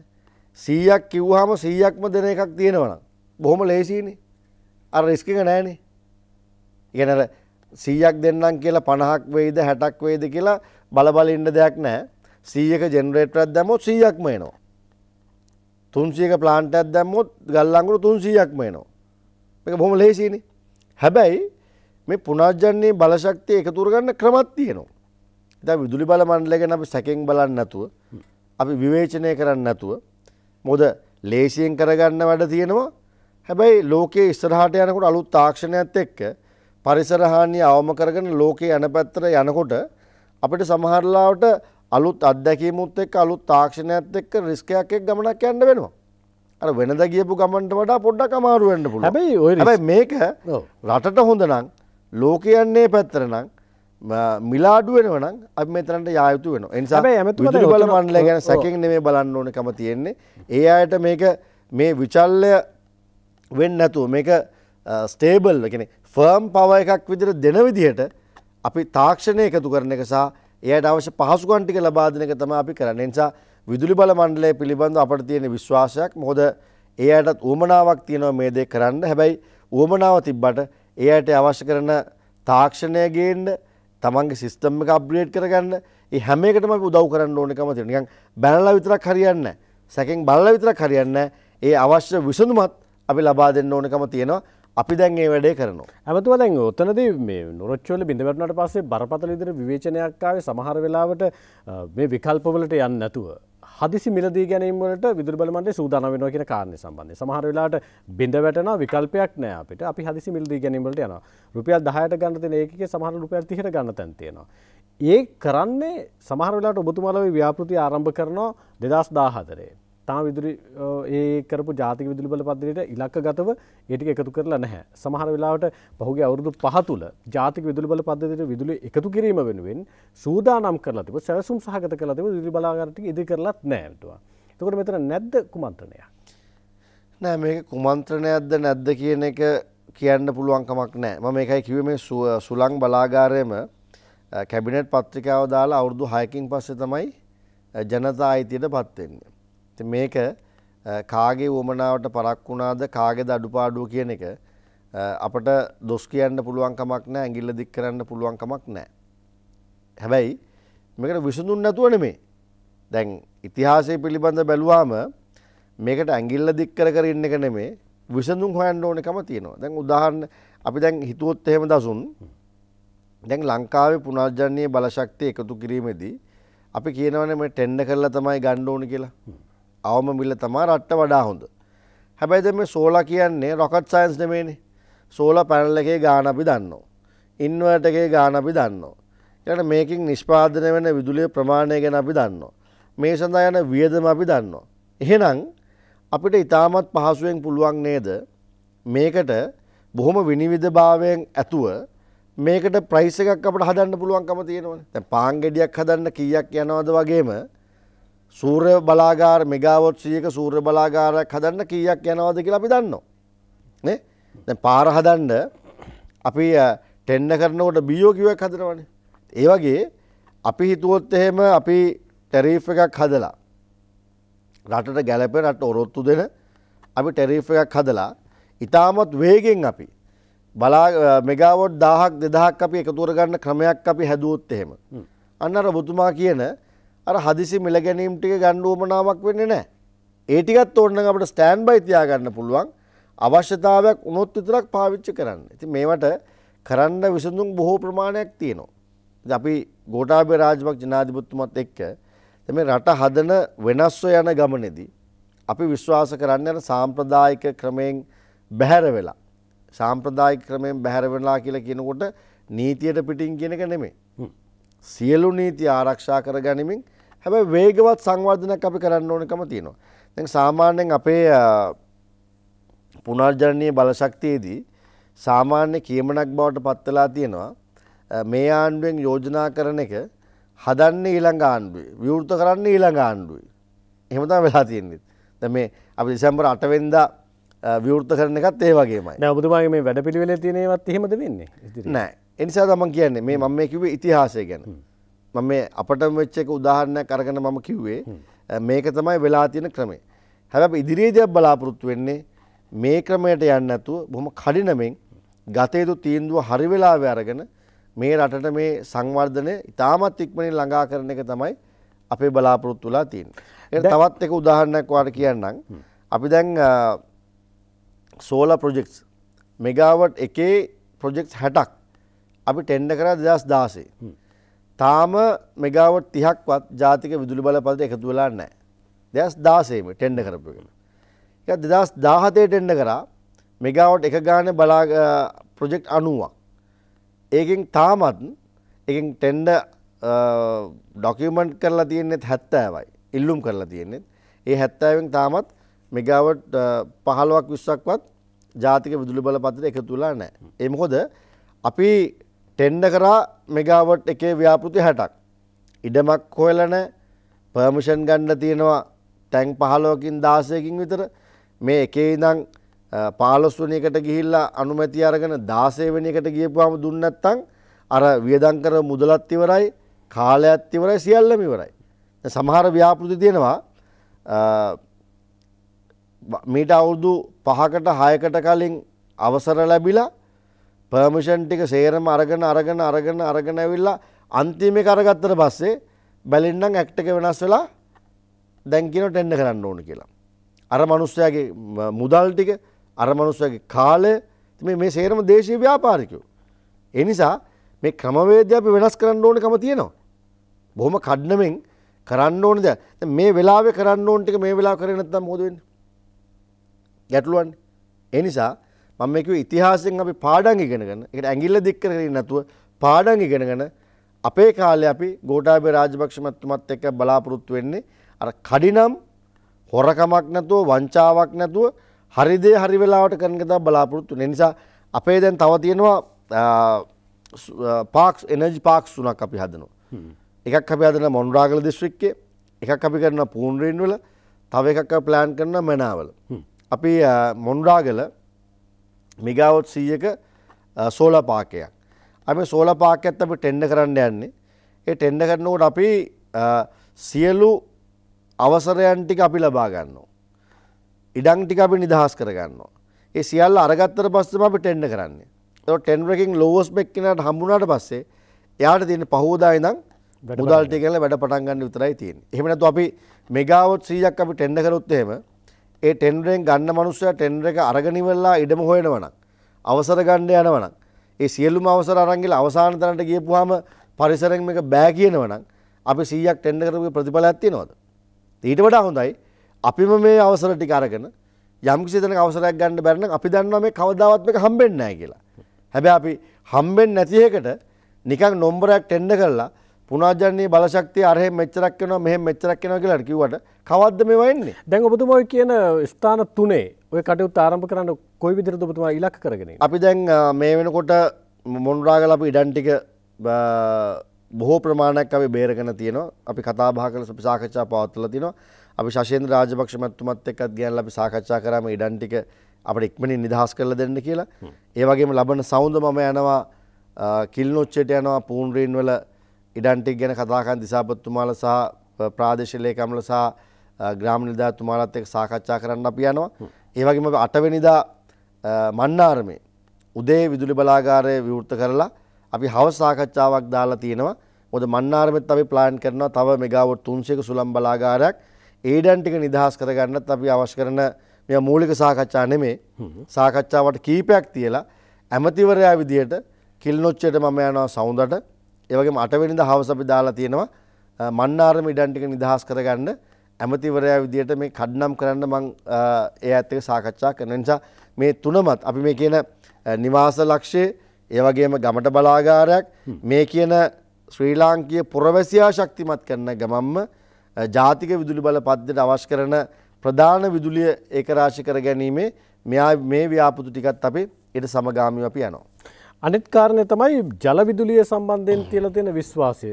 100ක් කිව්වහම 100ක්ම දෙන එකක් තියෙනවා නම් බොහොම ලේසියිනේ. අර රිස්ක් එක නැහැනේ. ඉගෙන අර 100ක් දෙන්නම් කියලා 50ක් වෙයිද 60ක් වෙයිද කියලා බල බල ඉන්න දෙයක් නැහැ. 100ක ජෙනරේටරයක් දැම්මොත් 100ක්ම එනවා. තුන්සියක ප්ලාන්ටයක් දැම්මොත් ගල්ලංගුරු තුන්සීයක්ම එනවා. එක බොහොම ලේසිනේ. හැබැයි මේ පුනර්ජන්නේ බලශක්තිය එකතුර ගන්න ක්‍රමත් තියෙනවා. දැන් විදුලි බල මණ්ඩලය ගැන අපි සැකෙන් බලන්නේ නැතුව අපි විවේචනය කරන්නේ නැතුව මොකද ලේසියෙන් කරගන්න වැඩ තියෙනවා. හැබැයි ලෝකයේ ඉස්සරහට යනකොට අලුත් තාක්ෂණයත් එක්ක පරිසර හානිය අවම කරගෙන ලෝකේ යන පැත්තට යනකොට අපිට සමහරලාවට අලුත් අත්දැකීමුත් එක්ක අලුත් තාක්ෂණයත් එක්ක රිස්කයක් එක් ගමනක් යන්න වෙනවා. අර වෙනද ගියපු ගමන්ට වඩා පොඩ්ඩක් අමාරු වෙන්න පුළුවන්. හැබැයි ඔය හැබැයි මේක රටට හොඳ නම් ලෝකයන්නේ පැත්තට නම් මිලාඩු වෙනව නම් අපි මෙතනට යා යුතු වෙනවා. ඒ නිසා විදුලි බල මණ්ඩලය ගැන සැකෙන් නෙමෙයි බලන්න ඕනකම තියෙන්නේ. ඒ අයට මේක මේ විචල්‍ය වෙන්නේ නැතුව මේක ස්ටේබල් කියන්නේ ෆර්ම් පවර් එකක් විදිහට දෙන විදිහට අපි තාක්ෂණය එකතු කරන එක සහ එයට අවශ්‍ය පහසුකම් ටික ලබා දෙන එක තමයි අපි කරන්නේ. නිසා විදුලි බල මණ්ඩලය පිළිබඳව අපට තියෙන විශ්වාසයක් මොකද ඒ අයටත් උවමනාවක් තියෙනවා මේ දේ කරන්න. හැබැයි උවමනාව තිබ්බට ඒ අයට අවශ්‍ය කරන තාක්ෂණය ගේන්න තමන්ගේ සිස්ටම් එක අප්ග්‍රේඩ් කරගන්න ඒ හැම එකටම අපි උදව් කරන්න ඕනකම තියෙනවා. නිකන් බැනලා විතරක් හරියන්නේ නැහැ. සැකෙන් බලලා විතරක් හරියන්නේ නැහැ. ඒ අවශ්‍ය විසඳුමත් අපි ලබා දෙන්න ඕනකම තියෙනවා. අපි දැන් ඒ වැඩේ කරනවා. ඇමතුම දැන් ඔතනදී මේ නොරොච්චෝල බිඳවැටුණාට පස්සේ බරපතල ඉදිරි විවේචනයක් ආවේ සමහර වෙලාවට මේ විකල්පවලට යන්නේ නැතුව හදිසි මිලදී ගැනීම වලට විදුලි බල මණ්ඩලය සූදානම් වෙනවා කියන කාරණේ සම්බන්ධයෙන් සමහර වෙලාවට බිඳ වැටෙනවා විකල්පයක් නැහැ අපිට. අපි හදිසි මිලදී ගැනීම වලට යනවා. රුපියල් 10ට ගන්න තැන ඒකකේ සමහර රුපියල් 30ට ගන්න තැන් තියෙනවා. ඒ කරන්නේ සමහර වෙලාවට ඔබතුමාලා මේ ව්‍යාපෘති ආරම්භ කරනවා 2014. තා විදුරි ඒ කරපු ජාතික විදුලි බල පද්දරයට ඉලක්ක ගතව ඒටික එකතු කරලා නැහැ. සමහර වෙලාවට පහුගේ අවුරුදු පහ තුළ ජාතික විදුලි බල පද්දරයට විදුලි එකතු කිරීම වෙනුවෙන් සූදානම් කරලා තිබ සැලසුම් සහගත කරලා තිබ විදුලි බලාගාරට ඉදි කරලත් නැටවා. එතකොට මෙතන නැද්ද කුමන්ත්‍රණයක්? නෑ මේ කුමන්ත්‍රණයක්ද නැද්ද කියන එක කියන්න පුළුවන් කමක් නැහැ. මම මේකයි කිව්වේ මේ සුලං බලාගාරයේම කැබිනට් පත්‍රිකාව දාලා අවුරුදු 6කින් පස්සේ තමයි ජනතා අයිතියට පත් වෙන්නේ. ඉතින් මේක කාගේ වමනාවට පරක් වුණාද කාගේද අඩුපාඩුව කියන එක අපට දොස් කියන්න පුළුවන් කමක් නැහැ ඇඟිල්ල දික් කරන්න පුළුවන් කමක් නැහැ. හැබැයි මේකට විසඳුන් නැතුව නෙමේ. දැන් ඉතිහාසය පිළිබඳ බැලුවාම මේකට ඇඟිල්ල දික් කර කර ඉන්න එක නෙමේ විසඳුම් හොයන්න ඕනකම තියෙනවා. දැන් උදාහරණ අපි දැන් හිතුවොත් එහෙම දසුන් දැන් ලංකාවේ පුනර්ජනනීය බලශක්තිය එකතු කිරීමේදී අපි කියනවනේ මේ ටෙන්ඩර් කරලා තමයි ගන්න ඕනේ කියලා. අවම මිල තමා රට්ට වඩා හොඳ. හැබැයිද මේ සෝලා කියන්නේ රොකට් සයින්ස් නෙමේනේ සෝල පැනල් එකේ ගාන අපි දන්නවා. ඉන්වර්ට් එකේ ගාන අපි දන්නවා. ඊට මේකින් නිෂ්පාදනය වෙන විදුලිය ප්‍රමාණය ගැන අපි දන්නවා. මේ සඳහා යන වියදම අපි දන්නවා. එහෙනම් අපිට ඉතාමත් පහසුවෙන් පුළුවන් නේද මේකට බොහොම විනිවිධභාවයෙන් ඇතුව මේකට ප්‍රයිස එකක් අපට හදන්න පුළුවන්කම තියෙනවනේ. දැන් පාන් ගෙඩියක් හදන්න කීයක් යනවද වගේම සූර්ය බලාගාර මෙගාවොට් සියක සූර්ය බලාගාරයක් හදන්න කීයක් යනවාද කියලා අපි දන්නවා. නේ? දැන් පාර හදන්න අපි ටෙන්ඩර් කරනකොට බීஓ කිව්වක් හදනවනේ. ඒ වගේ අපි හිතුවොත් එහෙම අපි ටැරිෆ් එකක් හදලා රටට ගැළපෙන රට ඔරොත්තු දෙන අපි ටැරිෆ් එකක් හදලා ඉතාමත් වේගෙන් අපි බලා මෙගාවොට් 1000ක් 2000ක් අපි එකතු කරගන්න ක්‍රමයක් අපි හැදුවොත් එහෙම අන්න අර ඔබතුමා කියන අර හදිසි මිල ගැනීම් ටික ගන්න උවමනාවක් වෙන්නේ නැහැ. ඒ ටිකත් ඕන නම් අපිට ස්ටෑන්ඩ් බයි තියාගන්න පුළුවන් අවශ්‍යතාවයක් වුණොත් විතරක් පාවිච්චි කරන්න. ඉතින් මේවට කරන්න විසඳුම් බොහෝ ප්‍රමාණයක් තියෙනවා. ඉතින් අපි ගෝඨාභය රාජපක්ෂ ජනාධිපතිතුමත් එක්ක මේ රට හදන වෙනස්ව යන ගමනේදී අපි විශ්වාස කරන්නේ අර සාම්ප්‍රදායික ක්‍රමයෙන් බැහැර වෙලා සාම්ප්‍රදායික ක්‍රමයෙන් බැහැර වෙලා කියලා කියනකොට නීතියට පිටින් කියන එක නෙමෙයි. සියලු නීති ආරක්ෂා කර ගනිමින් හැබැයි වේගවත් සංවර්ධනයක් අපි කරන්න ඕනකම තියෙනවා. දැන් සාමාන්‍යයෙන් අපේ පුනර්ජනනීය බලශක්තියේදී සාමාන්‍ය කියමනක් බවට පත් වෙලා තියෙනවා මේ ආණ්ඩුවෙන් යෝජනා කරන එක හදන්නේ ඊළඟ ආණ්ඩුවේ විවෘත කරන්නේ ඊළඟ ආණ්ඩුවේ. එහෙම තමයි වෙලා තියෙන්නේ. දැන් මේ අපි දෙසැම්බර් 8 වෙනිදා විවෘත කරන එකත් ඒ වගේමයි. නෑ ඔබතුමාගේ මේ වැඩපිළිවෙලේ තියෙන ඒවත් එහෙමද වෙන්නේ? නෑ. ඒ නිසා තමයි කියන්නේ මේ මම මේ කිව්වේ ඉතිහාසය ගැන. මම මේ අපටම වෙච්ච එක උදාහරණයක් අරගෙන මම කිව්වේ මේක තමයි වෙලා තියෙන ක්‍රමය. හැබැයි ඉදිරියේදී බලාපොරොත්තු වෙන්නේ මේ ක්‍රමයට යන්නේ නැතුව බොහොම කඩිනමෙන් ගත යුතු තීන්දුව හරි වෙලාවේ අරගෙන මේ රටට මේ සංවර්ධනය ඉතාමත් ඉක්මනින් ළඟා කරන එක තමයි අපේ බලාපොරොත්තු වෙලා තියෙන්නේ. ඒක තවත් එක උදාහරණයක් වාට කියන්නම්. අපි දැන් සෝලා ප්‍රොජෙක්ට්ස් මෙගාවට් එකේ ප්‍රොජෙක්ට් 60ක් අපි ටෙන්ඩර් කරා 2016. තාම මෙගාවට් 30ක්වත් ජාතික විදුලි බලපත්‍ර එකතු වෙලා නැහැ. 2016 මේ ටෙන්ඩර් කරපු එක. ඒක 2017 ටෙන්ඩර් කරා මෙගාවට් එක ගානේ බලා ප්‍රොජෙක්ට් 90ක්. ඒකෙන් තාමත් එකෙන් ටෙන්ඩර් ඩොකියුමන්ට් කරලා තියෙන්නේ 70යි. ඉල්ලුම් කරලා තියෙන්නේ. ඒ 70න් තාමත් මෙගාවට් 15ක් 20ක්වත් ජාතික විදුලි බලපත්‍ර එකතු වෙලා නැහැ. ඒ මොකද අපි ටෙන්ඩ කරා මෙගාවට් එකේ ව්‍යාපෘති හැටක්. ඉඩමක් හොයලන පර්මිෂන් ගණ්ඩ තියෙනවා තැන් පහලෝකින් දාසයකින් විතර මේ එකේ ඉඳං පාලොස්වනයකට ගිහිල්ලා අනුමැති අරගෙන දාසේවනයකට ගියපුවාම දුන්නත්තං අර වියදංකර මුදලත්තිවරයි කාලයක්ත්තිවරයි සියල්ලම ඉවරයි. සමහර ව්‍යාපෘති තියෙනවා මීට අවුරුදු පහකට හයකට කලින් අවසර ලැබිලා පර්මිෂන් ටික සේරම අරගෙන අරගෙන අරගෙන අරගෙන ඇවිල්ලා අන්තිමේ කරගත්තට පස්සේ බැලින්නම් ඇක්ට් එක වෙනස් වෙලා දැන් කියන ටෙන්ඩර් කරන්න ඕන කියලා. අර මිනිස්සයාගේ මුදල් ටික අර මිනිස්සයාගේ කාලය මේ මේ සේරම දේශීය ව්‍යාපාරිකයෝ. ඒ නිසා මේ ක්‍රමවේදය අපි වෙනස් කරන්න ඕනකම තියෙනවා. බොහොම කඩනමෙන් කරන්න ඕනද මේ වෙලාවේ කරන්න ඕන ටික මේ වෙලාව කරේ නැත්නම් මොකද වෙන්නේ? ගැටලුවන්නේ. ඒ නිසා මම මේ කිව්වේ ඉතිහාසයෙන් අපි පාඩම් ඉගෙනගෙන ඒකට ඇඟිල්ල දික් කරගෙන නැතුව පාඩම් ඉගෙනගෙන අපේ කාලේ අපි ගෝඨාභය රාජපක්ෂ මහත්මත් එක්ක බලාපොරොත්තු වෙන්නේ අර කඩිනම් හොරකමක් නැතුව වංචාවක් නැතුව හරි දේ හරි වෙලාවට කරන එක තමයි බලාපොරොත්තු වෙන්නේ. නිසා අපේ දැන් තව තියෙනවා පාක්ස් එනර්ජි පාක්ස් තුනක් අපි හදනවා. එකක් අපි හදන මොනුරාගල දිස්ත්‍රික්කයේ එකක් අපි කරන පූන්රෙන්වල තව එකක් අපි ප්ලෑන් කරන මනාවල. අපි මොනුරාගල මිගවොත් සීයක සෝල පාකයක් අපි සෝල පාක ඇත් අපි ටෙන්ඩ කරන්න යන්නේ ඒ ටෙන්ඩ කරනකොට අපි සියලු අවසරයන් ටික අපි ලබා ගන්නවා. ඉඩම් ටික අපි නිදහස් කරගන්නවා. ඒ සියල්ල අරගත්තට පස්සේ අපි ටෙන්ඩ කරන්නේ. ඒතකොට ටෙන්ඩර් එකකින් ලෝවස්ට් බෙක් කෙනාට හම්බුනාට පස්සේ එයාට තියෙන පහෝදා ඉඳන් මුදල් ටික ගැන වැඩ පටන් ගන්න විතරයි තියෙන්නේ. එහෙම නැත්නම් අපි මෙගාවොට් 100ක් අපි ටෙන්ඩර් කරොත් එහෙම ඒ ටෙන්ඩරෙන් ගන්න මනුස්සයා ටෙන්ඩර එක අරගෙන ඉවරලා ඉඩම හොයනවනම් අවසර ගන්න යනවනම් ඒ සියලුම අවසර අරන් ගිහලා අවසාන තැනට ගියපුවාම පරිසරයෙන් මේක බෑ කියනවනම් අපි 100ක් ටෙන්ඩර් කරපු ප්‍රතිඵලයක් තියනවද ඊට වඩා හොඳයි අපිම මේ අවසර ටික අරගෙන යම්කිසි තැනක අවසරයක් ගන්න බැරි නම් අපි දන්නවා මේ කවදාවත් මේක හම්බෙන්නේ නැහැ කියලා. හැබැයි අපි හම්බෙන්නේ නැති එකට නිකන් නම්බරයක් ටෙන්ඩර් කරලා පුනාජනී බලශක්තිය අරහෙ මෙච්චරක් වෙනවා මෙහෙ මෙච්චරක් වෙනවා කියලා කිව්වට කවද්ද මේවා එන්නේ? දැන් ඔබතුමා කියන ස්ථාන තුනේ ඔය කටයුත්ත ආරම්භ කරන්න කොයි විදිහටද ඔබතුමා ඉලක්ක කරගෙන අපි දැන් මේ වෙනකොට මොනුරාගල අපි ඉඩම් ටික බොහෝ ප්‍රමාණයක් අපි බේරගෙන තියෙනවා. අපි කතා බහ කරලා සාකච්ඡා පවත්වලා තිනවා. අපි ශෂේන්ද්‍ර රාජපක්ෂ මැතිතුමත් එක්කත් ගියලා අපි සාකච්ඡා කරාම ඉඩම් ටික අපිට ඉක්මනින් නිදහස් කරලා දෙන්න කියලා. ඒ වගේම ලබන සවුන්ද මම යනවා කිල්නොච්චයට යනවා පූන්රීන් වල ඉඩන්ටික් ගැන කතාකන් දිසාපත්තුමාල සහ ප්‍රාදේශලේකම්ල සහ ග්‍රාම නිදා තුමාලත් එක් සාකච්ඡා කරන්න අපි යනවා ඒවගේම අටවෙනිදා මන්නාර්මේ උදේ විදුලි බලාගාරය විවෘත කරලා අපි හව සාකච්ඡාවක් දාලා තියෙනවා ොද මන්නාර්මත් අපි ප්ලාන් කරනවා තව මෙගවට් තුන්සයක සුළම් බලාගාරයක් ඒඩන්ටික නිදහස් කරගන්නත් අපි අවශ කරන මෙ මූලික සාකච්ඡා නෙමේ සාකච්ඡාවට කීපයක් තියලා ඇමතිවරයා විදියට කිල්නොච්චයට මම යනවා සෞන්දට ඒ වගේම 8 වෙනිදා හවස අපි දාලා තියෙනවා මන්නාරම ඉඩම් ටික නිදහස් කරගන්න ඇමතිවරයා විදියට මේ කඩනම් කරන්න මම ඒ ඇත්ත එක්ක සාකච්ඡා කරන නිසා මේ තුනමත් අපි මේ කියන නිවාස ලක්ෂ්‍ය ඒ වගේම ගමට බලාගාරයක් මේ කියන ශ්‍රී ලාංකීය පුරවැසියා ශක්තිමත් කරන ගමම්ම ජාතික විදුලි බල පද්ධතියට අවශ්‍ය කරන ප්‍රධාන විදුලිය ඒකරාශි කර ගැනීමේ මෙයා මේ ව්‍යාපෘති ටිකත් අපි ඊට සමගාමීව අපි යනවා අනිත් කාරණය තමයි ජලවිදුලිය සම්බන්ධයෙන් තියල තියෙන විශ්වාසය.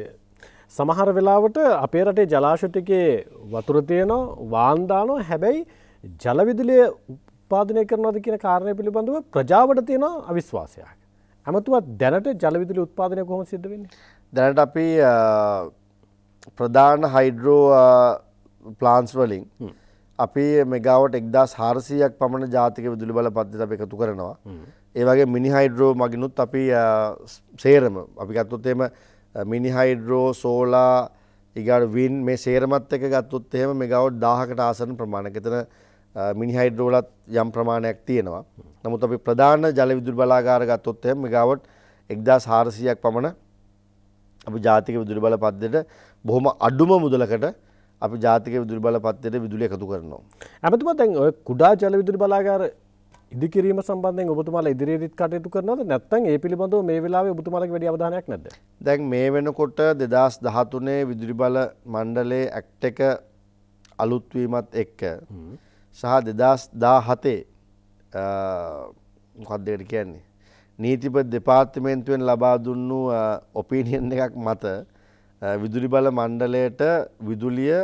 සමහර වෙලාවට අපේ රටේ ජලාශටිකේ වතුරතියනෝ වාන්දානෝ හැබැයි ජලවිදුලිය උපාදනය කරනවද කියන කාරණය පිළිබඳව ප්‍රජාවට තියෙන අවිශ්වාසයක්. ඇමතුවත් දැනට ජලවිදුලි උත්පාදනය කොහොම සිද්ධ වෙන්නේ. දැනට අපි ප්‍රධාන හයිඩ්‍රෝ ප්ලාන්ස් වලින් අපි මෙගාවට එක්දස් හාරසියක් පමණ ජාතික විදුලි බල පද්ධති අප එකතු කරනවා. ඒ වගේ මිනි හයිඩ්‍රෝ මගිනුත් අපි සේරම අපි ගත්තොත් එහෙම මිනි හයිඩ්‍රෝ සෝලා ඊගාට වින් මේ සේරමත් එක ගත්තොත් එහෙම මෙගාවොට් 1000කට ආසන්න ප්‍රමාණයක්. එතන මිනි හයිඩ්‍රෝලත් යම් ප්‍රමාණයක් තියෙනවා. නමුත් අපි ප්‍රධාන ජල විදුලි බලාගාර ගත්තොත් එහෙම මෙගාවොට් 1400ක් පමණ අපි ජාතික විදුලි බල පද්ධතියට බොහොම අඩුම මුදලකට අපි ජාතික විදුලි බල පද්ධතියට විදුලිය එකතු කරනවා. අමතුමා දැන් ඔය කුඩා ජල විදුලි බලාගාර ඉදිකිරීම සම්බන්ධයෙන් ඔබතුමාලා ඉදිරියේදීත් කටයුතු කරනවද නැත්නම් ඒ පිළිබඳව මේ වෙලාවේ ඔබතුමාලගේ වැඩි අවධානයක් නැද්ද? දැන් මේ වෙනකොට 2013 විදුලි බල මණ්ඩලයේ ඇක්ට් එක අලුත් වීමත් එක්ක සහ 2017 මොකක්ද ඒකට කියන්නේ? නීතිපති දෙපාර්තමේන්තුවෙන් ලබා දුන්නු ඔපිනියන් එකක් මත විදුලි බල මණ්ඩලයට විදුලිය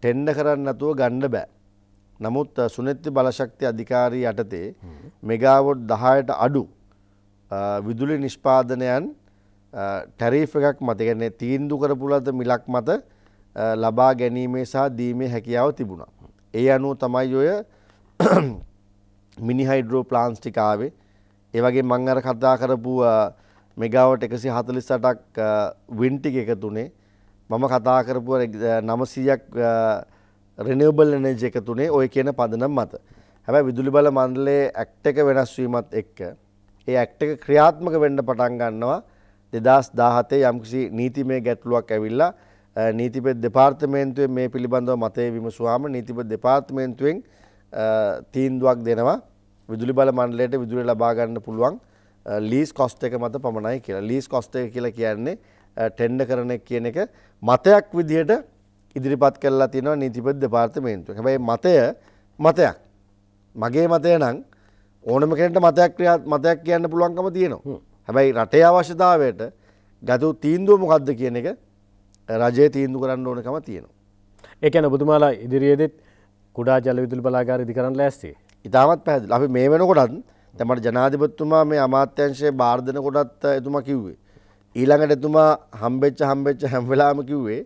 ටෙන්ඩ කරන්න නැතුව ගන්න බෑ. නමුත් සුනෙත්ති බලශක්ති අධිකාරී යටතේ මෙගාවොඩ් දහයට අඩු විදුලි නිෂ්පාදනයන් ටැරීෆ එකක් මතගැන්නේ තීන්දු කරපුලද මිලක් මත ලබා ගැනීමේ සහ දීමේ හැකියාව තිබුණා. ඒ අනුව තමයි ඔය මිනිහයිඩ්‍රෝ ප්ලාන්ස්ටිකාවේ ඒවගේ මං අර කතා කරපු මෙගාවට එකසි හතලිස් අටක් වින්ටික එකතුනේ මම කතා කරපු නමසීයක් රෙනබල් එනජ එක තුනේ ඔය කියන පදනම් මත හැබැ විදුලි බල මණ්ඩලේ ඇක්ට එක වෙනස්වීමත් එක්ක ඒ ඇක්ට එක ක්‍රියාත්මක වෙන්න පටන් ගන්නවා දෙදස් දාහතේ යම්කිසි නීතිමය ගැටලුවක් ඇවිල්ලා නීතිපෙත් දෙපාර්තමේන්තුවෙන් මේ පිළිබඳව මතය විමසුවාම නීතිපෙත් දෙපාර්තමේන්තුවෙන් තීන්දුවක් දෙනවා විදුලි බල මණ්ඩලයට විදුලි ලබා ගන්න පුළුවන් ලීස් කොස්ට් එක මත පමණයි කියලා. ලීස් කොස්ට් එක කියලා කියන්නේ ටෙන්ඩර් කරන එක කියන එක මතයක් විදිහට ඉදිරිපත් කරලා තියෙනවා නීතිපති දෙපාර්තමේන්තුව. හැබැයි මතය මතයක්. මගේ මතය නම් ඕනම කෙනෙක්ට මතයක් ක්‍රියාත් මතයක් කියන්න පුළුවන්කම තියෙනවා. හැබැයි රටේ අවශ්‍යතාවයට ගතු තීන්දුව මොකද්ද කියන එක රජයේ තීන්දුව කරන්න ඕනකම තියෙනවා. ඒ කියන්නේ ඔබතුමාලා ඉදිරියේදීත් කුඩා ජල විදුලි බලාගාර ඉදි කරන්න ලෑස්ති. ඉතාමත් පැහැදිලි. අපි මේ වෙනකොටත් තමට ජනාධිපතිතුමා මේ අමාත්‍යංශයේ බාර දෙනකොටත් එතුමා කිව්වේ. ඊළඟට එතුමා හම්බෙච්ච හම්බෙච්ච හැම වෙලාවෙම කිව්වේ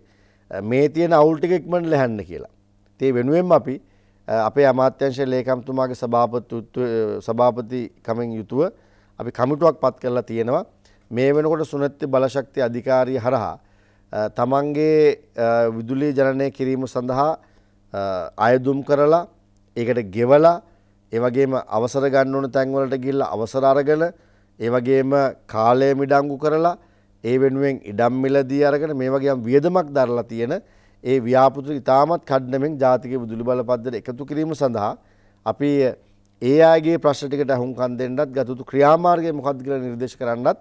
මේ තියෙන අවුල් ටික ඉක්මනට ලැහන්න කියලා. ඒ වෙනුවෙන් අපි අපේ අමාත්‍යංශ ලේකම්තුමාගේ සභාපතිත්ව සභාපතිකමෙන් යුතුව අපි කමිටුවක් පත් කරලා තියෙනවා. මේ වෙනකොට සුනත්ති බලශක්ති අධිකාරිය හරහා තමන්ගේ විදුලි ජනනය කිරීම සඳහා අයදුම් කරලා ඒකට ගෙවලා ඒ වගේම අවසර ගන්න ඕන තැන්වලට ගිහිල්ලා අවසර අරගෙන ඒ වගේම කාලය මිඩංගු කරලා ඒ වෙනුවෙන් ඉඩම් මිලදී අරගෙන මේ වගේ වියදමක් දරලා තියෙන ඒ ව්‍යාපෘති ඉතාමත් කඩනමෙන් ජාතික විදුලි බල පද්ධතියට එකතු කිරීම සඳහා අපි ඒ අයගේ ප්‍රශ්න ටිකට අහුම්කන් දෙන්නත් ගත යුතු ක්‍රියාමාර්ගය මොකක්ද කියලා නිර්දේශ කරන්නත්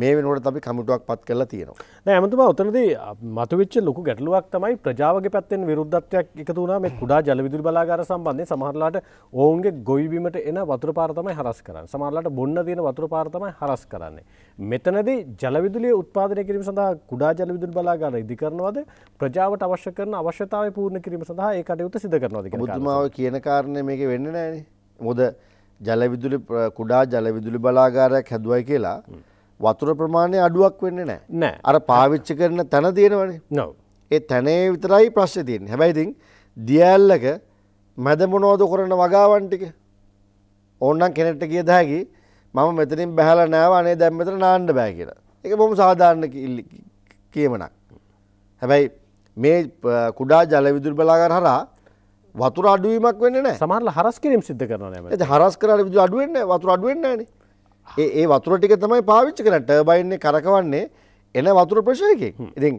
මේ වෙනුවට අපි කමිටුවක් පත් කරලා තියෙනවා. නෑ ඇමතුම ඔතනදී මතුවෙච්ච ලොකු ගැටලුවක් තමයි ප්‍රජාවගේ පැත්තෙන් විරුද්ධත්වයක් එකතු වුණා මේ කුඩා ජලවිදුලි බලාගාර සම්බන්ධයෙන් සමහරලාට ඔවුන්ගේ ගොවිබිමට එන වතුර පාර තමයි හරස් කරන්නේ. සමහරලාට බොන්න තියෙන වතුර පාර තමයි හරස් කරන්නේ. මෙතනදී ජලවිදුලිය උත්පාදනය කිරීම සඳහා කුඩා ජලවිදුලි බලාගාර ඉදි කරනවද ප්‍රජාවට අවශ්‍ය කරන අවශ්‍යතාවය පූර්ණ කිරීම සඳහා ඒ කටයුතු සිදු කරනවද කියලා. බුදුමාව කියන කාරණේ මේකේ වෙන්නේ නැහැනේ. මොකද ජලවිදුලි කුඩා ජලවිදුලි බලාගාරයක් හැදුවයි කියලා වතුර ප්‍රමාණය අඩුවක් වෙන්න නෑ නෑ අර පාවිච්චි කරන තැන තියෙනවනේ නොව ඒ තැනේ විතරයි ප්‍රශ්්‍ය තියෙන් හැබැයිතින් දියල්ලක මැද මොනෝද කරන වගාවන්ටික ඕන්නම් කෙනෙට කිය දෑකි මම මෙතනින් බැහල නෑවානේ දැම් මෙතර නාණ්ඩ බෑ කියලා එක බොම සාධාරණ කියමනක් හැබැයි මේ කුඩා ජලවිදුර බලාගර හරා වතුර අඩුවීමක් වෙන්න සමාරල හරස් කිරීම සිද්ධ කරන හරස් කර විදු අඩුවෙන්න වතුර අඩුවෙන්න්නේ ඒ ඒ වතුර ටික තමයි පාවිච්චි කරන ටර්බයින්නේ කරකවන්නේ එන වතුර ප්‍රශයකින් ඉතින්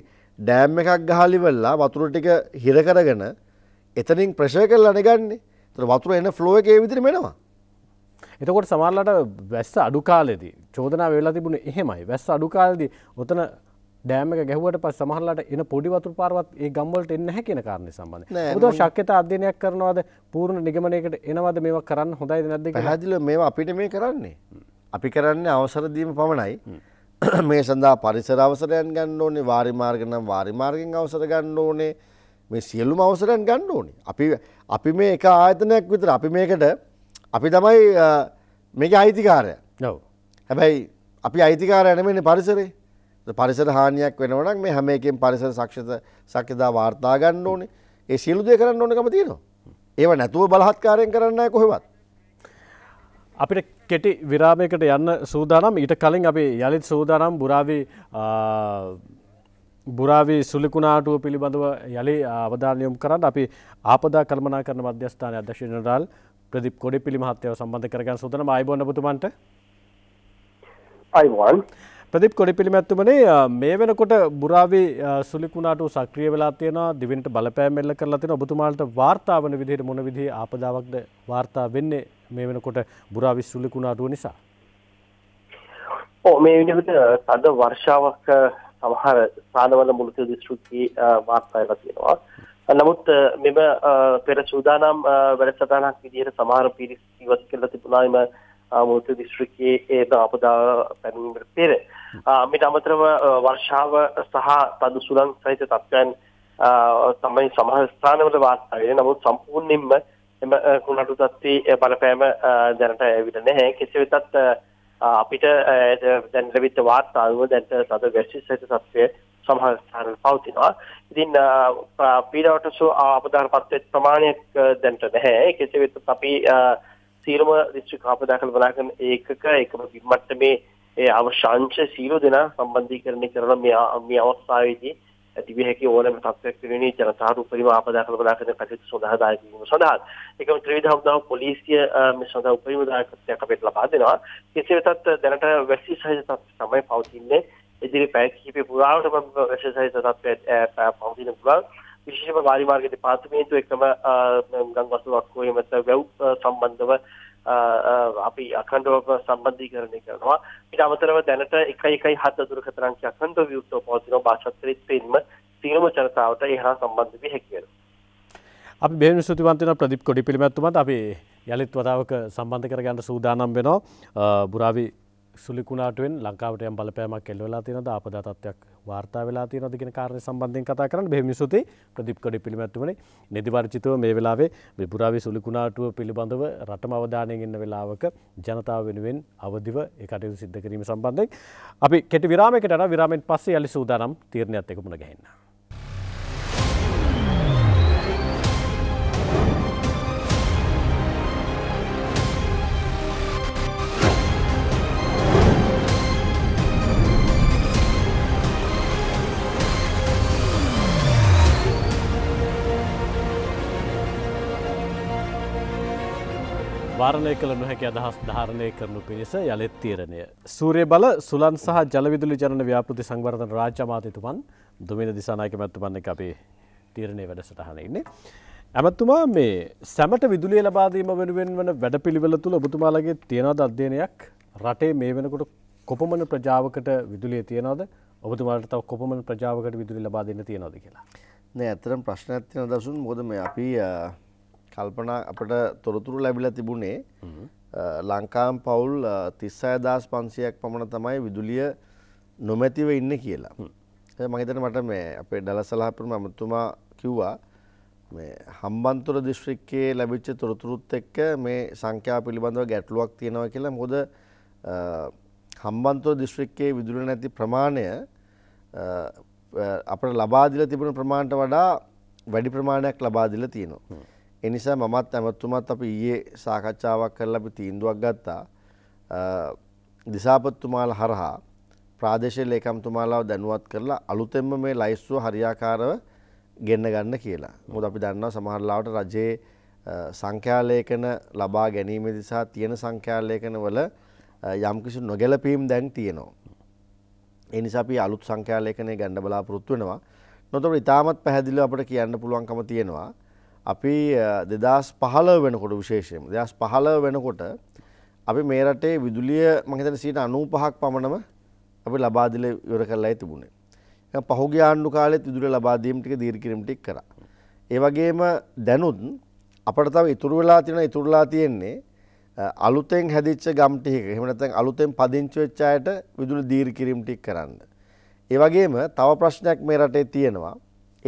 ඩෑම් එකක් ගහලිවෙල්ලා වතුර ටික හිර කරගෙන එතනින් ප්‍රශය කරලා අනගන්නේ තර වතුර එන ෆ්ලෝ එකේ විදිර මෙෙනවා එතකොට සමල්ලට වැස්ස අඩුකාලෙද චෝදනා වෙලා තිබුණ එහෙමයි වැස්ස අඩුකාලදි ඔතන ෑම ගැහවට පස් සමහලට එන පොඩිවතු පාරවත් ඒ ගම්වලට එන්න හැකෙන කාරණය සම්බඳ ද ශක්්‍යත අධ්‍යනයක් කරනවාද පූර්ණ නිගමනයකට එනවද මේ කරන්න හොඳයි නැද හදිල මේ අපිට මේ කරන්නේ අපි කරන්නේ අවසරදීම පමණයි මේ සඳහා පරිසර අවසරයන් ගන්න ඕනේ වාරිමාර්ග නම් වාරිමාර්ගෙන් අවසර ගන්න ඕනේ මේ සියලුම අවසරයන් ගන්න ඕනේ. අපි අපි මේ එක ආයතනයක් විතර අපි මේකට අපි තමයි මේක අයිතිකාරය. ඔව්. හැබැයි අපි අයිතිකාරය නෙමෙයිනේ පරිසරේ. පරිසර හානියක් වෙනවා නම් මේ හැම එකෙන් පරිසර සක්ෂිත සක්‍යදා වාර්තා ගන්න ඕනේ. ඒ සියලු දේ කරන්න ඕනකම තියෙනවා. ඒව නැතුව බලහත්කාරයෙන් කරන්න නැහැ කොහෙවත්. අපිට කෙටි විරාමයකට යන්න සූදානම් ඊට කලින් අපි යළිත් සූදානම් බුරාවී බුරාවී සුලිකුණාටුව පිළිබඳව යළි අවධානයොම් කරන්න අපි ආපදා කළමනා කරන මධ්‍යස්ථාන අධ්‍යක්ෂණරල් ප්‍රදිප් කොඩි පිළිමහත්යව සම්බන්ධ කරගන්න සූදානම් අයිබෝන්න පුතුමන්ට අයිබෝන් ප්‍රදිප් කොඩි පිළිමැත්තුමනේ මේ වෙනකොට බුරාවි සුලිකුණාට සක්‍රිය වෙලා තියෙනවා දිවින්ට බලපෑම් එල්ල කරලා තියෙනවා ඔබතුමාලට වාර්තා වන විදිහට මොන විදිහේ ආපදාවක්ද වාර්තා වෙන්නේ මේ වෙනකොට බුරාවි සුලිකුණාටුව නිසා ඔව් මේ විදිහට සද වර්ෂාවක් සමහර සාදවල මුළුතේ දිස්ත්‍රික්කයේ වාර්තා වෙලා තියෙනවා නමුත් මෙම පෙර සූදානම් වැඩසටහනක් විදිහට සමහර පිරිස් ඉවත් කළ තිබුණා මුතු දිස්ත්‍රිකයේ ඒද අපදා පැනීමට පෙර මිට අමතරව වර්ෂාව සහ තදු සුළං සහිත තත්ත්වයන් තමයි සමහර ස්ථානවල වාර්තා වෙන්නේ නමුත් සම්පූර්ණයෙන්ම එම කුණාටු තත්ති බලපෑම දැනට ඇවිල්ලා නැහැ කෙසේ වෙතත් අපිට දැන් ලැබිච්ච වාර්තා අනුව දැන් සද ගැසි සහිත තත්ත්වය සමහර ස්ථානවල පවතිනවා ඉතින් පීඩාවට සු අපදාන පත්වෙච්ච ප්‍රමාණයක් දැනට නැහැ කෙසේ වෙතත් අපි සීරම දිස්ත්‍රික් ආපදාකල් බලාගන්න ඒකක එකම මට්ටමේ ඒ අවශාංශ සීලු දෙනා සම්බන්ධීකරණය කරන මේ මේ අවස්ථාවේදී තිබිය හැකි ඕනෑම තත්ත්වයක් වෙනුවෙන් ජනතාවට උපරිම ආපදාකල් බලාගන්න කටයුතු සඳහා දායක වීම සඳහා ඒකම ත්‍රිවිධ හමුදාව පොලිසිය මේ සඳහා උපරිම දායකත්වයක් අපිට ලබා දෙනවා කෙසේ වෙතත් දැනට වැසි සහිත තත්ත්ව තමයි පවතින්නේ ඉදිරි පැය කිහිපය පුරාවට මම වැසි සහිත තත්ත්වයක් පවතින පුළුවන් විශේෂම වාරි මාර්ග දෙපාර්තමේන්තුව එකම ගංගවසලක් හෝ එමස වැව් සම්බන්ධව අපි අඛණ්ඩව සම්බන්ධීකරණය කරනවා ඊට අමතරව දැනට 117 දුරකථනාංශය අඛණ්ඩව විවෘතව පවතින භාෂාත්‍රෙත් පින්ම සියලුම ජනතාවට ඒ හා සම්බන්ධ වී හැකි වෙනවා අපි බේනු සුතිවන්තන ප්‍රදිප් කොඩි පිළිමැත්තුමත් අපි යළිත් වතාවක සම්බන්ධ කරගන්න සූදානම් වෙනවා බුරාවි සුලිකුණාටුවෙන් ලංකාවට යම් බලපෑමක් කෙල් වෙලා තියෙනද ආපදා තත්ත්වයක් වාර්තා වෙලා තියෙනවද කියන කාරණේ සම්බන්ධයෙන් කතා කරන්න බෙහෙම සුති ප්‍රදීප් කඩි පිළිමැතුමනේ නිදිවර්ජිතව මේ වෙලාවේ විපුරාවේ සුලිකුණාටුව පිළිබඳව රටම අවධානයෙන් ඉන්න වෙලාවක ජනතාව වෙනුවෙන් අවදිව ඒ කටයුතු සිද්ධ කිරීම සම්බන්ධයෙන් අපි කෙටි විරාමයකට යනවා විරාමෙන් පස්සේ යලි සූදානම් තීරණයක් එක්ක මුණ ගැහෙන්න. වාරණය කළ නොහැකි අදහස් ධාරණය කරනු පිණිස යළෙත් තීරණය. සූරය බල සුලන් සහ ජලවිදුලි ජන ව්‍යාපෘති සංවර්ධන රාජ්‍යමාතතුමන් දුමින දිසානායක මැත්තුමන්නේ අපේ තීරණය වැඩසටහන ඉන්නේ. ඇමත්තුමා මේ සැමට විදුලිය ලබාදීම වෙනුවෙන් වන වැඩ පිළිවෙල තුළ ඔබතුමාලගේ තියෙනද අධ්‍යයනයක් රටේ මේ වෙනකොට කොපමන ප්‍රජාවකට විදුලිය තියෙනද ඔබතුමාට තව කොපමන ප්‍රජාවකට විදුලි ලබාදන්න තියෙනද කියලා. නෑ ඇතරම් ප්‍රශ්නයක් තියෙන දසුන් මොදම අපි කල්පනා අපට තොරතුරු ලැබිලා තිබුණේ ලංකාම් පවුල් තිස්සය දස් පන්සියක් පමණ තමයි විදුලිය නොමැතිව ඉන්න කියලා. මහිතන මට මේ අපේ ඩල සලාපරම අමතුමා කිව්වා හම්බන්තුර දිශ්‍රික්කයේ ලැබිච්ච තොරතුරුත් එක්ක මේ සංඛ්‍යා පිළිබඳව ගැටලුවක් තියෙනවා කියලා මොද හම්බන්තුර දිශ්‍රික්කයේ විදුල නැති ප්‍රමාණය අපට ලබාදිල තිබුණ ප්‍රමාණට වඩා වැඩි ප්‍රමාණයක් ලබාදිල තියෙනවා. එනිසා මමත් ඇමත්තුමත් අපි ඊයේ සාකච්ඡාවක් කරලා අපි තීන්දුවක් ගත්තා දිසාපත්තුමාල හරහා ප්‍රාදේශය ලේකම්තුමාලාව දැනුවත් කරලා අලුතෙන්ම මේ ලයිස්සුව හරියාකාරව ගෙන්න්න ගන්න කියලා. මුද අපි දන්නවා සමහරලාවට රජයේ සංඛ්‍යාලේකන ලබා ගැනීම දිසා තියෙන සංඛ්‍යාලේකන වල යම්කිසි නොගැලපීම් දැන් තියෙනවා. එනිසා අපි අලුත් සංඛ්‍යාලේකනය ගැන්න බලාපොරොත්තු වෙනවා. නොතොට ඉතාමත් පැහැදිලිව අපට කියන්න පුළුවන්කම තියෙනවා. අපි දෙදස් පහල වෙනකොට විශේෂයෙන් දෙදස් පහල වෙනකොට අපි මේ රටේ විදුලිය මහිතන සීට අනූ පහක් පමණම අපි ලබාදිල යොර කරලා තිබුණේ. පහුගේ ආණ්ඩු කාලෙත් විදුර ලබාදීමටික දීර්කිරමටික් කර. ඒවගේම දැනුත් අපට තව ඉතුරු වෙලා තියෙන ඉතුරලා තියෙන්නේ අලුතෙන් හැදිච්ච ගම්ටික හෙමනතැන් අලුතෙන් පදිංචවෙච්චායට විදුල දීර්කිරම්ටික් කරන්න. ඒවගේම තව ප්‍රශ්නයක් මේ රටේ තියෙනවා.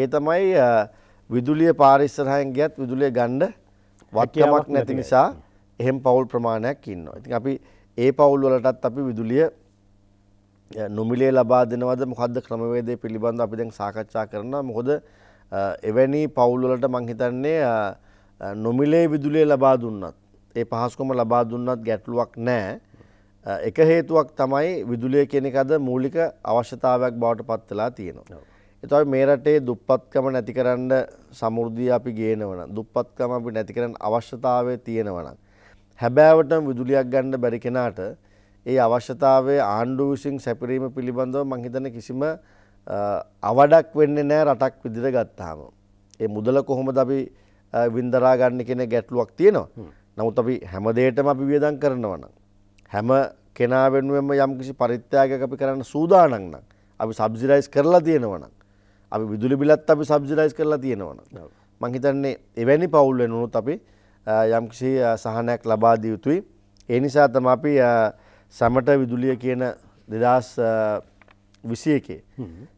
ඒ තමයි විදුලිය පාර ඉස්සරහින් ගියත් විදුලිය ගන්න වක්කමක් නැති නිසා එහෙම පවුල් ප්‍රමාණයක් ඉන්නවා. ඉතින් අපි ඒ පවුල් වලටත් අපි විදුලිය නොමිලේ ලබා දෙනවද මොකද්ද ක්‍රමවේදය පිළිබඳව අපි දැන් සාකච්ඡා කරනවා. මොකද එවැනි පවුල් වලට මං හිතන්නේ නොමිලේ විදුලිය ලබා දුන්නත් ඒ පහසුකම ලබා දුන්නත් ගැටලුවක් නැහැ. එක හේතුවක් තමයි විදුලිය කියන එක අද මූලික අවශ්‍යතාවයක් බවට පත් වෙලා තියෙනවා. එතකොට මේ රටේ දුප්පත්කම නැතිකරන්න සමෘද්ධිය අපි ගේනවනම් දුප්පත්කම අපි නැතිකරන්න අවශ්‍යතාවය තියෙනවනම් හැබෑවටම විදුලියක් ගන්න බැරි කෙනාට ඒ අවශ්‍යතාවය ආණ්ඩුව විසින් සැපිරීම පිළිබඳව මං හිතන කිසිම අවඩක් වෙන්නේ නැහැ රටක් විදිහට ගත්තාම. ඒ මුදල කොහොමද අපි වින්දරා ගන්න කියන ගැටලුවක් තියෙනවා. නමුත් අපි හැම දෙයකටම අපි වියදම් කරනවා නම් හැම කෙනා වෙනුවෙන්ම යම්කිසි පරිත්‍යාගයක් අපි කරන්න සූදානම් නම් අපි සබ්සිඩයිස් කරලා තියෙනවා නම් අපි විදුලි බිලත් අපි සබ්ජිලයිස් කරලා තියෙනවන මං හිතන්නේ එවැනි පවුල් වෙනුත් අපි යම්කිසි සහනයක් ලබා දිය යුතුයි ඒ නිසා තම අපි සැමට විදුලිය කියන දෙදස් විසි එකේ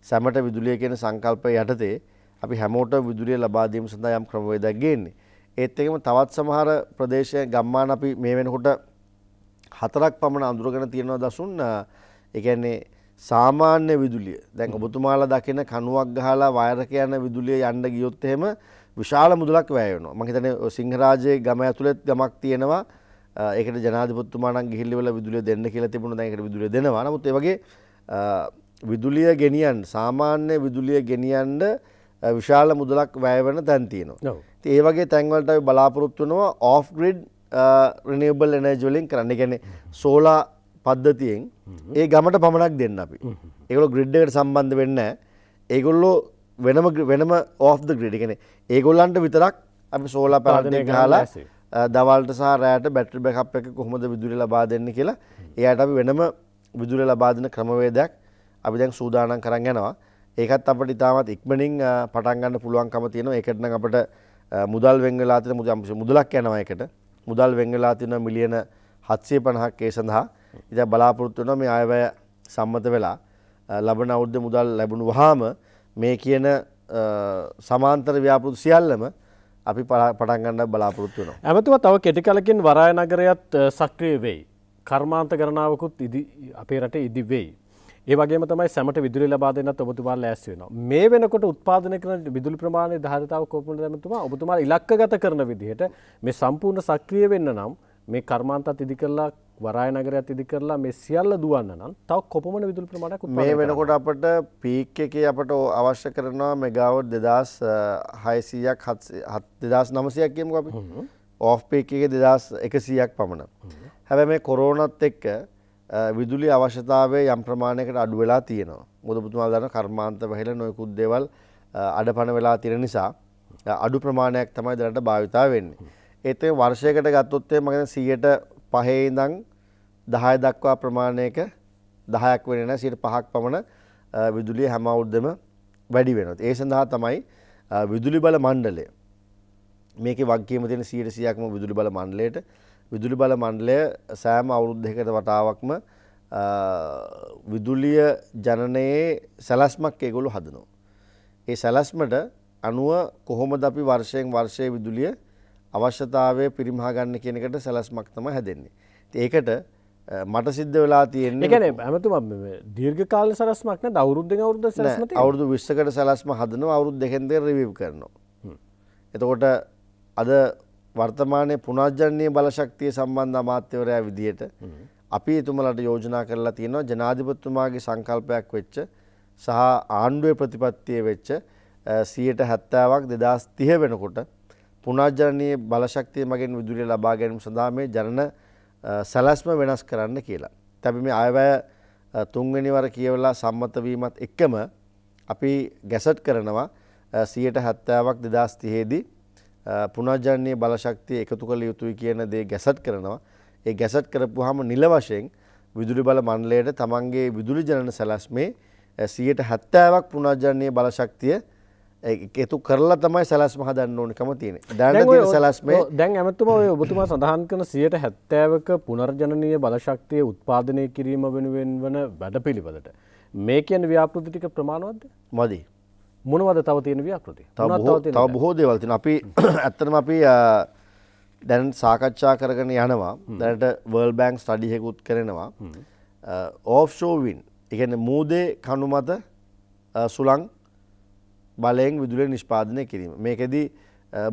සැමට විදුලිය කියන සංකල්ප යටතේ අපි හැමෝට විදුලිය ලබාදීම සඳහා යම් ක්‍රමවේදක් ගේන්නේ ඒත් එකම තවත් සමහර ප්‍රදේශය ගම්මාන අපි මේ වෙනකොට හතරක් පමණ අඳුරගෙන තියෙනවා දසුන් එකන්නේ සාමාන්‍ය විදුලිය දැන් ඔබතුමාලා දකින කනුවක් ගහලා වයරක යන විදුලිය යන්න ගියොත් එහෙම විශාල මුදලක් වැය වෙනවා. මම හිතන්නේ සිංහරාජයේ ගම ඇතුළෙත් ගමක් තියෙනවා. ඒකට ජනාධිපතිතුමා නම් ගිහිල්ලවල විදුලිය දෙන්න කියලා තිබුණා. දැන් ඒකට විදුලිය දෙනවා. නමුත් ඒ වගේ විදුලිය ගෙනියන්න සාමාන්‍ය විදුලිය ගෙනියන්න විශාල මුදලක් වැය වෙන තැන් තියෙනවා. ඉතින් ඒ වගේ තැන් වලට අපි බලාපොරොත්තු වෙනවා off grid renewable energy වලින් කරන්න. ඒ කියන්නේ solar පද්ධතියෙන් ඒ ගමට පමණක් දෙන්න අපි ඒගොල්ලෝ ග්‍රිඩ් එකට සම්බන්ධ වෙන්න ඒගොල්ලෝ වෙනම වෙනම ඕෆ් ද ග්‍රිඩ් කියන්නේ ඒගොල්ලන්ට විතරක් අපි සෝලා පැලට් ගහලා දවල්ට සහ රෑට බැටරි බැකප් එක කොහොමද විදුලිය ලබා දෙන්න කියලා එයාට අපි වෙනම විදුලිය ලබා දෙන ක්‍රමවේදයක් අපි දැන් සූදානම් කරන් යනවා ඒකත් අපට ඉතාමත් ඉක්මනින් පටන් ගන්න පුළුවන්කම තියෙනවා. ඒකට නම් අපිට මුදල් වෙන් වෙලා තියෙන මුදලක් යනවා ඒකට. මුදල් වෙන් වෙලා තියෙන මිලියන 750ක් ඒ සඳහා ඉතින් බලාපොරොත්තු වෙනවා මේ ආයවැය සම්මත වෙලා ලබන අවුරුද්ද මුදල් ලැබුණු වහාම මේ කියන සමාන්තර ව්‍යාපෘති සියල්ලම අපි පටන් ගන්න බලාපොරොත්තු වෙනවා. ඇමතුමා තව කෙටි කලකින් වරාය නගරයත් සක්‍රිය වෙයි. කර්මාන්ත ගණනාවකුත් ඉදි අපේ රටේ ඉදි වෙයි. ඒ වගේම තමයි සැමට විදුලි ලබා දෙන්නත් ඔබතුමා ලෑස්ති වෙනවා. මේ වෙනකොට උත්පාදනය කරන විදුලි ප්‍රමාණය ධාරිතාව කොපමණද ඇමතුමා? ඔබතුමා ඉලක්කගත කරන විදිහට මේ සම්පූර්ණ සක්‍රිය වෙන්න නම් මේ කර්මාන්තත් ඉදි කරලා වරාය නගරයක් ඉදි කරලා මේ සියල්ල දුවන්න නම් තව කොපමණ විදුලි ප්‍රමාණයක් මේ වෙනකොට අපට පීක් එකේ අපට අවශ්‍ය කරනවා මෙගාවොට් 2600ක් 2900ක් කියමුකෝ අපි. ඕෆ් පීක් එකේ 2100ක් පමණ. හැබැයි මේ කොරෝනත් එක්ක විදුලි අවශ්‍යතාවය යම් ප්‍රමාණයකට අඩු වෙලා තියෙනවා. මොකද පුතුමා දන්න කර්මාන්ත වැහිලා නොයෙකුත් දේවල් අඩපණ වෙලා තියෙන නිසා අඩු ප්‍රමාණයක් තමයි දැනට භාවිතා වෙන්නේ. ඒත් ඒ වර්ෂයකට ගත්තොත් මම කියන්නේ 100ට පහේ ඉඳන් 10 දක්වා ප්‍රමාණයක 10ක් වෙන්නේ නැහැ 5ක් පමණ විදුලිය හැම අවුරුද්දම වැඩි වෙනවා. ඒ සඳහා තමයි විදුලි බල මණ්ඩලය මේකේ වගකීම තියෙන 100%ක්ම විදුලි බල මණ්ඩලයට විදුලි බල මණ්ඩලය සෑම අවුරුද්දයකට වතාවක්ම විදුලිය ජනනයේ සැලැස්මක් ඒගොල්ලෝ හදනවා. ඒ සැලැස්මට අනුව කොහොමද අපි වර්ෂයෙන් වර්ෂයේ විදුලිය අවශ්‍යතාවය පිරිමහා ගන්න කියන එකට සැලැස්මක් තමයි හැදෙන්නේ. ඉතින් ඒකට මට සිද්ධ වෙලා තියෙන්නේ ඒ කියන්නේ හැමතුම දීර්ඝ කාල සැලැස්මක් නේද අවුරුද්දෙන් අවුරුද්ද සැලැස්ම තියෙනවා. අවුරුදු 20කට සැලැස්ම හදනවා අවුරුදු දෙකෙන් දෙක රිවීව් කරනවා. එතකොට අද වර්තමානයේ පුනර්ජනනීය බලශක්තිය සම්බන්ධ අමාත්‍යවරයා විදියට අපි එතුමලට යෝජනා කරලා තියෙනවා ජනාධිපතිතුමාගේ සංකල්පයක් වෙච්ච සහ ආණ්ඩුවේ ප්‍රතිපත්තිය වෙච්ච 70%ක් 2030 වෙනකොට පුනර්ජනනීය බලශක්තිය මගින් විදුලිය ලබා ගැනීම සඳහා මේ ජනන සැලැස්ම වෙනස් කරන්න කියලා. අපි මේ අයවැය තුන්වෙනි වර කියවලා සම්මත වීමත් එක්කම අපි ගැසට් කරනවා 70%ක් 2030 දී පුනර්ජනනීය බලශක්තිය එකතු කළ යුතුයි කියන දේ ගැසට් කරනවා. ඒ ගැසට් කරපුවාම නිල වශයෙන් විදුලි බල මණ්ඩලයට තමන්ගේ විදුලි ජනන සැලැස්මේ 70%ක් පුනර්ජනනීය බලශක්තිය එකතු කරලා තමයි සැලස්ම හදන්න ඕනකම තියෙන දැන සැලස්මේ දැන් ඇමතුම ඔය ඔබතුමා සඳහන් කන සියයට හැත්තෑවක පුනර්ජනය බලශක්තිය උත්පාදනය කිරීම වෙනුවෙන් වන වැඩ පිළිබඳට මේ කියන ව්‍යාපෘතිටික ප්‍රමාණවද මදි මොනවද තව තියෙන ව්‍යාපෘති තව බොහෝ දේවල්තින අපි ඇත්තනම අපි දැන් සාකච්ඡා කරගෙන යනවා දැනට වර්ල් බෑන්ක් ස්ටඩිහෙකුත් කරනවා ඕෆ්ෂෝවින් එකන මූදේ කනුමත සුළං බලයෙන් විදුලිය නිෂ්පාදනය කිරීම. මේකෙදී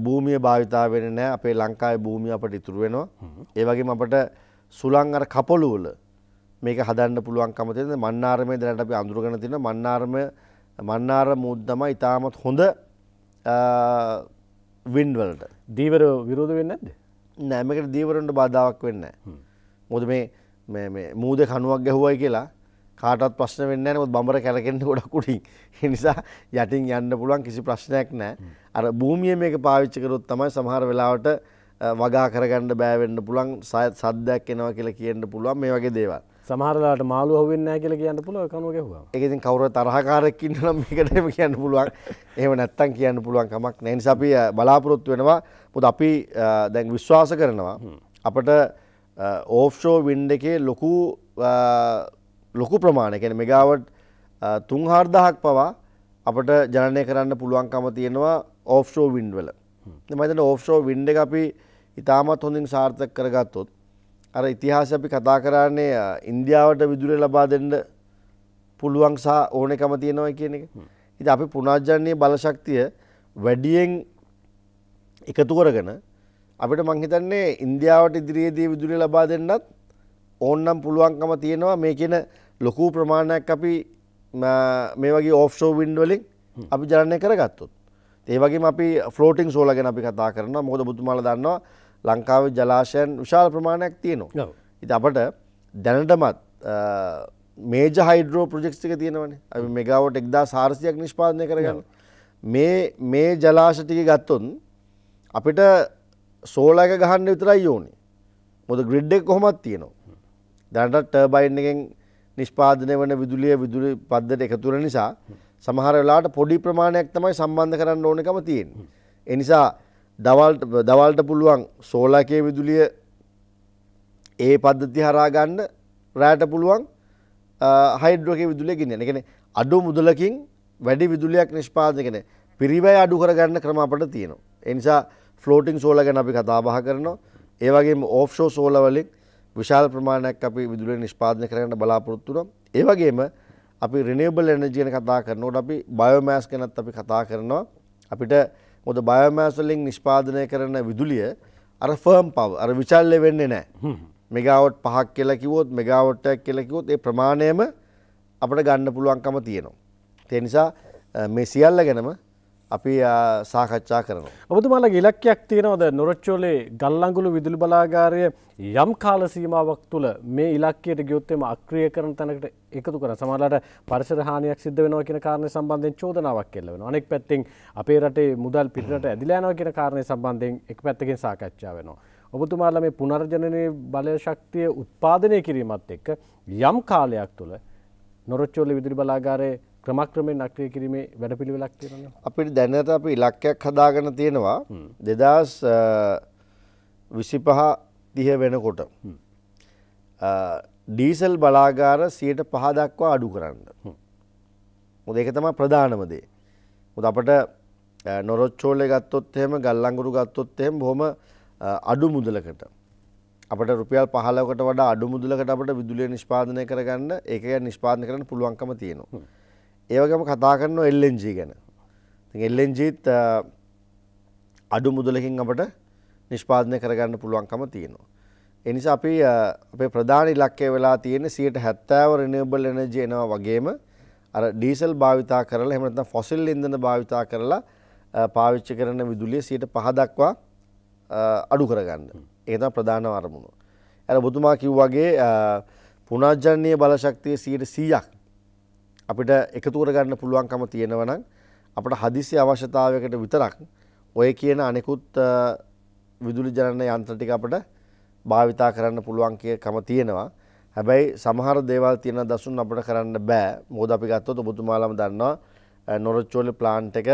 භූමිය භාවිතා වෙන නෑ අපේ ලංකාවේ භූමිය අපට ඉතුරු වෙනවා. ඒ වගේම අපට සුළං අර කපොළු වල මේක හදන්න පුළුවන්කම තියෙන මන්නාරමේ දැනට අපි අඳුරගෙන තියෙන මන්නාරම මන්නාර මුද්දම ඉතාමත් හොඳ වින් වලට. දීවර විරෝධ වෙන්නේ නැද්ද? නෑ මේකට දීවරන්ට බාධාවක් වෙන්නේ නැහැ. මොකද මේ මේ මූද කණුවක් ගැහුවයි කියලා කාටත් ප්‍රශ්න වෙන්න නෑ මොකද බඹර කැරකෙන්න ගොඩක් උඩින්. ඒ නිසා යටින් යන්න පුළුවන් කිසි ප්‍රශ්නයක් නෑ. අර භූමිය මේක පාවිච්චි කරොත් තමයි සමහර වෙලාවට වගා කරගන්න බෑ වෙන්න පුළුවන් සද්දයක් එනවා කියලා කියන්න පුළුවන් මේ වගේ දේවල්. සමහර වෙලාවට මාළු අහුවෙන්නේ නැහැ කියලා කියන්න පුළුවන් කනුව ගැහුවා. ඒක ඉතින් කවුරු තරහකාරයෙක් ඉන්නවා නම් මේකටම කියන්න පුළුවන්. එහෙම නැත්තම් කියන්න පුළුවන් කමක් නැහැ. නිසා අපි බලාපොරොත්තු වෙනවා. මොකද අපි දැන් විශ්වාස කරනවා අපට ඕෆ්ෂෝ වින්ඩ් එකේ ලොකු ලොකු ප්‍රමාණය කැන මෙගාවට් තුන්හාර්දහක් පවා අපට ජනය කරන්න පුළුවන්කම තියෙනවා ඕෆ්ෂෝ වින්ඩ් වල මතන ඕෆ්ෂෝ වින්ඩ අපි ඉතාමත් හොඳින් සාර්ථක කරගත්තොත් අර ඉතිහාස අපි කතා කරන්නේ ඉන්දියාවට විදුර ලබා දෙන්න පුළුවන් සහ ඕනකම තියෙනවා කියන එක ඉති අපි පුනාජ්ජන්නේ බලශක්තිය වැඩියෙන් එකතු කරගෙන අපිට මංහිතන්නේ ඉන්දියාවට ඉදිරියේදී විදුරි ලබා දෙන්නත් ඕන්නම් පුළුවන්කම තියෙනවා මේ කියන ලොකු ප්‍රමාණයක් අපි මේ වගේ ඕෆ්ෂෝ වින්ඩ් වලින් අපි ජනනය කරගත්තොත්. ඒ වගේ අපි ෆ්ලෝටිං සෝල ගැන අපි කතා කරනවා මොකද බුතුමාල දන්නවා ලංකාවේ ජලාශයන් විශාල ප්‍රමාණයක් තියෙනවා. ඉතින් අපට දැනටමත් මේජ හයිඩරෝ ප්‍රජෙක්්ික තියෙනවන මෙගවට එක්දා සාර්සියක් නිෂ්පාදනය කරගන්න මේ මේ ජලාශටික ගත්තුන් අපිට සෝලක ගහන්න විතරයි යෝනි මොද ග්‍රිඩ්ඩෙක් කොහොමත් තියෙනවා දැනට ටර්බයින් එකෙන් නිෂ්පාදනය වන විදුලිය විදුලි පද්ධතියට එකතු වෙන නිසා සමහර වෙලාවට පොඩි ප්‍රමාණයක් තමයි සම්බන්ධ කරන්න ඕනකම තියෙන්නේ. ඒ නිසා දවල්ට දවල්ට පුළුවන් සෝලාකයේ විදුලිය ඒ පද්ධතිය හරහා ගන්න රැට පුළුවන් හයිඩ්‍රෝකයේ විදුලිය ගෙනියන්න. ඒ කියන්නේ අඩු මුදලකින් වැඩි විදුලියක් නිෂ්පාදනය කරන පිරිවැය අඩු කරගන්න ක්‍රම අපිට තියෙනවා. ඒ නිසා ෆ්ලෝටින් සෝලා ගැන අපි කතා බහ කරනවා. ඒ වගේම ඕෆ්ෂෝ සෝලා වලින් විශාල ප්‍රමාණයක් අපි විදුලිය නිෂ්පාදනය කරන්න බලාපොරොත්තු වෙනවා. ඒ වගේම අපි රිනියබල් එනර්ජි ගැන කතා කරනකොට අපි බයෝමෑස් ගැනත් අපි කතා කරනවා. අපිට මොකද බයෝමෑස් වලින් නිෂ්පාදනය කරන විදුලිය අර ෆර්ම් පවර් අර විචල්්‍ය වෙන්නේ නැහැ. මෙගාවට් 5ක් කියලා කිව්වොත් මෙගාවට් 1ක් කියලා කිව්වොත් ඒ ප්‍රමාණයම අපිට ගන්න පුළුවන්කම තියෙනවා. ඒ නිසා මේ සියල්ල ගැනම අපි සාකච්ඡා කරනවා. ඔබතුමාලා ඉලක්කයක් තියෙනවද නොරච්චෝලේ ගල්ලංගුළු විදුලි බලාගාරය යම් කාල සීමාවක් තුළ මේ ඉලක්කයට ගියොත්තෙම අක්‍රිය කරන තැනකට එකතු කර සමහරට පරිසර හානියක් සිද්ධ වෙනවා කියන කාරණේ සම්බන්ධයෙන් චෝදනාවක් කෙල්ල වෙනවා. අනෙක් පැත්තෙන් අපේ රටේ මුදල් පිටරට ඇදිලා යනවා කියන කාරණේ සම්බන්ධයෙන් එක පැත්තකින් සාකච්ඡා වෙනවා. ඔබතුමාලා මේ පුනර්ජනනයේ බලය ශක්තිය උත්පාදනය කිරීමත් එක්ක යම් කාලයක් තුළ නොරච්චෝලේ විදුලි බලාගාරයේ ක්‍රමක්‍රමෙන් නක්‍රිය කිරීමේ වැඩපිළිවෙලක් තියෙනවා. අපිට දැනට අපි ඉලක්කයක් හදාගෙන තියෙනවා 2025 30 වෙනකොට. ඩීසල් බලාගාර 105 දක්වා අඩු කරන්න. මොකද ඒක තමයි ප්‍රධානම දේ. මොකද අපිට නොරොච්චෝලේ ගත්තොත් එහෙම ගල්ලංගුරු ගත්තොත් එහෙම බොහොම අඩු මුදලකට අපට රුපියල් 15කට වඩා අඩු මුදලකට අපිට විදුලිය නිෂ්පාදනය කරගන්න ඒකය නිෂ්පාදනය කරන්න පුළුවන්කම තියෙනවා. ඒවගේම කතා කරනවා එල්ලෙන්ජී ගැන එල්ලෙන්ජීත් අඩු මුදලකින් අපට නිෂ්පාදනය කරගන්න පුළුවන්කම තියෙනවා. එනිසා අපි අපේ ප්‍රධාන ඉලක්කය වෙලා තියෙන සියට හැත්තෑව රිනියබල් එනජි එනවා වගේම අර ඩීසල් භාවිතා කරලා එහෙම නැත්නම් ෆොසිල් ඉන්ධන භාවිතා කරලා පාවිච්චි කරන විදුලිය 105 දක්වා අඩු කරගන්න. ඒක තමයි ප්‍රධාන අරමුණ. අර ඔබතුමා කිව්වාගේ පුනර්ජනනීය බලශක්තිය 100ක් අපිට එකතු කරගන්න පුළුවන්කම තියෙනවා නම් අපිට හදිසි අවශ්‍යතාවයකට විතරක් ඔය කියන අනෙකුත් විදුලි ජනන යන්ත්‍ර ටික අපිට භාවිතා කරන්න පුළුවන්කම තියෙනවා. හැබැයි සමහර දේවල් තියෙන දසුන් අපිට කරන්න බෑ. මොකද අපි ගත්තොත් ඔබතුමාලම දන්නවා නොරොච්චෝලේ plant එක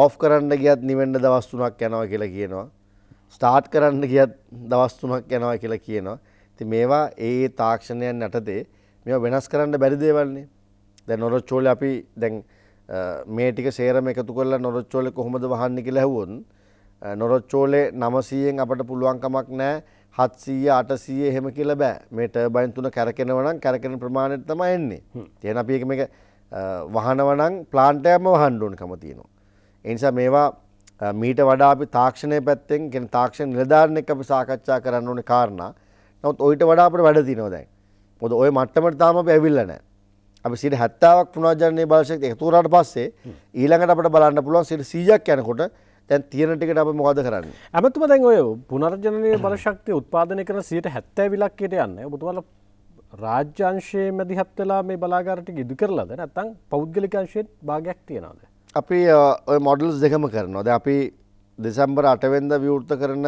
ඕෆ් කරන්න ගියත් නිවෙන්න දවස් 3ක් යනවා කියලා කියනවා. ස්ටාර්ට් කරන්න ගියත් දවස් 3ක් යනවා කියලා කියනවා. ඉතින් මේවා ඒ තාක්ෂණයන් යටතේ මෙවා වෙනස් කරන්න බැරි දේවල්නේ. දැන් නොරොච්චෝලේ අපි දැන් මේ ටික සේරම එකතු කරලා නොරොච්චෝලේ කොහොමද වහන්නේ කියලා ඇහුවොත් නොරොච්චෝලේ 900න් අපිට පුළුවන් කමක් නැහැ. 700 800 එහෙම කියලා බෑ. මේ ටර්බයින් තුන කැරකෙනවා නම් කැරකෙන ප්‍රමාණයට තමයි එන්නේ. එහෙනම් අපි එක මේක වහනවා නම් plant එකම වහන්න ඕනකම තියෙනවා. ඒ නිසා මේවා මීට වඩා අපි තාක්ෂණය පැත්තෙන් කියන්නේ තාක්ෂණ නිලධාරින් එක්ක අපි සාකච්ඡා කරන්න ඕනේ කාරණා. නමුත් ඔయిత වඩා අපිට වැඩ තියෙනවා දැන්. මොද ඔය මට්ටමට තාම අප ඇවිල්ල නෑ අපි සිට හැත්තාවක් පුනාජනය බලශක් එකතුරට පස්සේ ඊළඟට අපට බලන්න පුළුවන් සිට සීජක් යනකොට තැන් තියනටිකට අප මොකද කරන්න ඇමතුම දැන් ඔය පුනර්ජනය බලශක්තිය උත්පාදනය කරන සිට හැත්තෑ විලක්කයට යන්න බතුවල රාජ්‍යංශයේ මැදිහත්වෙලා මේ බලාගාරට ඉදු කරලාද නැත්තං පෞද්ගලිකංශයත් භාගයක් තියෙනවාද. අපි ඔය මොඩල්ස් දෙකම කරනවාද අපි දෙසම්බර අටවෙන්ද විවෘත කරන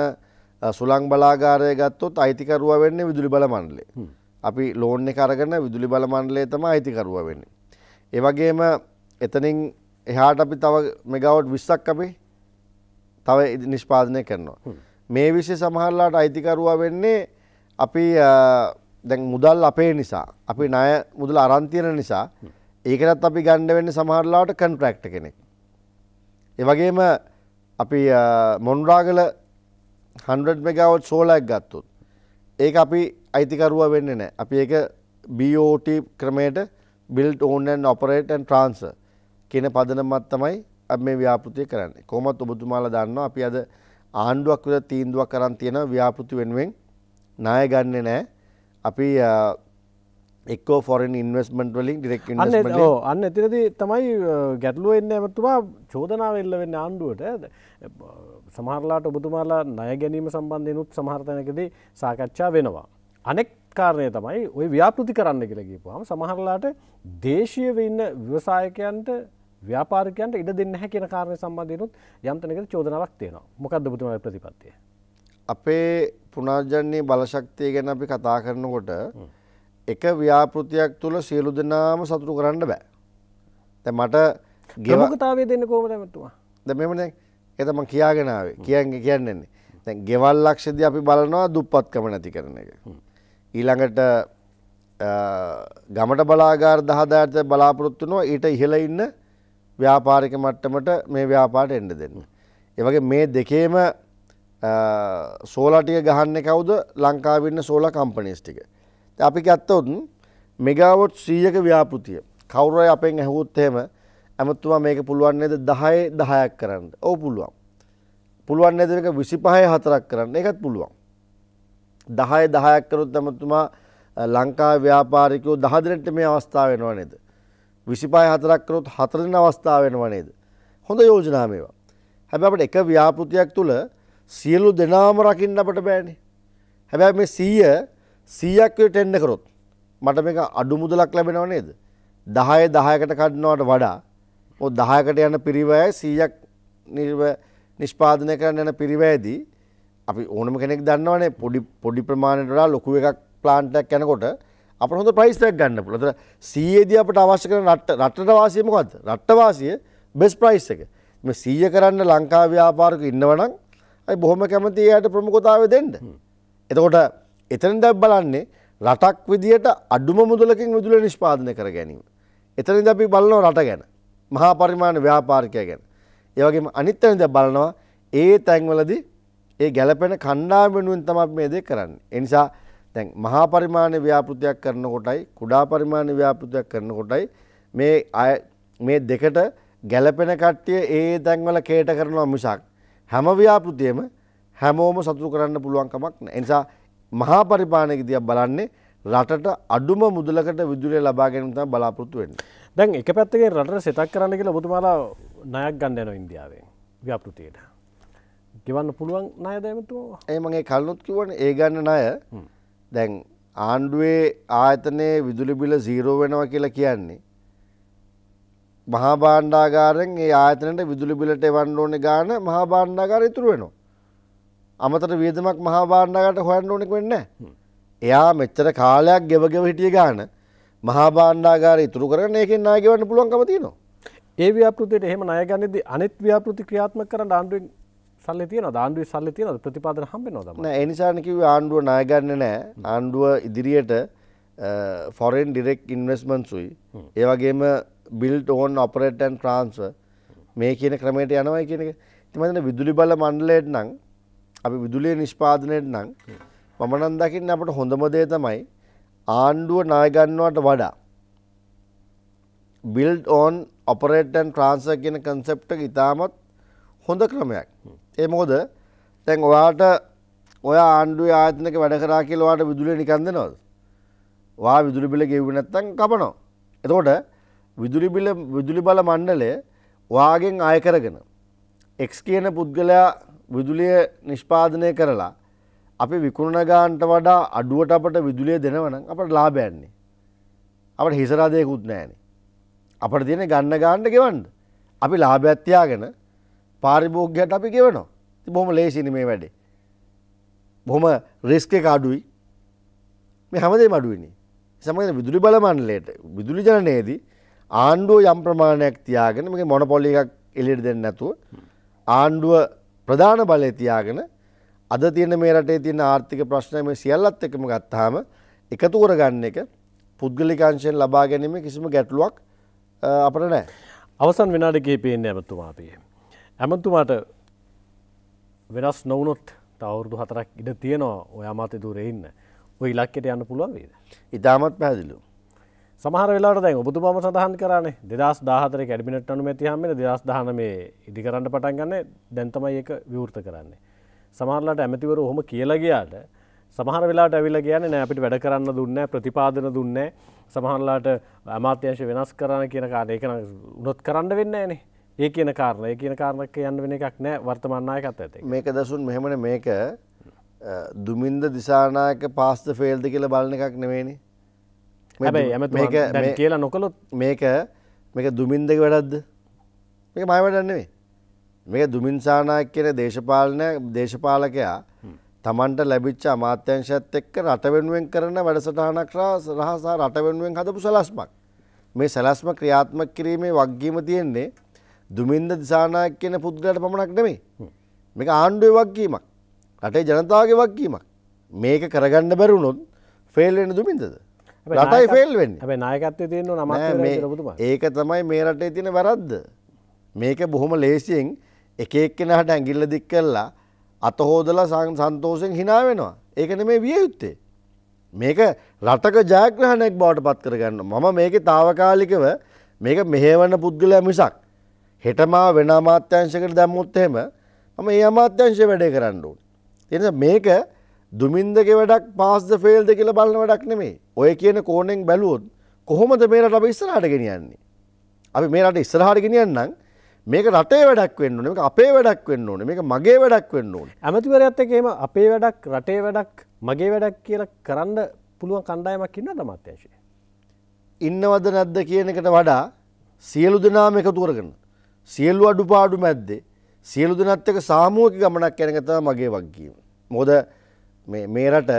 සුළං බලාගාරය ගත්තොත් අයිතිකරුව වෙන්නේ විදුලි බල මණ්ඩලේ. අපි ලෝන් එක අරගෙන විදුලි බල මණ්ඩලය තමයි අයිතිකරුවා වෙන්නේ. ඒ වගේම එතනින් එහාට අපි තව මෙගාවට් 20ක් අපි තව නිෂ්පාදනය කරනවා. මේ විශ්ය සමහරලාට අයිතිකරුවා වෙන්නේ අපි දැන් මුදල් අපේ නිසා අපි ණය මුදල් අරන් තියෙන නිසා ඒකටත් අපි ගන්න වෙන්නේ සමහරලාට කොන්ට්‍රැක්ට් කෙනෙක්. ඒ වගේම අපි මොන්රාගල 100 මෙගාවට් සෝලාර් එකක් ගත්තොත් ඒක අපි අයිතිකරුවා වෙන්නේ නැහැ. අපි ඒක BOT ක්‍රමයට build own and operate and transfer කියන පදනමක් තමයි අපි මේ ව්‍යාපෘතිය කරන්නේ. කොහොමත් ඔබතුමාලා දන්නවා අපි අද ආණ්ඩුවක් විතර තීන්දුවක් කරන් තියෙන ව්‍යාපෘති වෙනුවෙන් ණය ගන්නෙ නැහැ. අපි එක්කෝ ෆොරන් ඉන්වස්මට වලින් ඩිරෙක් අන්න එතිරදි තමයි ගැටලුව එන්න ඇමතුමා චෝදනාව එල්ල වෙන්න ආණ්ඩුවට සමහරලාට ඔබතුමාලා ණය ගැනීම සම්බන්ධයනුත් සමහර්තනකදී සාකච්ඡා වෙනවා. අනෙක් කාරණය තමයි ඔය ව්‍යාපෘති කරන්න කියලකිපුහම සමහරලාට දේශය වෙන්න ව්‍යවසායකයන්ට ව්‍යාපාරකයන්ට ඉඩ දෙන්න හැ කියෙන කාරණය සම්බන්ධයනුත් යන්තනක චෝදනාවක් තියෙනවා මොකක්ද බතුම ප්‍රතිපත්තිය. අපේ පුනාජන්නේ බලශක්තිය ගැන අපි කතා කරනකොට එක ව්‍යාපෘතියක් තුළ සියලු දෙනාම සතුරු කරන්න බෑ. තැ මට ගෙවකතාවේ දෙන්න කෝම දැමතුවා ද මෙමන එතම කියාගෙනාවේ කියන්ගේ කියන්නන්නේ තැන් ගෙවල් ලක්ෂද අපි බලනවා දුප්පත්කම නැති කරන එක. ඊළඟට ගමට බලාගාර දහදාට බලාපොරොත්තුනවා ඊට ඉහළ ඉන්න ව්‍යාපාරික මට්ටමට මේ ව්‍යාපාට එන්ඩ දෙන්න. එවගේ මේ දෙකේම සෝලටිය ගහන්න කවුද ලංකාවන්න සෝල කම්පනිස්ටික. අපි ගත්තවතුන් මෙගාවොට් සීයක ව්‍යාපෘතිය කවුරයි අපෙන් ඇහුත්තහෙම ඇමතුවා මේක පුළුවන්න්නේද දහය දහයක් කරන්න ඕ පුළුවන්. පුළුවන් ඇදක විසි පහය හතරක් කරන්න එකත් පුළුවන්. 10 10ක් කරොත් තමතුමා ලංකා ව්‍යාපාරිකයෝ 10 දෙනෙට මේ අවස්ථාව වෙනව නේද 25 4ක් කරොත් 4 දෙන අවස්ථාව වෙනව නේද හොඳ යෝජනා මේවා හැබැයි අපිට එක ව්‍යාපෘතියක් තුල සියලු දෙනාම රකින්න අපට බෑනේ හැබැයි මේ 100 100ක් විතර 10 කරොත් මට මේක අඩු මුදලක් ලැබෙනව නේද 10 10කට කඩනවට වඩා ඔය 10කට යන පිරිවැය 100ක් නිර්ව නිෂ්පාදනය කරන්න යන පිරිවැයදී අපි ඕනම කෙනෙක් දන්නවනේ පොඩි පොඩි ප්‍රමාණයට වඩා ලොකු එකක් plant එකක් යනකොට අපිට හොඳ price tag ගන්න පුළුවන්. ඒතර 100 දී අපිට අවශ්‍ය කරන රට රටට වාසිය මොකද්ද? රට වාසිය best price එක. මේ 100 කරන්න ලංකා ව්‍යාපාරික ඉන්නවනම් අයි බොහොම කැමති එයාට ප්‍රමුඛතාවය දෙන්න. එතකොට එතනින් දැන් බලන්නේ රටක් විදියට අඩුම මුදලකින් විදුල නිෂ්පාදනය කර ගැනීම. එතනින් අපි බලනවා රට ගැන. මහා පරිමාණ ව්‍යාපාරිකය ගැන. ඒ වගේම අනිත් තැනින් දැන් බලනවා ඒ තැන්වලදී ඒ ගැළපෙන කණ්ඩායම වෙනුවෙන් තමයි මේ දේ කරන්නේ. ඒ නිසා දැන් මහා පරිමාණ ව්‍යාපෘතියක් කරනකොටයි කුඩා පරිමාණ ව්‍යාපෘතියක් කරනකොටයි මේ අය මේ දෙකට ගැළපෙන කට්ටිය ඒ තැන්වල කේට කරනවා මිසක් හැම ව්‍යාපෘතියෙම හැමෝම සතුටු කරන්න පුළුවන් කමක් නැහැ. ඒ නිසා මහා පරිමාණයකදී බලන්නේ රටට අඩුම මුදලකට විදුලිය ලබා ගැනීම තමයි බලාපොරොත්තු වෙන්නේ. දැන් එක පැත්තකින් රටට සෙතක් කරන්න කියලා ඔබතුමාලා ණයක් ගන්න යනවා ඉන්දියාවෙන් ව්‍යාපෘතියට. ගෙවන්න පුළුවන් ණය දැමතුමා ඒ මගේ කල්නොත් කිවන ඒ ගන්න ණය දැන් ආණ්ඩුවේ ආයතනයේ විදුලි බිල සීරෝ වෙනවා කියලා කියන්නේ මහා බාණ්ඩාගාරෙන් ඒ ආයතනට විදුලි බිලට එවන්න ඕනේ ගාන මහා බාණ්ඩාගාර ඉතුරු වෙනවා. අමතර වියදමක් මහා බාණ්ඩාගාරට හොයන්න ඕනෙක වෙන්නේ එයා මෙච්චර කාලයක් ගෙව ගෙව හිටිය ගාන මහා බාණ්ඩාගාර ඉතුරු කරගෙන ඒකෙන් ණය ගෙවන්න පුළුවන්කම තියෙනවා. ඒ ව්‍යාපෘතියට එහෙම ණය ගන්නේදී අනිත් ව්‍යාපෘති ක්‍රියාත්මක කරන්න ආණ්ඩුවෙන් සල්ලි තියන ආණ්ඩුව සල්ලි තියනද ප්‍රතිපාදන හම්බෙනවා තමයි. නෑ ඒ නිසානේ කිව්වේ ආණ්ඩුව ණය ගන්න නෑ. ආණ්ඩුව ඉදිරියට ෆොරෙන් ඩිරෙක්ට් ඉන්වෙස්ට්මන්ට්ස් උයි. ඒ වගේම බිල්ඩ් ඕන් ඔපරේට් ඇන්ඩ් ට්‍රාන්ස්ෆර් මේ කියන ක්‍රමයට යනවා කියන එක. ඉතින් මම විදුලි බල මණ්ඩලයට නම් අපි විදුලිය නිෂ්පාදනයට නම් මම නම් දකින්නේ අපිට හොඳම දේ තමයි ආණ්ඩුව ණය ගන්නවට වඩා build on operate and transfer කියන concept එක ඉතාමත් හොඳ ක්‍රමයක්. ඒ මොකද තැන් ඔයාට ඔය ආණ්ඩුව ආයතනක වැඩ කරා කියලවාට විදුලිය නිකන් දෙනවද වා විදුලි බිල ගෙව්ව නැත්තම් කපනවා එතකොට විදුලි බිල විදුලි බල මණ්ඩලය වාගෙන් අය කරගෙන එක්ස් කියන පුද්ගලයා විදුලිය නිෂ්පාදනය කරලා අපි විකුණන ගාන්ට වඩා අඩුවට අපට විදුලිය දෙනවනම් අපට ලාභයන්නේ අපට හිසරාදයකුත් නෑනේ අපට තියෙන ගන්න ගාන්නට ගෙවන්ඩ අපි ලාභ ඇත්තියාගෙන පාරිභෝග්‍යයට අපි ගෙවනවා ති බොහොම ලේසිනි මේ වැඩේ. බොහොම රිස්ක කාඩුයි මේ හැමදේ මඩුවනි සමඟ විදුලි බලමන්ලට විදුලි ජනනයේදී ආණ්ඩුව යම් ප්‍රමාණයක් තියාගෙන මේ මොනපොල්ලි එකක් එලිට දෙන්න නැතුව ආණ්ඩුව ප්‍රධාන බලය තියාගෙන අද තියෙන මේ රටේ තියෙන ආර්ථික ප්‍රශ්නය මේ සියල්ලත් එකම ගත්තාම එකතු කරගන්න එක පුද්ගලිකාංශයෙන් ලබා ගැනීම කිසිම ගැටලුවක් අපට නෑ. අවසන් විනාඩි කීපයෙන් ඇමතුමා අපේ. ඇමතුමාට වෙනස් නොවනොත් තවුරුදු හතරක් ඉඩ තියෙනවා ඔය අමාත දුර ඉන්න ඔය ඉලක්කෙට යන්න පුළුවන් වේද ඉතාමත් පැදිලු සමහර වෙලාට දැන් ඔබතුමාම සඳහන් කරන්නේ දෙදස් දාහතර කැඩිමිනට් අනුමැති හම දෙදස් දහන මේ ඉදි කරන්න පටන් ගන්න දැන්තමයි එක විවෘත කරන්නේ. සමහරලාට ඇමතිවර හොම කියලගයාට සමහර වෙලාට ඇවිල්ල කියන නෑ අපිට වැඩ කරන්න දුන්න ප්‍රතිපාදන දුන්න සමහරලාට අමාත්‍යංශ වෙනස් කරන්න කියන කාඩ එකන උනොත් කරන්න වෙන්න නේ ඒ කියන කාරණය කියන කාරණක යන්න වෙන එකක් නෑ වර්තමන්නායකත් ඇත මේක දසුන් මෙහමන මේක දුමින්ද දිසානායක පාස්ත ෆේල්ද කියල බලන එකක් නෙවෙනි හැබයි ඇම මේක කියලා නොකළොත් මේක මේක දුමින්දක වැඩක්ද මේක මයි වැඩන්නේ මේ දුමින්සානායක් කියන දේශපාලනය දේශපාලකයා තමන්ට ලැබිච්ච අමාත්‍යංශත් එක්ක රට වෙනුවෙන් කරන වැඩසටහනක් රහසා රට වෙනුවෙන් හදපු සැලස්මක් මේ සැලස්ම ක්‍රියාත්මක කිරීමේ වගකීම තියෙන්නේ දුමින්ද දිසානායක කියන පුද්ගලයාට පමණක් නෙමෙයි. මේක ආණ්ඩුවේ වගකීමක්. රටේ ජනතාවගේ වගකීමක්. මේක කරගන්න බැරි වුණොත් ෆේල් වෙන්නේ දුමින්දද? රටයි ෆේල් වෙන්නේ. හැබැයි නායකත්වයේ තියෙන නමක් ඒක තමයි මේ රටේ තියෙන වැරද්ද. මේක බොහොම ලේසියෙන් එක එක්කෙනාට ඇඟිල්ල දික් කරලා අත හොදලා සන්තෝෂෙන් hina වෙනවා. ඒක නෙමෙයි විය යුත්තේ. මේක රටක ජයග්‍රහණයක් බවට පත් කරගන්න. මම මේකේ తాවකාලිකව මේක මෙහෙවන පුද්ගලයා මිසක් හෙට මාව වෙන අමාත්‍යංශයකට දැම්මුත් එහෙම මම ඒ අමාත්‍යංශය වැඩේ කරන්න ඕනේ. ඒ නිසා මේක දුමින්දගේ වැඩක් පාස්ද ෆේල්ද කියලා බලන වැඩක් නෙමෙයි. ඔය කියන කෝණයෙන් බැලුවොත් කොහොමද මේ රට අපි ඉස්සරහට ගෙනියන්නේ? අපි මේ රට ඉස්සරහට ගෙනියන්නම් මේක රටේ වැඩක් වෙන්න ඕනේ. මේක අපේ වැඩක් වෙන්න ඕනේ. මේක මගේ වැඩක් වෙන්න ඕනේ. ඇමතිවරයාත් එක්ක එහෙම අපේ වැඩක්, රටේ වැඩක්, මගේ වැඩක් කියලා කරන්න පුළුවන් කණ්ඩායමක් ඉන්නවද අමාත්‍යංශයේ? ඉන්නවද නැද්ද කියන එකට වඩා සියලු දෙනාම එකතු කරගන්න. සියල්ලු අඩුපාඩු මැද්දේ සියලු දෙනත් එක සාමූහක ගමනක් යන එක තමයි මගේ වගකීම. මොකද මේ මේ රට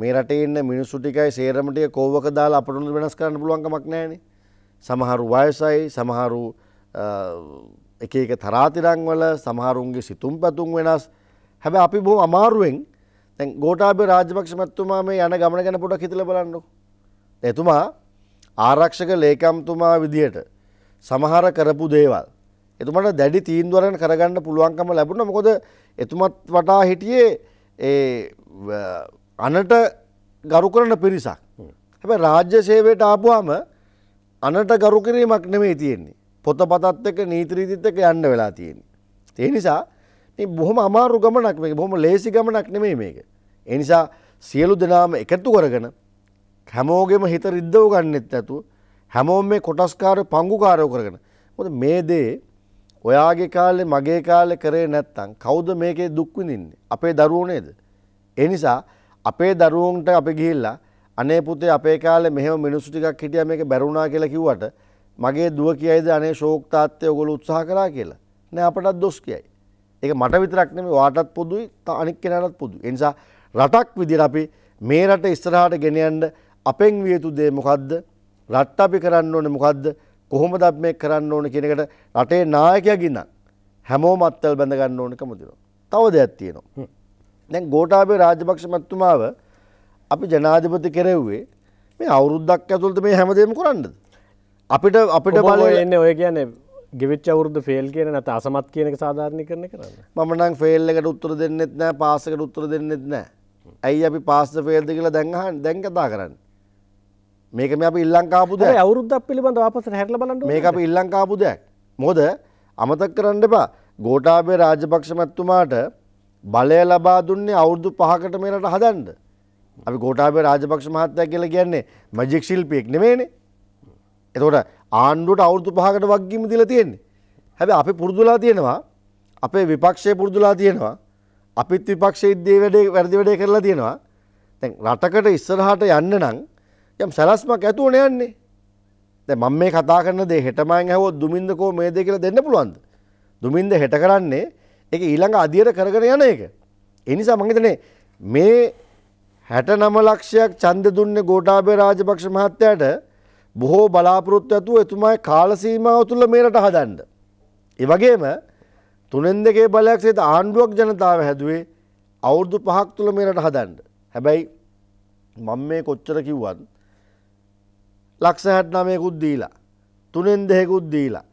මේ රටේ ඉන්න මිනිස්සු ටිකයි සේරම ටික කෝවක දාලා අපරණ වෙනස් කරන්න පුළුවන් කමක් නැහැනේ. සමහරු වයසයි, සමහරු එක එක තරාතිරම් වල සමහරුන්ගේ සිතුම් පැතුම් වෙනස්. හැබැයි අපි බොහොම අමාරුවෙන් දැන් ගෝඨාභය රාජපක්ෂ මැතිතුමා මේ යන ගමන ගැන පොඩ්ඩක් හිතලා බලන්නකෝ. එතුමා ආරක්ෂක ලේකම්තුමා විදියට සමහර කරපු දේවල් එතුමට දැඩි තීන්දුවරන් කරගන්න පුළුවන්කම ලැබුණ මොකොද එතුමත් වටා හිටියේ ඒ අනට ගරු කරන පිරිසක්. හැබ රාජ්‍ය සේවයට ආපුවාම අනට ගරු කිරීමක් නෙමේ තියෙන්නේ. පොත පතත් එක නීත්‍රීතිත් එක යන්න වෙලා තියෙන්නේ. ඒ නිසා බොහොම අමාරු ගමනක් මේ බොහොම ලේසි ගමනක් නෙමේ මේක. ඒ නිසා සියලු දෙනාම එකතු කරගෙන හැමෝගෙම හිත රිද්දව ගන්නෙත් ඇතුව හැමෝම මේ කොටස්කාර පංගුකාරයෝ කරගෙන. මොකද මේ දේ ඔයාගේ කාලේ මගේ කාලේ කරේ නැත්තම් කවුද මේකේ දුක් විඳින්නේ? අපේ දරුවෝ නේද? ඒ නිසා අපේ දරුවන්ට අපි ගිහිල්ලා අනේ පුතේ අපේ කාලේ මෙහෙම මිනිස්සු ටිකක් හිටියා මේක බැරුණා කියලා කිව්වට මගේ දුව කියයිද අනේ ශෝක් තාත්තේ ඔයගොල්ලෝ උත්සාහ කරා කියලා. නෑ අපටත් දොස් කියයි. ඒක මට විතරක් නෙමෙයි ඔයාටත් පොදුයි අනික් කෙනාටත් පොදුයි. ඒ නිසා රටක් විදිහට අපි මේ රට ඉස්සරහට ගෙන යන්න අපෙන් විය යුතු දේ මොකද්ද? රට අපි කරන්න ඕනේ මොකද්ද? කොහොමද අපි මේක කරන්න ඕන කියන එකට රටේ නායකයා ගින්නන් හැමෝම අත්වල බැඳ ගන්න ඕනකම දෙනවා. තව දෙයක් තියෙනවා. දැන් ගෝඨාභය රාජපක්ෂ මැතිතුමාව අපි ජනාධිපති කෙරෙව්වේ මේ අවුරුද්දක් ඇතුළත මේ හැමදේම කරන්නද? අපිට අපිට බලය එන්නේ ඔය කියන්නේ ගෙවිච්ච අවුරුද්ද ෆේල් කියන නැත අසමත් කියන එක සාධාරණීකරණය කරන්න. මම නම් ෆේල් එකට උත්තර දෙන්නෙත් නැහැ පාස් එකට උත්තර දෙන්නෙත් නැහැ. ඇයි අපි පාස්ද ෆේල්ද කියලා දැන් අහන්නේ දැන් කතා කරන්නේ. මේක මේ අප ඉල්ලංකාපු දෑ අවුරුද්දක් පිළිබඳ අපස හැරල බලන්න මේක අප ඉල්ලංකාපු දෑ මොද අමතක් කරන්න එපා ගෝටාබේ රාජපක්ෂමැත්තුමාට බලය ලබා දුන්නේ අවුරුදු පහකට මේරට හදන්ඩ අපි ගෝටාබේ රාජපක්ෂ මහත්තය කියලා කියන්නේ මජික් ශිල්පියෙක් නෙමේනේ එතකොට ආණ්ඩුවට අවුරුදු පහකට වක්ගීම දිලා තියෙන්නේ හැබැයි අපි පුරුදුලා තියෙනවා අපේ විපක්ෂය පුරුදුලා තියෙනවා අපිත් විපක්ෂ ඉද්දේ වැඩේ වැරදි වැඩේ කරලා තියෙනවා දැන් රටකට ඉස්සරහට යන්න නම් යම් සැලස්මක් ඇතුවන යන්නේ දැ මං මේ කතා කරන දේ හෙටමයින් හෝ දුමින්දකෝ මේ දෙ කියලා දෙන්න පුළුවන්ද දුමින්ද හෙට කරන්නේ එක ඊළඟ අධියට කරගෙන යන එක එනිසා මංහිතනේ මේ හැට නම ලක්ෂයක් චන්ද දුන්න ගෝටාබේ රාජපක්ෂ මහත්තයට බොහෝ බලාපොරොත්තු ඇතුව එතුමයි කාලසීමාව තුළ මේරට හදන්ඩ. එවගේම තුනෙන් දෙකේ බලයක් සේත ආණ්ඩුවක් ජනතාව හැදුවේ අවුරුදු පහක් තුළ මේරට හදන්ඩ. හැබැයි මං මේ කොච්චර කිව්වන් ලක්ෂ හැට් නමයකුත් දීලා තුනෙන් දෙහෙකුත් දීලා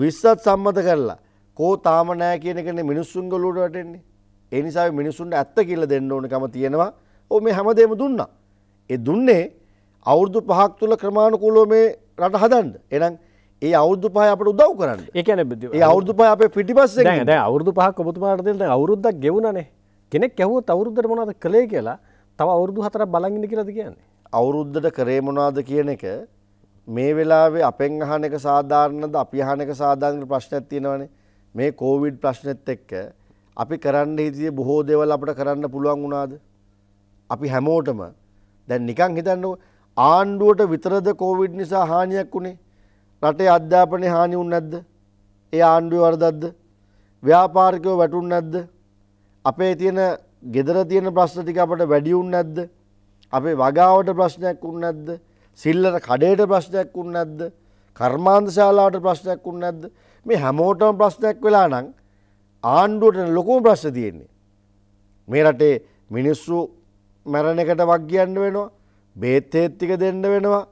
විස්සත් සම්මත කරලා කෝ තාම නෑ කියනකන මිනිස්සුන්ග ලුට වටෙන්නේ එනිසා මිනිසුන්ට ඇත්ත කියල දෙන්න ඕනකම තියෙනවා ඕ මේ හැමදේම දුන්නා. එ දුන්නේ අවුරදු පහක් තුළ ක්‍රමාණකුලෝ මේ රට හදන්ඩ එනම් ඒ අවුදු පහ අපට උදව් කරන්න එකන අවුදු පහ අප පිටිපස්ස ද අවුරදු පහක් කොබතුමාටදට අවුරුද්දක් ගෙවුණනේ කෙනෙක් ඇහෝ අවුරුද්දර මොනද කළේ කියලා තව අවුරදු හතර බලගින්න කියලද කියන්නේ අවුරුද්දට කරේ මොනවාද කියන එක මේ වෙලාවේ අපෙන් අහන එක සාධාරණද අපි අහන එක සාධාරණ ප්‍රශ්නයක් තියෙනවනේ. මේ කෝවිඩ් ප්‍රශ්නෙත් එක්ක අපි කරන්න හිටියේ බොහෝ දේවල් අපිට කරන්න පුළුවන් වුණාද? අපි හැමෝටම දැන් නිකන් හිතන්නකෝ ආණ්ඩුවට විතරද කෝවිඩ් නිසා හානියක් වුණේ? රටේ අධ්‍යාපනයේ හානි වුණ නැද්ද? ඒ ආණ්ඩුවේ වරදක්ද? ව්‍යාපාරිකව වැටුණ නැද්ද? අපේ තියෙන gedara තියෙන ප්‍රශ්න ටික අපට වැඩි වුණ නැද්ද? අපේ වගාවට ප්‍රශ්නයක් උන් නැද්ද සිල්ලට කඩේට ප්‍රශ්නයක් උන් නැද්ද කර්මාන්ද ශාලාවට ප්‍රශ්නයක් උන් නැද්ද මේ හැමෝටම ප්‍රශ්නයක් වෙලා නම් ආණ්ඩුවට ලොකුම ප්‍රශ්න තියෙන්නේ මේ රටේ මිනිස්සු මැරණ එකට වක් කියන්න වෙනවා බේත් හේත් ටික දෙන්න වෙනවා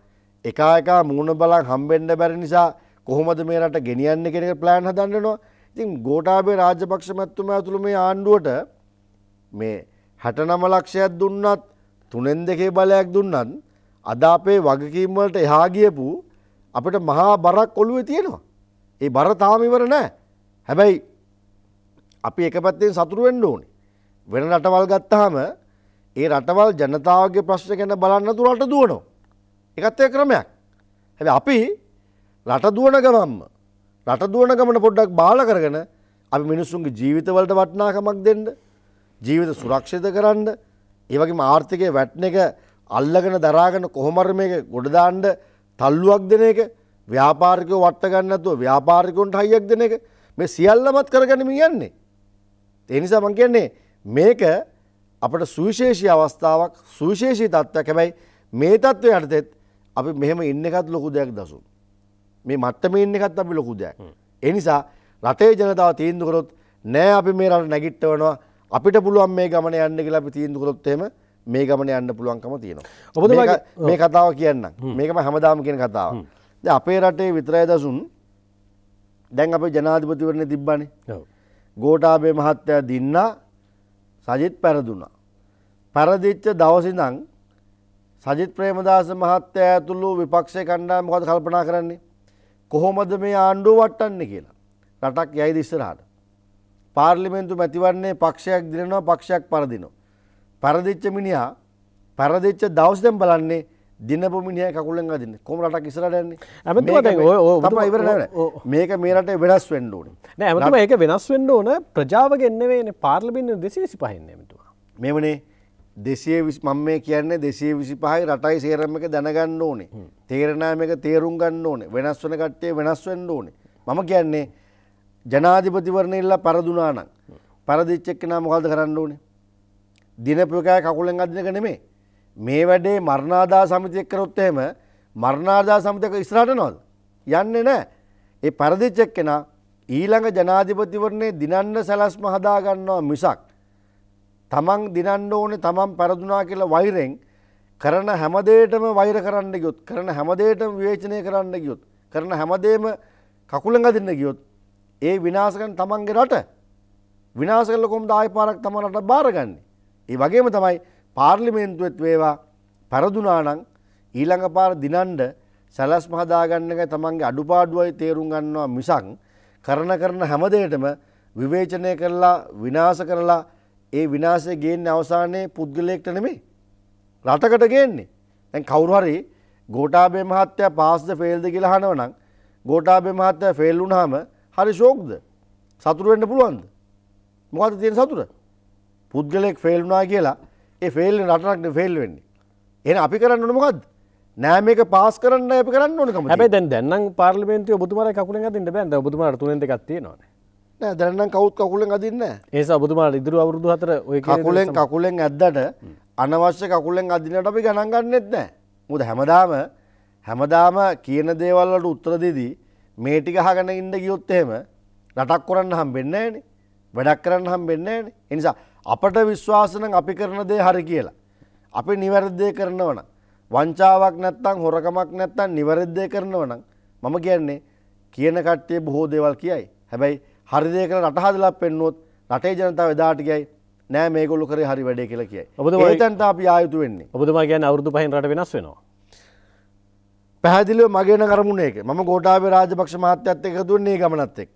එකා එකා මූණ බලන් හම්බෙන්න බැරි නිසා කොහොමද මේ රට ගෙනියන්නේ කියන එක ප්ලෑන් හදන්න වෙනවා ඉතින් ගෝඨාභය රාජපක්ෂ මැතිතුමා ඇතුළු මේ ආණ්ඩුවට මේ 69 ලක්ෂයක් දුන්නත් තුනෙන් දෙකේ බලයක් දුන්නත් අද අපේ වගකීම් වලට එහා ගියපු අපිට මහා බරක් ඔළුවේ තියෙනවා. ඒ බර තාම ඉවර නැහැ. හැබැයි අපි එක පැත්තෙන් සතුරු වෙන්න ඕනේ. වෙන රටවල් ගත්තාම ඒ රටවල් ජනතාවගේ ප්‍රශ්න ගැන බලන්න තු රට දුවනවා. එකත් ඒ ක්‍රමයක්. හැබැයි අපි රට දුවන ගමන්ම රට දුවන ගමන පොඩ්ඩක් බාල කරගෙන අපි මිනිස්සුන්ගේ ජීවිතවලට වටිනාකමක් දෙන්න ජීවිත සුරක්ෂිත කරන්න ඒවගේම ආර්ථිකය වැට්න එක අල්ලගෙන දරාගෙන කොහොමර මේ ගොඩදාන්ඩ තල්ලුවක් දෙන එක ව්‍යාපාරිකය වට්ටගන්නතුව ව්‍යාපාරිකුන්ට හයියක් දෙන එක මේ සියල්ලමත් කරගනම යන්නේ. එනිසා මං කියන්නේ මේක අපට සුවිශේෂී අවස්ථාවක් සුවිශේෂී තත්ත්වයක් හැබැයි මේ තත්ත්ව යටතෙත් අපි මෙහෙම ඉන්න එකත් ලොකු දෙයක් දසු. මේ මට්ටම ඉන්න එකත් අපි ලොකු දෙයක්. එනිසා රටේ ජනතාව තීන්දුකරොත් නෑ අපි මේ රට නැගිට්ටවනවා අපිට පුළුවන් මේ ගමන යන්න කියලා අපි තීන්දුව කළොත් එහෙම මේ ගමන යන්න පුළුවන්කම තියෙනවා ඔබතුමා මේ කතාව කියන්න මේකම හැමදාම කියන කතාව දැන් අපේ රටේ විතරයි දසුන් දැන් අපේ ජනාධිපතිවරණේ තිබ්බනේ ගෝඨාභය මහත්තයා දින්නා සජිත් පැරදුනා පැරදිච්ච දවසිඳන් සජිත් ප්‍රේමදාස මහත්තයා ඇතුළු විපක්ෂය කණ්ඩායම මොකද කල්පනා කරන්නේ කොහොමද මේ ආණ්ඩුව වටන්නේ කියලා රටක් යයිද ඉස්සරහට පාර්ලිමේන්තු මැතිවන්නේ පක්ෂයක් දිනනවා පක්ෂයක් පරදිනවා. පරදිච්ච මිනිහා පරදිච්ච දවස් දැන් බලන්නේ දිනපු මිනිහා කකුලෙන් අදින්නේ. කොහොම රටක් ඉස්සරහට යන්නේ? ඇමතුමා දැන් ඔය ඔය තමයි ඉවර නැහැ. මේක මේ රටේ වෙනස් වෙන්න ඕනේ. නෑ ඇමතුමා ඒක වෙනස් වෙන්න ඕන ප්‍රජාවගෙන් නෙවෙයිනේ පාර්ලිමේන්තු 225 න් ඇමතුමා. මේවනේ දෙසේ මම මේ කියන්නේ දෙසේ විසි පහයි රටයි සේරම එක දැනගන්න ඕනේ තේරණෑම එක තේරුම් ගන්න ඕනේ වෙනස් වන කට්ටේ වෙනස් වෙන්න ඕනේ මම කියන්නේ ජනාධිපතිවරණයල්ලා පරදුනානම් පරදිච්චක්කනා මොකල්ද කරන්න ඕනේ. දිනපකෑ කකුලෙන් අධිනක නෙමේ මේ වැඩේ මරණාදා සමිතියක් කරොත්තේම මරණාදා සමතක ඉස්රාට නොද. යන්න නෑ ඒ පරදිච්චක්කෙන ඊළඟ ජනාධිපතිවරණේ දිනන්න සැලස්ම හදාගන්නවා මිසක්. තමන් දිනන්න ඕනේ තමන් පරදුනා කියලා වෛරෙන් කරන හැමදේටම වෛර කරන්න ගයුත් කරන හැමදේටම වේචනය කරන්න ගියුත් කරන හැමදේම කකුලඟ දෙන්න ගියොත් ඒ විනාසකන තමන්ගේ රට විනාසකල කොම් දාය පාරක් තමනට බාරගන්නේ. ඒ වගේම තමයි පාර්ලිමේන්තුවත් වේවා පැරදුනානං ඊළඟ පාර දිනන්ඩ සැලස් මහදාගන්නක තමන්ගේ අඩුපාඩුවයි තේරුම් ගන්නවා මිසං කරන කරන හැමදේටම විවේචනය කරලා විනාස කරලා ඒ විනාසය ගේන්න අවසානයේ පුද්ගලයෙක්ට නෙමේ. රටකට ගේන්නේ. දැන් කවුරුහරි ගෝටාබේ මහත්තය පාස්ද ෆෙල්ද කියලා අහනවනම් ගෝටාබේ මහත්තය ෆෙල් වුණාම හරි ශෝක්ද සතුරුවෙන්ට පුළුවන්ද මොකද තියෙන සතුර පුද්ගලෙක් ෆෙල්නා කියලා ඒ ෆෙල් රටනක්ට ෆෙල් වෙන්නේ එන අපි කරන්න මොකක්ද නෑ මේක පාස් කරන්න අප කරන්න ඕනකම හැබ දැන් දැන්නම් පාර්ලිමේන්තය ඔබතුමර කකුල ගතින්න බැන්ද ඔබතුමර තුනට ගත්තියනවා දැන්නම් කවුත් කකුලෙන් අදින්න ඒස ඔබතුමාට ඉදිරු අවුරදු හතර ඔය කකුලෙන් කකුලෙන් ඇද්දට අනවශ්‍ය කකුලෙන් අදිනට අපි ගණන් ගන්නෙත් නෑ මුද හැමදාම හැමදාම කියන දේවල්ලට උත්තර දෙදී මේ ටික අහගෙන ඉන්න ගියොත් එහෙම රටක් කරන්න හම්බෙන්නේ නැහැනේ. වැඩක් කරන්න හම්බෙන්නේ නැහැනේ. ඒ නිසා අපට විශ්වාස නම් අපි කරන දේ හරි කියලා. අපි නිවැරදි දේ කරනවා නම් වංචාවක් නැත්නම් හොරකමක් නැත්නම් නිවැරදි දේ කරනවා නම් මම කියන්නේ කියන කට්ටිය බොහෝ දේවල් කියයි. හැබැයි හරි දේ කරලා රට හදලා පෙන්නුවොත් රටේ ජනතාව එදාට ගියයි නෑ මේගොල්ලෝ කරේ හරි වැඩේ කියලා කියයි. ඔබතුමා ඒ තැනට අපි ආයුතු වෙන්නේ. ඔබතුමා කියන්නේ අවුරුදු පහෙන් රට වෙනස් වෙනවා. පැහැදිලිව මගේන කරමුණ එක මම ගෝටාව රාජපක්ෂ මහත්‍යත් එක දුන්නේ ගමනත් එක්ක.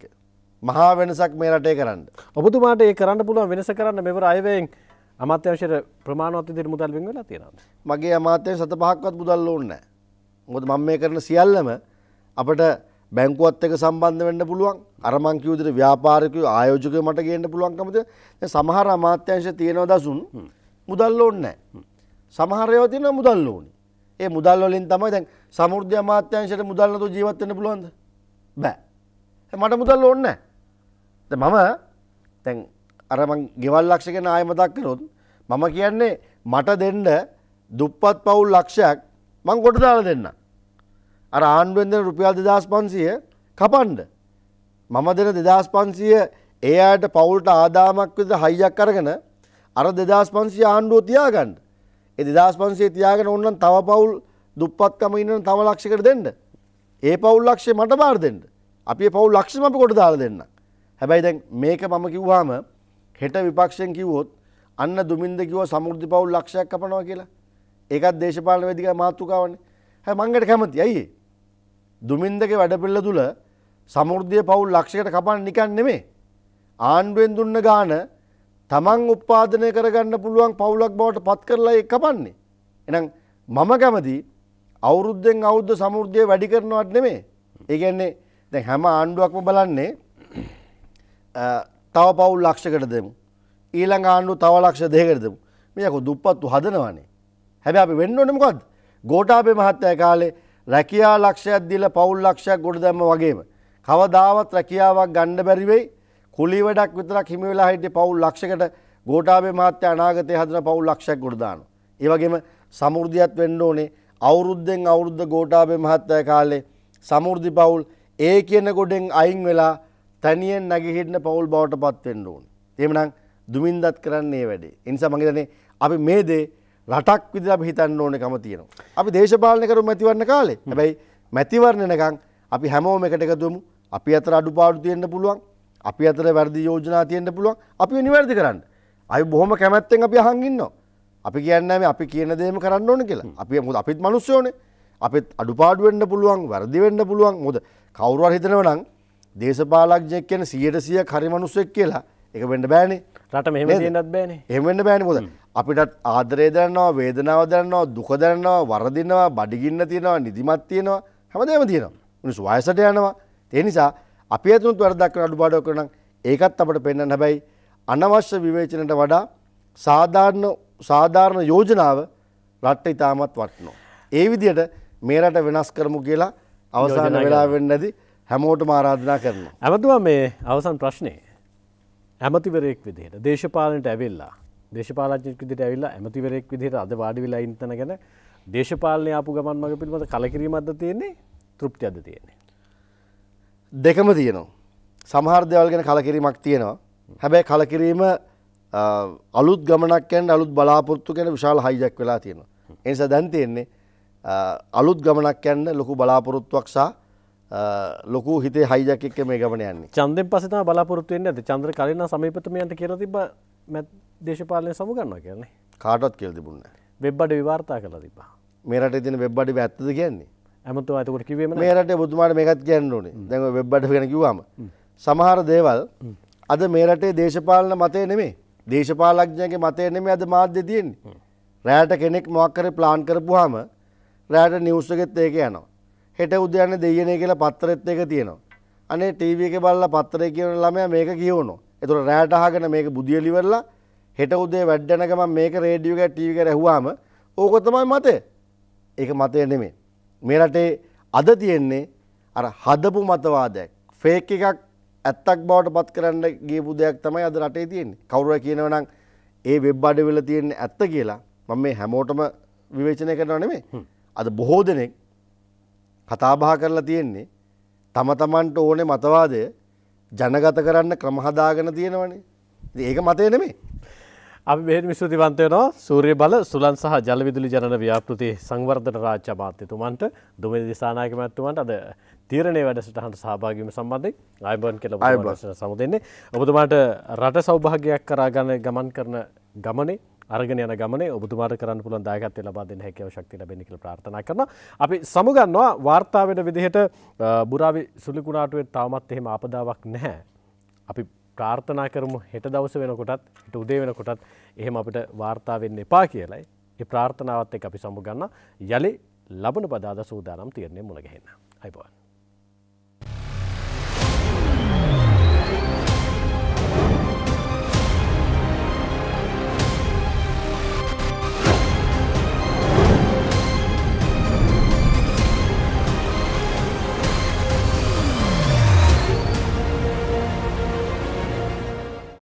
මහා වෙනසක් මේ රටේ කරන්න. ඔබතුමාට ඒ කරන්න පුළුවන් වෙනස කරන්න මෙවර අයවයෙන් අමාත්‍යවශයට ප්‍රමාණවත් ඉදිරි මුදල් වෙන් වෙලා තියෙනවා. මගේ අමාත්‍යයෙන් සත පහක්වත් මුදල් ඕනේ නැහැ. මොකද මම මේ කරන සියල්ලම අපිට බැංකුවත් එක්ක සම්බන්ධ වෙන්න පුළුවන්. අර මං කිව්ව විදිහට ව්‍යාපාරිකයෝ ආයෝජකයෝ මට ගේන්න පුළුවන්කමද? දැන් සමහර අමාත්‍යංශ තියෙනවා දසුන් මුදල් ඕනේ නැහැ. සමහර ඒවා තියෙනවා මුදල් ඕනේ. ඒ මුදල් වලින් තමයි දැන් සමෘද්ධි අමාත්‍යංශයට මුදල් නැතුව ජීවත් වෙන්න පුළුවන්ද? බෑ. මට මුදල් ඕනේ නැහැ. දැන් මම දැන් අර මං ගෙවල් ලක්ෂ ගැන ආයෙ මතක් කරොත් මම කියන්නේ මට දෙන්න දුප්පත් පවුල් ලක්ෂයක් මං කොට දාලා දෙන්න. අර ආණ්ඩුවෙන් දෙන රුපියල් 2500 කපන්න. මම දෙන 2500 ඒ අයට පවුලට ආදායමක් විදිහට හයියක් අරගෙන අර 2500 ආණ්ඩුව තියාගන්න. ඒ 2500 තියාගෙන ඕනනම් තව පවුල් දුප්පත්කම ඉන්නනම් තව ලක්ෂයකට දෙන්න. ඒ පවුල් ලක්ෂය මට බාර දෙන්න. අපි ඒ පවුල් ලක්ෂයම අපි කොට දාලා දෙන්න. හැබැයි දැන් මේක මම කිව්වහම හෙට විපක්ෂයෙන් කිව්වොත් අන්න දුමින්ද කිව්ව සමෘද්ධි පවුල් ලක්ෂයක් කපනවා කියලා. ඒකත් දේශපාලන වේදිකාවේ මාතෘකාවනේ. හැබැයි මංගට කැමතියි. අයියේ. දුමින්දගේ වැඩපිළිවෙල තුල සමෘද්ධිය පවුල් ලක්ෂයකට කපන්න නිකන් නෙමෙයි. ආණ්ඩුවෙන් දුන්න ගාණ තමන් උපාදනය කරගන්න පුළුවන් පවුලක් බවට පත් කරලා ඒ කපන්නේ. එනම් මම කැමති අවුරුද්දෙන් අවුද්ධ සමුෘද්ධය වැඩි කරනවත් නෙමේ ඒගැන්නේ දැ හැම ආණ්ඩුවක්ම බලන්නේ තව පවුල් ලක්ෂකට දෙමු ඊළඟ ආණ්ඩු තව ලක්ෂ දෙකරදමු මේක දුප්පත්තු හදනවානේ හැබැ අපි වෙන්න ඕනමකොත් ගෝටාපේ මහත්තය කාලේ රැකයා ලක්ෂයක් දිල පවුල් ලක්ෂයක් ගොඩ දැම්ම වගේම කවදාවත් රැකියාවක් ගණ්ඩ බැරිවෙයි කුලි වැඩක් විතරක් හිමි වෙලා හිටිය පවුල් ලක්ෂයකට ගෝඨාභය මහත්තයා අනාගතයේ හදන පවුල් ලක්ෂයක් ගොඩ දානවා. ඒ වගේම සමෘද්ධියක් වෙන්න ඕනේ. අවුරුද්දෙන් අවුරුද්ද ගෝඨාභය මහත්තයා කාලේ සමෘද්ධි පවුල් ඒ කියන ගොඩෙන් අයින් වෙලා තනියෙන් නැගී හිටින පවුල් බවට පත් වෙන්න ඕනේ. එහෙමනම් දුමින්දත් කරන්නේ ඒ වැඩේ. ඒ නිසා මම හිතන්නේ අපි මේ දේ රටක් විදිහට අපි හිතන්න ඕනකම තියෙනවා. අපි දේශපාලනය කරු මැතිවරණ කාලේ. හැබැයි මැතිවරණ නැගන් අපි හැමෝම එකට එකතු වෙමු. අපි අතර අඩුපාඩු තියෙන්න පුළුවන්. අපි අතර වැරදි යෝජනා තියෙන්ට පුළුවන් අපි නිවැරදි කරන්න අය බොහොම කැමැත්තෙන් අපි හඟින්නවා අපි කියන්නම අපි කියන දේම කරන්න ඕන කියලා අපි මුද අපිත් මනුස්්‍යෝන අපිත් අඩුපාඩුවෙන්න්න පුළුවන් වැරදි වෙන්න පුළුවන් මුද කවරුවල් හිතනවනං දේශපාලක්ජයක් කියන සියට සිය කරිමනුස්සෙක් කියලා එක වෙන්ඩ බෑනේ රට මෙම දන්නත් බෑන එමෙන්ට බෑන මුද අපිටත් ආදරේ දරන්නවා වේදනාව දරන්නවා දුක දරන්නවා වරදින්නවා බඩිගින්න තියෙනවා නිදිමත් තියෙනවා හැමදේම තියෙනවා මිනිස් වයසට යනවා ඒ නිසා අපි ඇතුණුත් වරදක් අඩුපාඩුවක් කරනම් ඒකත් අපට පෙන්වන්න හැබැයි අනවශ්‍ය විවේචනට වඩා සාධාරණ සාධාරණ යෝජනාව රට ඉතාමත් වටනවා. ඒ විදිහට මේ රට වෙනස් කරමු කියලා අවසාන වෙලා වෙන්නේ නැති හැමෝටම ආරාධනා කරනවා. ඇමතුමා මේ අවසන් ප්‍රශ්නේ ඇමතිවරයෙක් විදිහට දේශපාලනට ඇවිල්ලා දේශපාලඥයෙක් විදිහට ඇවිල්ලා ඇමතිවරයෙක් විදිහට අද වාඩි වෙලා ඉන්න තැන ගැන දේශපාලනය ආපු ගමන් මග පිළිබඳ කලකිරීමක්ද තියෙන්නේ තෘප්තියක්ද තියෙන්නේ දෙකම තියෙනවා. සමහර දේවල් ගැන කලකිරීමක් තියෙනවා. හැබැයි කලකිරීම අලුත් ගමනක් යන්න අලුත් බලාපොරොත්තු ගැන විශාල හයිජක් වෙලා තියෙනවා. ඒ නිසා දැන් තියෙන්නේ අලුත් ගමනක් යන්න ලොකු බලාපොරොත්තුවක් සහ ලොකු හිතේ හයිජක් එක්ක මේ ගමන යන්නේ. චන්දෙන් පස්සේ තමයි බලාපොරොත්තු වෙන්නේ නැද්ද? චන්ද්‍ර කලින් නම් සමීපතමයන්ට කියලා තිබ්බ මැත් දේශපාලනය සමු ගන්නවා කියන්නේ. කාටවත් කියලා තිබුණේ නැහැ. වෙබ් අඩවි වාර්තා කරලා තිබ්බා. මේ රටේ තියෙන වෙබ් අඩවි ඇත්තද කියන්නේ? ඇමතු අතකට කිවීම මේ රට බුතුමාට මේකත් කියන්න ඕනේ දැන් වෙබ්බට ගෙන කිව්වාම සමහර දේවල් අද මේ රටේ දේශපාලන මතය නෙමේ දේශපාලඥයගේ මතය නෙමේ අද මාධ්‍ය තියෙන්නේ රෑට කෙනෙක් මොක්කර ප්ලාන් කරපුහම රෑට නිවස්සගෙත් ඒක යනවා හෙට උදයන්න දෙයනේ කියලා පත්තරෙත් එක තියෙනවා අනේ ටීව එක බල්ල පත්තරය කියන ළමය මේක කියවුණු එතුර රෑටහගෙන මේක බුදියලිවරලා හෙට උදේ වැඩ්ඩනකම මේක රේඩියෝක ටීවික රැහවාම ඕකොත්තමයි මතේ ඒක මතය නෙමේ මේ රටේ අද තියෙන්නේ අර හදපු මතවාදයක් ෆේක් එකක් ඇත්තක් බවට පත් කරන්න ගියපු දෙයක් තමයි අද රටේ තියෙන්නේ. කවුරු කියනවා නම් ඒ වෙබ් අඩවිවල තියෙන ඇත්ත කියලා මම මේ හැමෝටම විවේචනය කරනවා නෙමෙයි. අද බොහෝ දෙනෙක් කතා බහ කරලා තියෙන්නේ තම තමන්ට ඕනේ මතවාදය ජනගත කරන්න ක්‍රම හදාගෙන තියෙනවනේ. ඉතින් ඒක මතය නෙමෙයි. අපි බෙහෙම ස්තුතිවන්තයනවා සූරිය බල සුලන් සහ ජලවිදුලි ජන ව්‍යාපෘති සංවර්ධන රාජ්‍ය මාත්‍යතුමන්ට දුමනි දිසානායක මැත්තුමන්ට අද තීරණය වැඩසටහට සහභාගීම සම්බන්ධයෙන් අයිබන් කෙල අයභාෂණ සමුදෙන්නේ ඔබතුමාට රට සෞභාගයක් කරාගන්න ගමන් කරන ගමනේ අරගෙන යන ගමන ඔබතුමාට කරන්න පුළන් දායකත් ලබා දෙන්න හැකව ශක්ති ලැබෙන කියල ප්‍රාර්ථනා කරන අපි සමුගන්නවා වාර්තා වෙන විදිහට බුරාවි සුලිකුණාටුවේ තාමත් එහෙම ආපදාවක් නැහැ අපි ප්‍රාර්ථනා කරමු හෙට දවස වෙනකොටත් හිට උදේ වෙනකොටත් එහෙම අපිට වාර්තා වෙන්න එපා කියලයි ඒ ප්‍රාර්ථනාවත් එක් අපි සමුගන්න යළි ලබන පදාද සූදානම් තිරණය මුණගහෙන්න අයිබවන්.